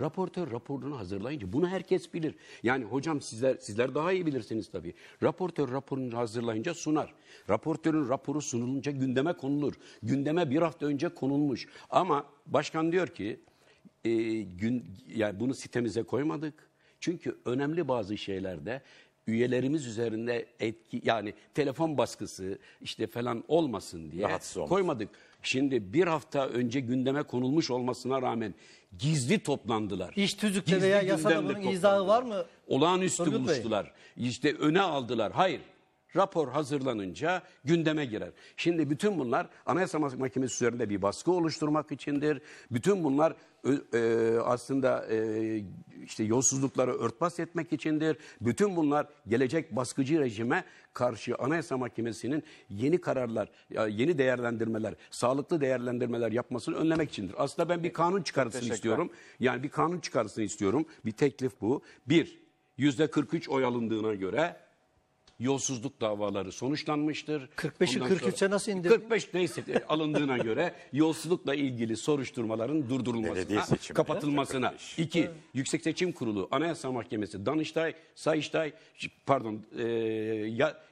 Raportör raporunu hazırlayınca bunu herkes bilir. Yani hocam sizler sizler daha iyi bilirsiniz tabii. Raportör raporunu hazırlayınca sunar. Raportörün raporu sunulunca gündeme konulur. Gündeme bir hafta önce konulmuş. Ama başkan diyor ki e, gün yani bunu sitemize koymadık. Çünkü önemli bazı şeylerde üyelerimiz üzerinde etki yani telefon baskısı işte falan olmasın diye olmasın. koymadık. Şimdi bir hafta önce gündeme konulmuş olmasına rağmen gizli toplandılar. İş tüzükte veya yasada bunun izahı var mı? Olağanüstü Turgut Bey. İşte öne aldılar. Hayır rapor hazırlanınca gündeme girer. Şimdi bütün bunlar Anayasa Mahkemesi üzerinde bir baskı oluşturmak içindir. Bütün bunlar e, aslında e, işte yolsuzlukları örtbas etmek içindir. Bütün bunlar gelecek baskıcı rejime karşı Anayasa Mahkemesi'nin yeni kararlar, yeni değerlendirmeler, sağlıklı değerlendirmeler yapmasını önlemek içindir. Aslında ben bir kanun çıkarısını istiyorum. Yani bir kanun çıkarısını istiyorum. Bir teklif bu. Bir, yüzde 43 oy alındığına göre yolsuzluk davaları sonuçlanmıştır. 45'i 43'e nasıl indirdin? 45 neyse alındığına göre yolsuzlukla ilgili soruşturmaların Belediye durdurulmasına, kapatılmasına. İki, Yüksek Seçim Kurulu, Anayasa Mahkemesi, Danıştay, Sayıştay, pardon, e,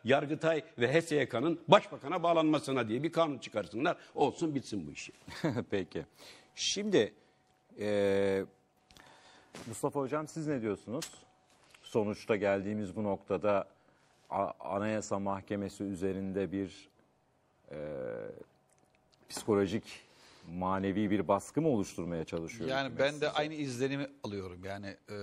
Yargıtay ve HSYK'nın başbakana bağlanmasına diye bir kanun çıkarsınlar. Olsun bitsin bu işi. Peki. Şimdi
eee, Mustafa Hocam siz ne diyorsunuz? Sonuçta geldiğimiz bu noktada Anayasa Mahkemesi üzerinde bir e, psikolojik manevi bir baskı mı oluşturmaya çalışıyor? Yani ben size? de
aynı izlenimi alıyorum. Yani e,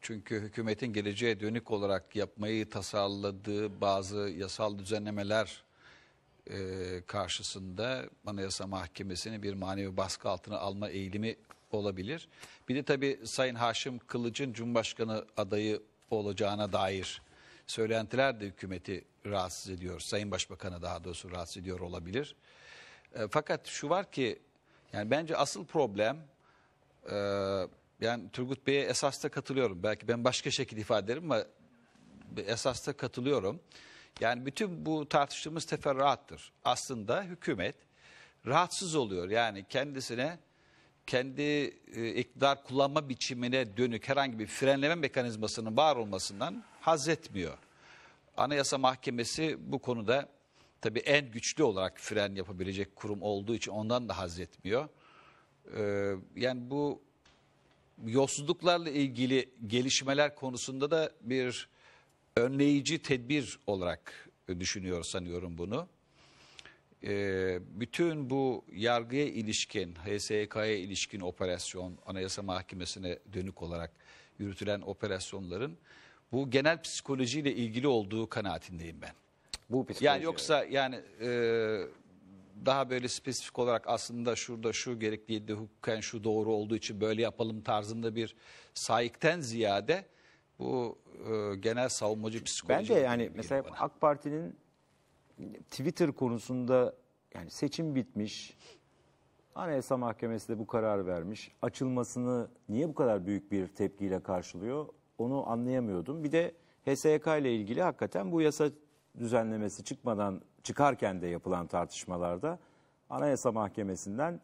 çünkü hükümetin geleceğe dönük olarak yapmayı tasarladığı bazı yasal düzenlemeler e, karşısında Anayasa Mahkemesi'ni bir manevi baskı altına alma eğilimi olabilir. Bir de tabii Sayın Haşim Kılıç'ın Cumhurbaşkanı adayı olacağına dair söylentiler de hükümeti rahatsız ediyor. Sayın Başbakan'ı daha doğrusu rahatsız ediyor olabilir. E, fakat şu var ki yani bence asıl problem e, yani Turgut Bey'e esasta katılıyorum. Belki ben başka şekilde ifade ederim ama esasta katılıyorum. Yani bütün bu tartıştığımız teferruattır. Aslında hükümet rahatsız oluyor. Yani kendisine kendi e, iktidar kullanma biçimine dönük herhangi bir frenleme mekanizmasının var olmasından haz etmiyor. Anayasa Mahkemesi bu konuda tabii en güçlü olarak fren yapabilecek kurum olduğu için ondan da haz etmiyor. Ee, yani bu yolsuzluklarla ilgili gelişmeler konusunda da bir önleyici tedbir olarak düşünüyor sanıyorum bunu e, bütün bu yargıya ilişkin, HSYK'ya ilişkin operasyon, Anayasa Mahkemesi'ne dönük olarak yürütülen operasyonların bu genel psikolojiyle ilgili olduğu kanaatindeyim ben. Bu psikoloji. Yani yoksa yani e, daha böyle spesifik olarak aslında şurada şu gerekliydi, hukuken şu doğru olduğu için böyle yapalım tarzında bir saikten ziyade bu e, genel savunmacı psikoloji. Bence yani mesela
bana. AK Parti'nin Twitter konusunda yani seçim bitmiş. Anayasa Mahkemesi de bu karar vermiş. Açılmasını niye bu kadar büyük bir tepkiyle karşılıyor? Onu anlayamıyordum. Bir de HSYK ile ilgili hakikaten bu yasa düzenlemesi çıkmadan çıkarken de yapılan tartışmalarda Anayasa Mahkemesi'nden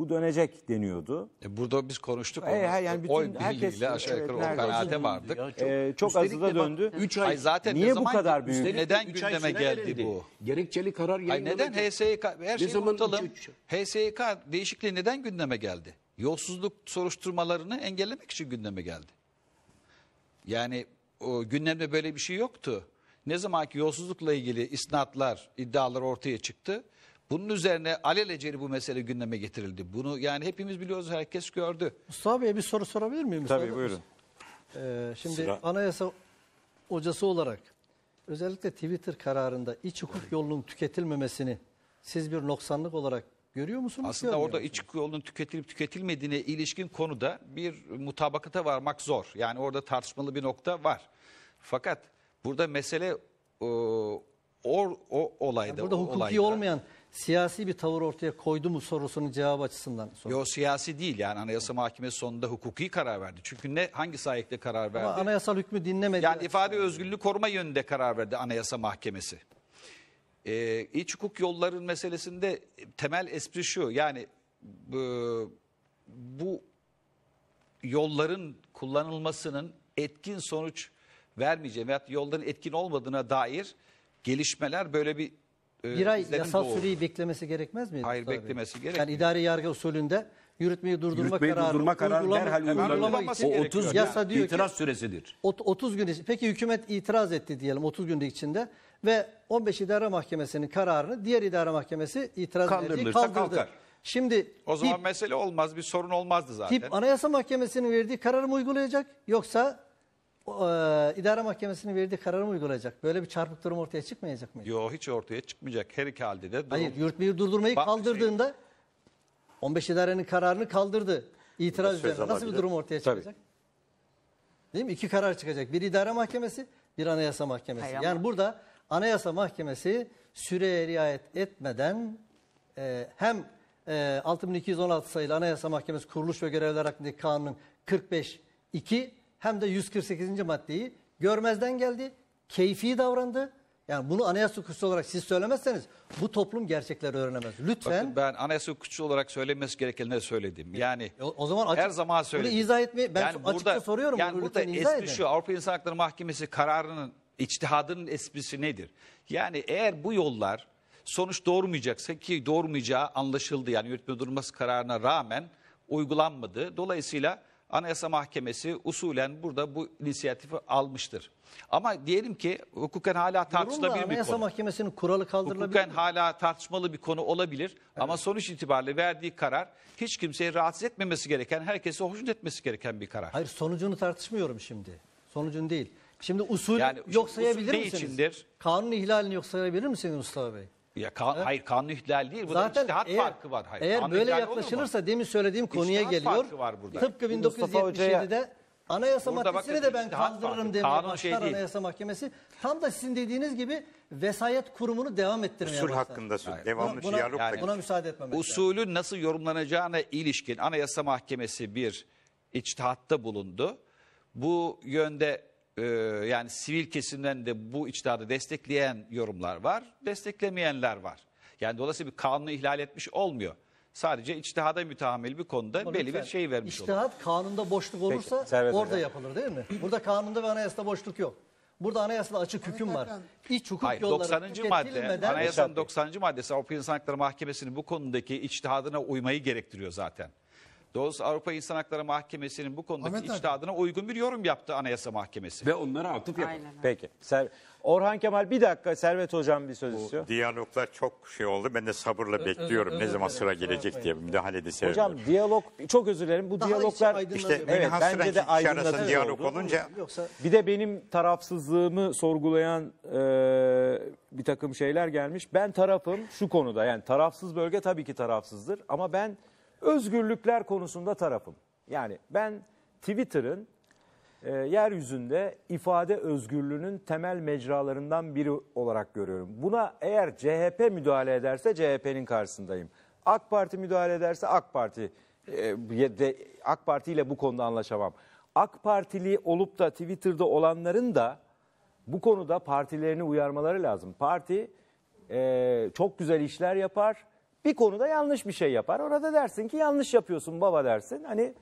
bu dönecek deniyordu.
E burada biz konuştuk. E, onu. yani bütün, Oy birliğiyle şey, aşağı yukarı evet, o kanaate vardı. vardık. E, çok ee, azı da döndü. 3 ay, zaten Niye bu kadar büyük? Neden gündeme geldi bu? Gerekçeli karar yayınlanacak. neden HSYK her şeyi unutalım. HSYK değişikliği neden gündeme geldi? Yolsuzluk soruşturmalarını engellemek için gündeme geldi. Yani o, gündemde böyle bir şey yoktu. Ne zamanki yolsuzlukla ilgili isnatlar, iddialar ortaya çıktı. Bunun üzerine alelacele bu mesele gündeme getirildi. Bunu yani hepimiz biliyoruz,
herkes gördü. Mustafa Bey bir soru sorabilir miyim? Mustafa Tabii buyurun. Ee, şimdi Sıra. anayasa hocası olarak özellikle Twitter kararında iç hukuk yolunun tüketilmemesini siz bir noksanlık olarak görüyor musunuz? Aslında orada
iç hukuk yolunun tüketilip tüketilmediğine ilişkin konuda bir mutabakata varmak zor. Yani orada tartışmalı bir nokta var. Fakat burada mesele o, o olayda. Yani burada hukuki olayda,
olmayan siyasi bir tavır ortaya koydu mu sorusunun cevabı açısından. Sonra. Yo
siyasi değil yani Anayasa Mahkemesi sonunda hukuki karar verdi. Çünkü ne hangi sahipte karar verdi? Ama
anayasal hükmü dinlemedi.
Yani ifade özgürlüğü koruma yönünde karar verdi Anayasa Mahkemesi. Ee, iç hukuk yolların meselesinde temel espri şu yani e, bu yolların kullanılmasının etkin sonuç vermeyeceği veyahut yolların etkin olmadığına dair gelişmeler böyle bir e, bir ay yasal doğru.
süreyi beklemesi gerekmez miydi? Hayır beklemesi gerekmiyor. Yani idari yargı usulünde yürütmeyi durdurma Yürütmeyi kararı durdurma kararı uygulama- derhal uygulanır. uygulamak için- O 30 Yasa diyor ki- süresidir. Ot- 30 gün için- peki hükümet itiraz etti diyelim 30 gün içinde ve 15 idare mahkemesinin kararını diğer idare mahkemesi itiraz edecek kaldırdı. kalkar. Şimdi O zaman HİP,
mesele olmaz bir sorun olmazdı zaten. Tip Anayasa
Mahkemesi'nin verdiği kararı mı uygulayacak yoksa e, idare mahkemesinin verdiği kararı mı uygulayacak? Böyle bir çarpık durum ortaya çıkmayacak mı? Yok hiç ortaya çıkmayacak. Her iki halde de durum. Hayır yürütmeyi durdurmayı Bak, kaldırdığında 15 idarenin kararını kaldırdı. İtiraz üzerine nasıl bir durum ortaya çıkacak? Tabii. Değil mi? İki karar çıkacak. Bir idare mahkemesi, bir anayasa mahkemesi. Hayır, ama. yani burada anayasa mahkemesi süreye riayet etmeden e, hem e, 6216 sayılı anayasa mahkemesi kuruluş ve görevler hakkındaki kanunun 45 2 hem de 148. maddeyi görmezden geldi, keyfi davrandı. Yani bunu anayasa hukukçusu olarak siz söylemezseniz bu toplum gerçekleri öğrenemez. Lütfen. Bakın
ben anayasa hukukçusu olarak söylemesi gerekenleri söyledim. E, yani o, zaman açık, her zaman söyledim. Bunu izah etmeyi ben yani açıkça burada, soruyorum. Yani bunu burada izah edin. şu Avrupa İnsan Hakları Mahkemesi kararının içtihadının esprisi nedir? Yani eğer bu yollar sonuç doğurmayacaksa ki doğurmayacağı anlaşıldı. Yani yürütme durması kararına rağmen uygulanmadı. Dolayısıyla Anayasa Mahkemesi usulen burada bu inisiyatifi almıştır. Ama diyelim ki hukuken hala tartışılabilir bir konu. Anayasa
Mahkemesi'nin kuralı kaldırılabilir Hukuken mi?
hala tartışmalı bir konu olabilir evet. ama sonuç itibariyle verdiği karar hiç kimseyi rahatsız etmemesi gereken, herkesi hoşnut etmesi gereken bir karar.
Hayır sonucunu tartışmıyorum şimdi. Sonucun değil. Şimdi usul yani, yok sayabilir usul misiniz? Içindir? Kanun ihlalini yok sayabilir misiniz Mustafa Bey?
Ya kan, evet. Hayır kanun ihlali değil. Bu Zaten da eğer, farkı var. Hayır, eğer böyle yaklaşılırsa
demin söylediğim konuya içtihat geliyor. Farkı var burada. Tıpkı 1977'de Anayasa Burada maddesini bakın, de ben kaldırırım demeye başlar şey değil. Anayasa Mahkemesi. Tam da sizin dediğiniz gibi vesayet kurumunu devam ettirmeye Usul başlar.
hakkında söz. devamlı buna, diyalog yani, buna müsaade etmemek Usulün lazım. nasıl yorumlanacağına ilişkin Anayasa Mahkemesi bir içtihatta bulundu. Bu yönde e, yani sivil kesimden de bu içtihadı destekleyen yorumlar var, desteklemeyenler var. Yani dolayısıyla bir kanunu ihlal etmiş olmuyor. Sadece içtihada mütehamil bir konuda Ama belli lütfen, bir şey vermiş İçtihat
olur. kanunda boşluk olursa Peki, orada hocam. yapılır değil mi? Burada kanunda ve anayasada boşluk yok. Burada anayasada açık hüküm var. İç hukuk
Hayır, yolları 90. madde, anayasanın 90. maddesi Avrupa İnsan Hakları Mahkemesi'nin bu konudaki içtihadına uymayı gerektiriyor zaten. Dolayısıyla Avrupa İnsan Hakları Mahkemesi'nin bu konudaki Ahmet abi. uygun bir yorum yaptı Anayasa Mahkemesi. Ve onlara atıf yapın. Peki. Ser Orhan Kemal bir dakika Servet Hocam bir söz istiyor.
Diyaloglar çok şey oldu. Ben de sabırla bekliyorum ne zaman sıra gelecek diye müdahale de seviyorum.
Hocam diyalog çok özür dilerim. Bu Daha diyaloglar işte evet, bence de aydınlatıcı diyalog olunca bir de benim tarafsızlığımı sorgulayan e, bir takım şeyler gelmiş. Ben tarafım şu konuda yani tarafsız bölge tabii ki tarafsızdır ama ben Özgürlükler konusunda tarafım. Yani ben Twitter'ın e, yeryüzünde ifade özgürlüğünün temel mecralarından biri olarak görüyorum. Buna eğer CHP müdahale ederse CHP'nin karşısındayım. AK Parti müdahale ederse AK Parti e, de, AK Parti ile bu konuda anlaşamam. AK Partili olup da Twitter'da olanların da bu konuda partilerini uyarmaları lazım. Parti e, çok güzel işler yapar bir konuda yanlış bir şey yapar. Orada dersin ki yanlış yapıyorsun baba dersin. Hani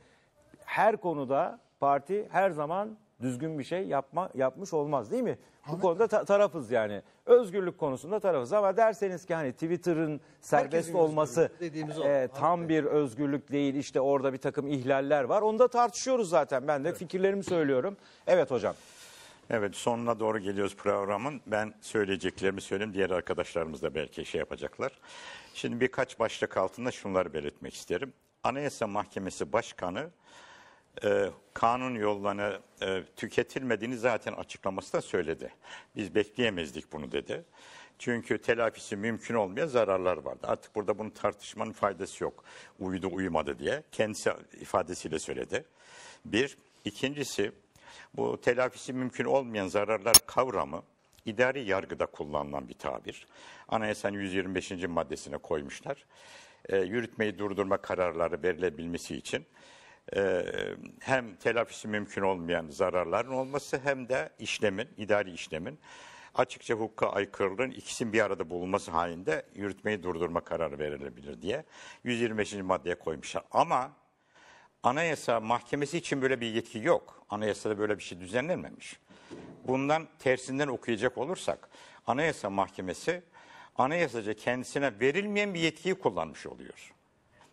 her konuda parti her zaman düzgün bir şey yapma yapmış olmaz değil mi? Bu konuda ta- tarafız yani. Özgürlük konusunda tarafız ama derseniz ki hani Twitter'ın serbest özgürlük olması dediğimiz e, tam bir özgürlük değil. İşte orada bir takım ihlaller var. Onu da tartışıyoruz zaten. Ben de fikirlerimi söylüyorum. Evet hocam.
Evet sonuna doğru geliyoruz programın. Ben söyleyeceklerimi söyleyeyim. Diğer arkadaşlarımız da belki şey yapacaklar. Şimdi birkaç başlık altında şunları belirtmek isterim. Anayasa Mahkemesi Başkanı e, kanun yollarını e, tüketilmediğini zaten açıklaması da söyledi. Biz bekleyemezdik bunu dedi. Çünkü telafisi mümkün olmayan zararlar vardı. Artık burada bunu tartışmanın faydası yok. Uyudu uyumadı diye kendisi ifadesiyle söyledi. Bir. ikincisi bu telafisi mümkün olmayan zararlar kavramı idari yargıda kullanılan bir tabir. Anayasanın 125. maddesine koymuşlar. E, yürütmeyi durdurma kararları verilebilmesi için e, hem telafisi mümkün olmayan zararların olması hem de işlemin, idari işlemin açıkça hukuka aykırılığın ikisinin bir arada bulunması halinde yürütmeyi durdurma kararı verilebilir diye 125. maddeye koymuşlar. Ama Anayasa Mahkemesi için böyle bir yetki yok. Anayasada böyle bir şey düzenlenmemiş. Bundan tersinden okuyacak olursak Anayasa Mahkemesi anayasacı kendisine verilmeyen bir yetkiyi kullanmış oluyor.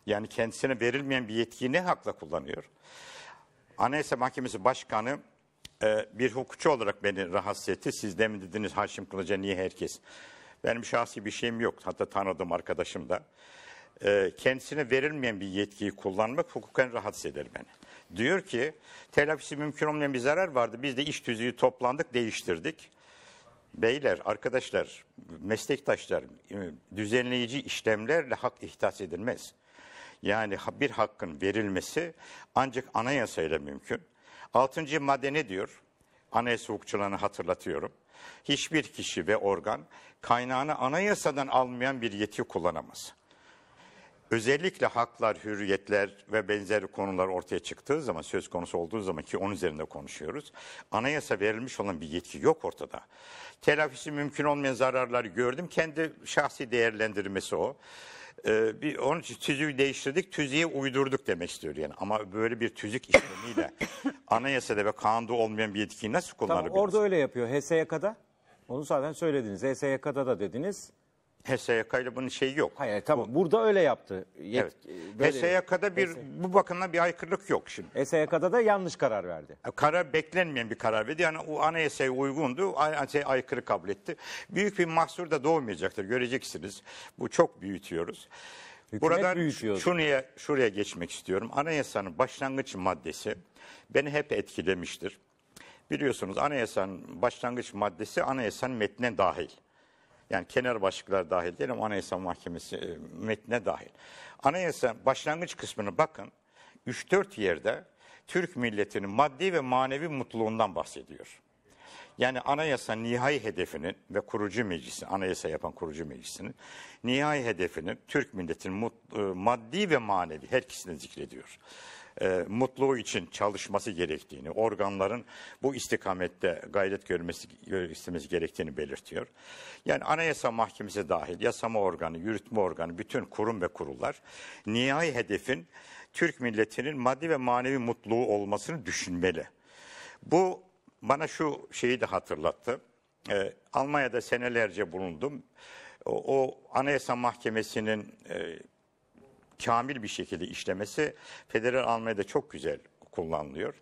Yani kendisine verilmeyen bir yetkiyi ne hakla kullanıyor? Anayasa Mahkemesi Başkanı e, bir hukukçu olarak beni rahatsız etti. Siz demin dediniz Haşim Kılıca niye herkes? Benim şahsi bir şeyim yok. Hatta tanıdığım arkadaşım da. E, kendisine verilmeyen bir yetkiyi kullanmak hukuken rahatsız eder beni. Diyor ki telafisi mümkün olmayan bir zarar vardı. Biz de iş tüzüğü toplandık değiştirdik. Beyler, arkadaşlar, meslektaşlar e, düzenleyici işlemlerle hak ihtas edilmez. Yani bir hakkın verilmesi ancak anayasayla mümkün. Altıncı madde ne diyor? Anayasa hukukçularını hatırlatıyorum. Hiçbir kişi ve organ kaynağını anayasadan almayan bir yetki kullanamaz özellikle haklar, hürriyetler ve benzeri konular ortaya çıktığı zaman, söz konusu olduğu zaman ki onun üzerinde konuşuyoruz. Anayasa verilmiş olan bir yetki yok ortada. Telafisi mümkün olmayan zararları gördüm. Kendi şahsi değerlendirmesi o. Ee, bir, onun için tüzüğü değiştirdik, tüzüğe uydurduk demek istiyor yani. Ama böyle bir tüzük işlemiyle anayasada ve kanunda olmayan bir yetkiyi nasıl kullanabiliriz? Tamam,
orada öyle yapıyor HSYK'da. Onu zaten söylediniz. HSYK'da da dediniz. HSYK
ile bunun şeyi yok. Hayır tamam bu, burada öyle yaptı. Yet, evet. E, HSYK'da bir HSYK. bu bakımdan bir aykırılık yok şimdi. HSYK'da da yanlış karar verdi. E, karar beklenmeyen bir karar verdi. Yani o anayasaya uygundu. Anayasaya şey, aykırı kabul etti. Büyük bir mahsur da doğmayacaktır. Göreceksiniz. Bu çok büyütüyoruz. Hükümet Buradan şuraya, şuraya geçmek istiyorum. Anayasanın başlangıç maddesi beni hep etkilemiştir. Biliyorsunuz anayasanın başlangıç maddesi anayasanın metnine dahil yani kenar başlıklar dahil değil ama Anayasa Mahkemesi e, metnine dahil. Anayasa başlangıç kısmını bakın 3-4 yerde Türk milletinin maddi ve manevi mutluluğundan bahsediyor. Yani anayasa nihai hedefinin ve kurucu meclisin, anayasa yapan kurucu meclisinin nihai hedefinin Türk milletinin mut, e, maddi ve manevi her ikisini zikrediyor e, mutluluğu için çalışması gerektiğini, organların bu istikamette gayret görmesi istemiz gerektiğini belirtiyor. Yani Anayasa Mahkemesi dahil yasama organı, yürütme organı, bütün kurum ve kurullar nihai hedefin Türk milletinin maddi ve manevi mutluluğu olmasını düşünmeli. Bu bana şu şeyi de hatırlattı. Ee, Almanya'da senelerce bulundum. O, o Anayasa Mahkemesi'nin e, kamil bir şekilde işlemesi federal da çok güzel kullanılıyor.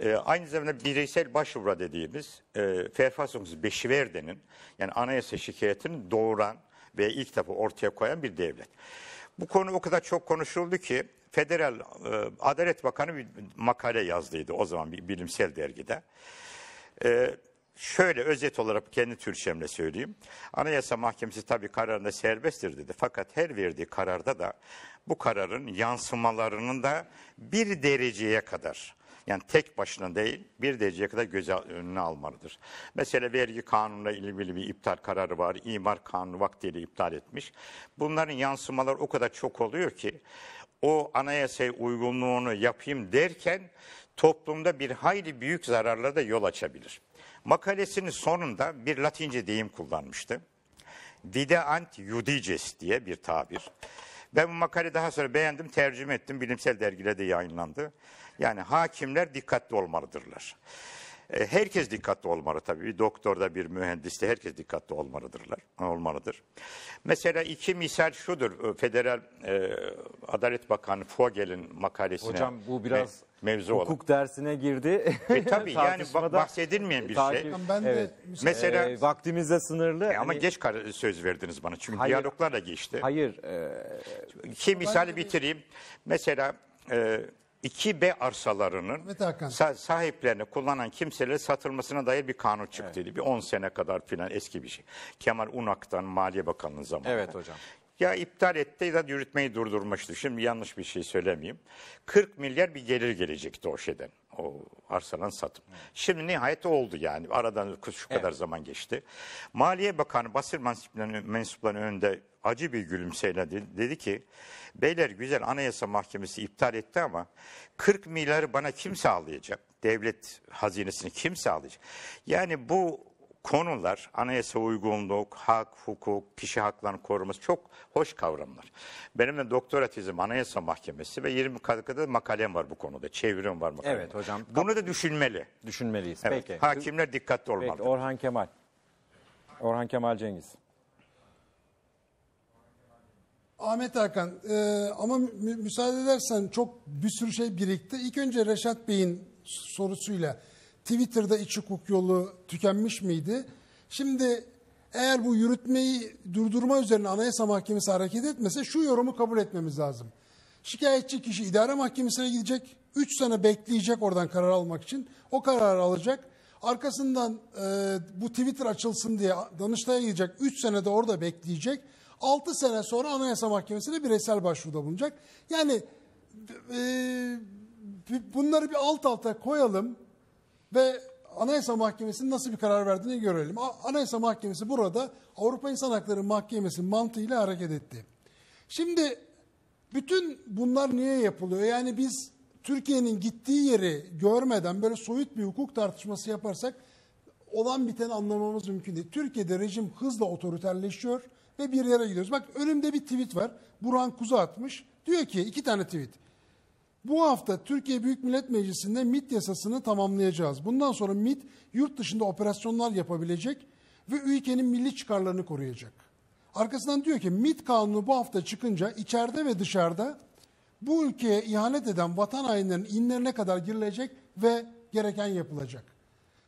E, aynı zamanda bireysel başvura dediğimiz e, Beşiverdenin yani anayasa şikayetini doğuran ve ilk defa ortaya koyan bir devlet. Bu konu o kadar çok konuşuldu ki Federal e, Adalet Bakanı bir makale yazdıydı o zaman bir bilimsel dergide. E, şöyle özet olarak kendi Türkçemle söyleyeyim. Anayasa Mahkemesi tabii kararında serbesttir dedi. Fakat her verdiği kararda da bu kararın yansımalarını da bir dereceye kadar yani tek başına değil bir dereceye kadar göze önüne almalıdır. Mesela vergi kanununa ilgili bir iptal kararı var. İmar kanunu vaktiyle iptal etmiş. Bunların yansımaları o kadar çok oluyor ki o anayasaya uygunluğunu yapayım derken toplumda bir hayli büyük zararlara da yol açabilir. Makalesinin sonunda bir latince deyim kullanmıştı. ant judices diye bir tabir. Ben bu makaleyi daha sonra beğendim, tercüme ettim. Bilimsel dergide de yayınlandı. Yani hakimler dikkatli olmalıdırlar. E, herkes dikkatli olmalı tabii. Bir da bir mühendiste herkes dikkatli olmalıdırlar, olmalıdır. Mesela iki misal şudur. E, Federal e, Adalet Bakanı Fogel'in makalesine. Hocam bu biraz me mevzu
hukuk olan. dersine girdi. E, tabii yani bahsedilmeyen bir takip, şey. Ben de evet. Mesela e,
vaktimiz de sınırlı. E, ama hani... geç söz verdiniz bana. Çünkü hayır, da geçti. Hayır. E, iki misali bitireyim. Mesela e, 2B arsalarının sahiplerini kullanan kimselere satılmasına dair bir kanun çıktıydı. Evet. Bir 10 sene kadar filan eski bir şey. Kemal Unak'tan Maliye Bakanlığı zamanında. Evet hocam. Ya iptal etti ya da yürütmeyi durdurmuştu. Şimdi yanlış bir şey söylemeyeyim. 40 milyar bir gelir gelecekti o şeyden. O arsadan satım. Evet. Şimdi nihayet oldu yani. Aradan şu kadar evet. zaman geçti. Maliye Bakanı Basir mensuplarının önünde acı bir gülümseyle dedi, ki beyler güzel anayasa mahkemesi iptal etti ama 40 milyarı bana kim sağlayacak? Devlet hazinesini kim sağlayacak? Yani bu konular anayasa uygunluk, hak, hukuk, kişi haklarını koruması çok hoş kavramlar. Benim de doktora tezim anayasa mahkemesi ve 20 kadar makalem var bu konuda. Çevirim var makalem. Evet hocam. Bunu da düşünmeli. Düşünmeliyiz. Evet. Peki. Hakimler dikkatli olmalı.
Orhan Kemal. Orhan Kemal Cengiz.
Ahmet Hakan e, ama mü müsaade edersen çok bir sürü şey birikti. İlk önce Reşat Bey'in sorusuyla Twitter'da iç hukuk yolu tükenmiş miydi? Şimdi eğer bu yürütmeyi durdurma üzerine Anayasa Mahkemesi hareket etmese şu yorumu kabul etmemiz lazım. Şikayetçi kişi idare mahkemesine gidecek, 3 sene bekleyecek oradan karar almak için. O kararı alacak. Arkasından e, bu Twitter açılsın diye Danıştay'a gidecek, 3 sene de orada bekleyecek. 6 sene sonra Anayasa Mahkemesi'ne bireysel başvuruda bulunacak. Yani e, bunları bir alt alta koyalım ve Anayasa Mahkemesi'nin nasıl bir karar verdiğini görelim. Anayasa Mahkemesi burada Avrupa İnsan Hakları Mahkemesi mantığıyla hareket etti. Şimdi bütün bunlar niye yapılıyor? Yani biz Türkiye'nin gittiği yeri görmeden böyle soyut bir hukuk tartışması yaparsak olan biteni anlamamız mümkün değil. Türkiye'de rejim hızla otoriterleşiyor ve bir yere gidiyoruz. Bak önümde bir tweet var. Burhan Kuzu atmış. Diyor ki iki tane tweet. Bu hafta Türkiye Büyük Millet Meclisi'nde MIT yasasını tamamlayacağız. Bundan sonra MIT yurt dışında operasyonlar yapabilecek ve ülkenin milli çıkarlarını koruyacak. Arkasından diyor ki MIT kanunu bu hafta çıkınca içeride ve dışarıda bu ülkeye ihanet eden vatan hainlerinin inlerine kadar girilecek ve gereken yapılacak.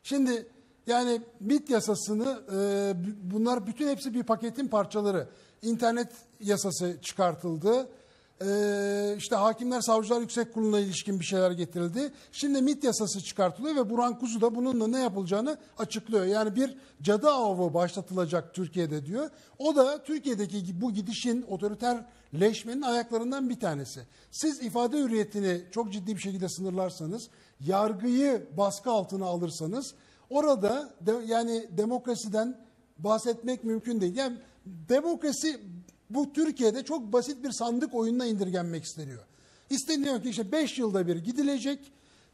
Şimdi yani MIT yasasını e, bunlar bütün hepsi bir paketin parçaları. İnternet yasası çıkartıldı. E, işte hakimler savcılar yüksek kuruluna ilişkin bir şeyler getirildi. Şimdi MIT yasası çıkartılıyor ve Burhan Kuzu da bununla ne yapılacağını açıklıyor. Yani bir cadı avı başlatılacak Türkiye'de diyor. O da Türkiye'deki bu gidişin otoriterleşmenin ayaklarından bir tanesi. Siz ifade hürriyetini çok ciddi bir şekilde sınırlarsanız, yargıyı baskı altına alırsanız orada de, yani demokrasiden bahsetmek mümkün değil. Yani demokrasi bu Türkiye'de çok basit bir sandık oyununa indirgenmek isteniyor. İsteniyor ki işte 5 yılda bir gidilecek,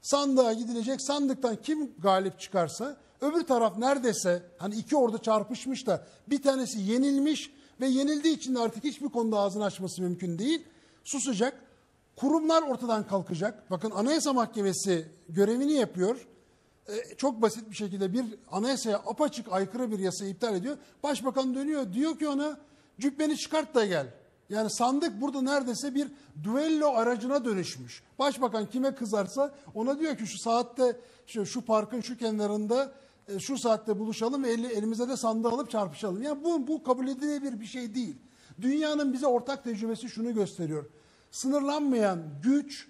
sandığa gidilecek, sandıktan kim galip çıkarsa öbür taraf neredeyse hani iki ordu çarpışmış da bir tanesi yenilmiş ve yenildiği için de artık hiçbir konuda ağzını açması mümkün değil. Susacak. Kurumlar ortadan kalkacak. Bakın Anayasa Mahkemesi görevini yapıyor. E, çok basit bir şekilde bir anayasaya apaçık aykırı bir yasayı iptal ediyor. Başbakan dönüyor diyor ki ona cübbeni çıkart da gel. Yani sandık burada neredeyse bir duello aracına dönüşmüş. Başbakan kime kızarsa ona diyor ki şu saatte şu, şu parkın şu kenarında e, şu saatte buluşalım ve elimize de sandığı alıp çarpışalım. Yani bu, bu kabul edilebilir bir şey değil. Dünyanın bize ortak tecrübesi şunu gösteriyor. Sınırlanmayan güç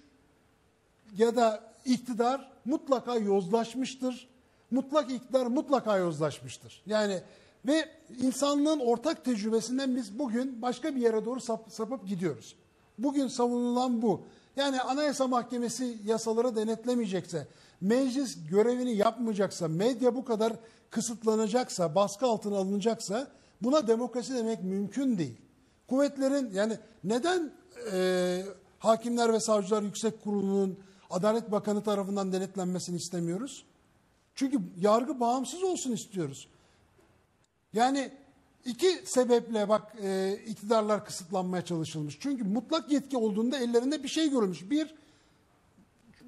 ya da iktidar mutlaka yozlaşmıştır. Mutlak iktidar mutlaka yozlaşmıştır. Yani ve insanlığın ortak tecrübesinden biz bugün başka bir yere doğru sap, sapıp gidiyoruz. Bugün savunulan bu. Yani Anayasa Mahkemesi yasaları denetlemeyecekse, meclis görevini yapmayacaksa, medya bu kadar kısıtlanacaksa, baskı altına alınacaksa buna demokrasi demek mümkün değil. Kuvvetlerin yani neden e, hakimler ve savcılar yüksek kurulunun Adalet Bakanı tarafından denetlenmesini istemiyoruz. Çünkü yargı bağımsız olsun istiyoruz. Yani iki sebeple bak e, iktidarlar kısıtlanmaya çalışılmış. Çünkü mutlak yetki olduğunda ellerinde bir şey görülmüş. Bir,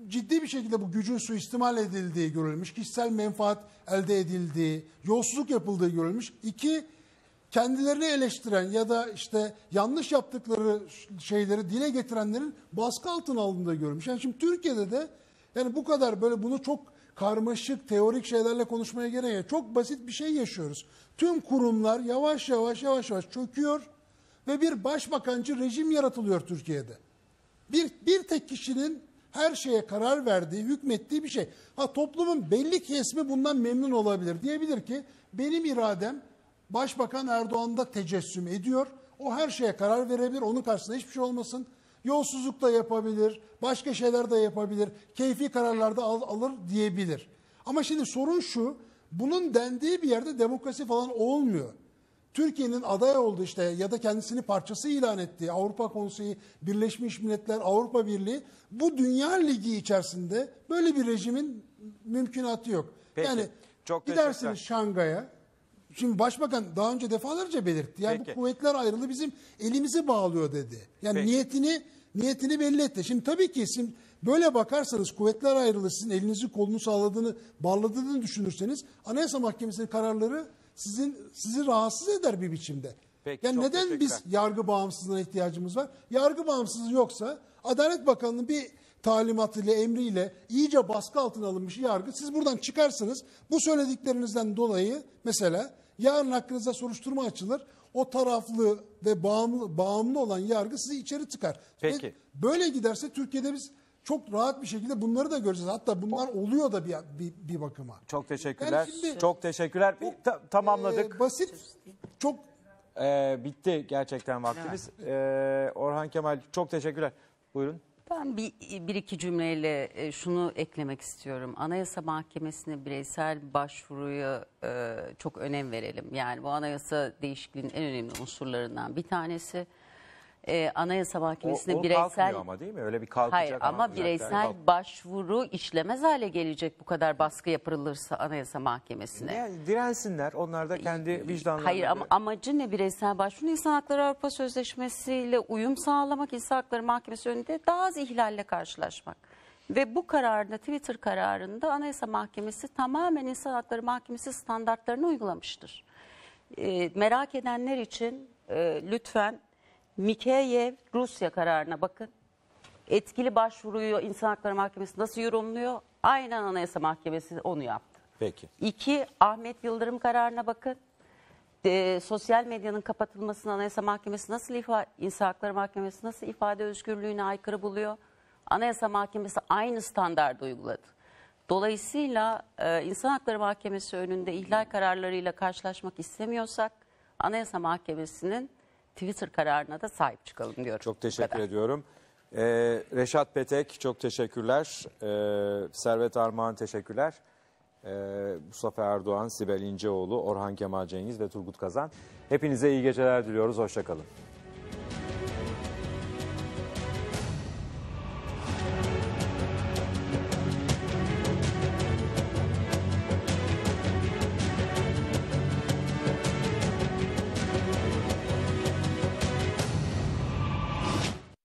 ciddi bir şekilde bu gücün suistimal edildiği görülmüş. Kişisel menfaat elde edildiği, yolsuzluk yapıldığı görülmüş. İki, kendilerini eleştiren ya da işte yanlış yaptıkları şeyleri dile getirenlerin baskı altına alındığını görmüş. Yani şimdi Türkiye'de de yani bu kadar böyle bunu çok karmaşık teorik şeylerle konuşmaya gerek yok. Çok basit bir şey yaşıyoruz. Tüm kurumlar yavaş yavaş yavaş yavaş çöküyor ve bir başbakancı rejim yaratılıyor Türkiye'de. Bir, bir tek kişinin her şeye karar verdiği, hükmettiği bir şey. Ha toplumun belli kesimi bundan memnun olabilir. Diyebilir ki benim iradem Başbakan Erdoğan'da tecessüm ediyor. O her şeye karar verebilir. Onun karşısında hiçbir şey olmasın. Yolsuzluk da yapabilir. Başka şeyler de yapabilir. Keyfi kararlar da al, alır diyebilir. Ama şimdi sorun şu. Bunun dendiği bir yerde demokrasi falan olmuyor. Türkiye'nin aday oldu işte ya da kendisini parçası ilan ettiği Avrupa Konseyi, Birleşmiş Milletler, Avrupa Birliği bu Dünya Ligi içerisinde böyle bir rejimin mümkünatı yok. Peki. Yani çok gidersiniz Şangay'a Şimdi başbakan daha önce defalarca belirtti. Yani Peki. bu kuvvetler ayrılığı bizim elimizi bağlıyor dedi. Yani Peki. niyetini niyetini belli etti. Şimdi tabii ki şimdi böyle bakarsanız kuvvetler ayrılığı sizin elinizi kolunu sağladığını, bağladığını düşünürseniz Anayasa Mahkemesi'nin kararları sizin sizi rahatsız eder bir biçimde. Peki, yani neden biz yargı bağımsızlığına ihtiyacımız var? Yargı bağımsızlığı yoksa Adalet Bakanı'nın bir talimatıyla, emriyle iyice baskı altına alınmış yargı. Siz buradan çıkarsınız. Bu söylediklerinizden dolayı mesela Yarın hakkınızda soruşturma açılır. O taraflı ve bağımlı, bağımlı olan yargı sizi içeri tıkar. Peki. Ve böyle giderse Türkiye'de biz çok rahat bir şekilde bunları da göreceğiz. Hatta bunlar oluyor da bir, bir, bir bakıma.
Çok teşekkürler. Yani şimdi, çok teşekkürler. Çok, Ta tamamladık. E, basit, çok... E, bitti gerçekten vaktimiz. Evet. E, Orhan Kemal çok teşekkürler. Buyurun.
Ben bir, bir iki cümleyle e, şunu eklemek istiyorum. Anayasa Mahkemesi'ne bireysel başvuruya e, çok önem verelim. Yani bu anayasa değişikliğinin en önemli unsurlarından bir tanesi e, Anayasa Mahkemesi'ne bireysel... ama değil mi? Öyle bir kalkacak. Hayır ama bireysel kalk... başvuru işlemez hale gelecek bu kadar baskı yapılırsa Anayasa Mahkemesi'ne. Yani dirensinler. Onlar da kendi vicdanlarını... Hayır ama amacı ne bireysel başvuru? İnsan Hakları Avrupa Sözleşmesi ile uyum sağlamak, İnsan Hakları Mahkemesi önünde daha az ihlalle karşılaşmak. Ve bu kararında, Twitter kararında Anayasa Mahkemesi tamamen İnsan Hakları Mahkemesi standartlarını uygulamıştır. E, merak edenler için e, lütfen Mikeyev Rusya kararına bakın. Etkili başvuruyu İnsan Hakları Mahkemesi nasıl yorumluyor? Aynen Anayasa Mahkemesi onu yaptı. Peki. İki, Ahmet Yıldırım kararına bakın. E, sosyal medyanın kapatılmasını Anayasa Mahkemesi nasıl ifade, İnsan Hakları Mahkemesi nasıl ifade özgürlüğüne aykırı buluyor? Anayasa Mahkemesi aynı standardı uyguladı. Dolayısıyla e, İnsan Hakları Mahkemesi önünde ihlal kararlarıyla karşılaşmak istemiyorsak Anayasa Mahkemesi'nin Twitter kararına da sahip çıkalım
diyorum. Çok teşekkür ediyorum. Ee, Reşat Petek çok teşekkürler. Ee, Servet Armağan teşekkürler. Ee, Mustafa Erdoğan, Sibel İnceoğlu, Orhan Kemal Cengiz ve Turgut Kazan. Hepinize iyi geceler diliyoruz. Hoşçakalın.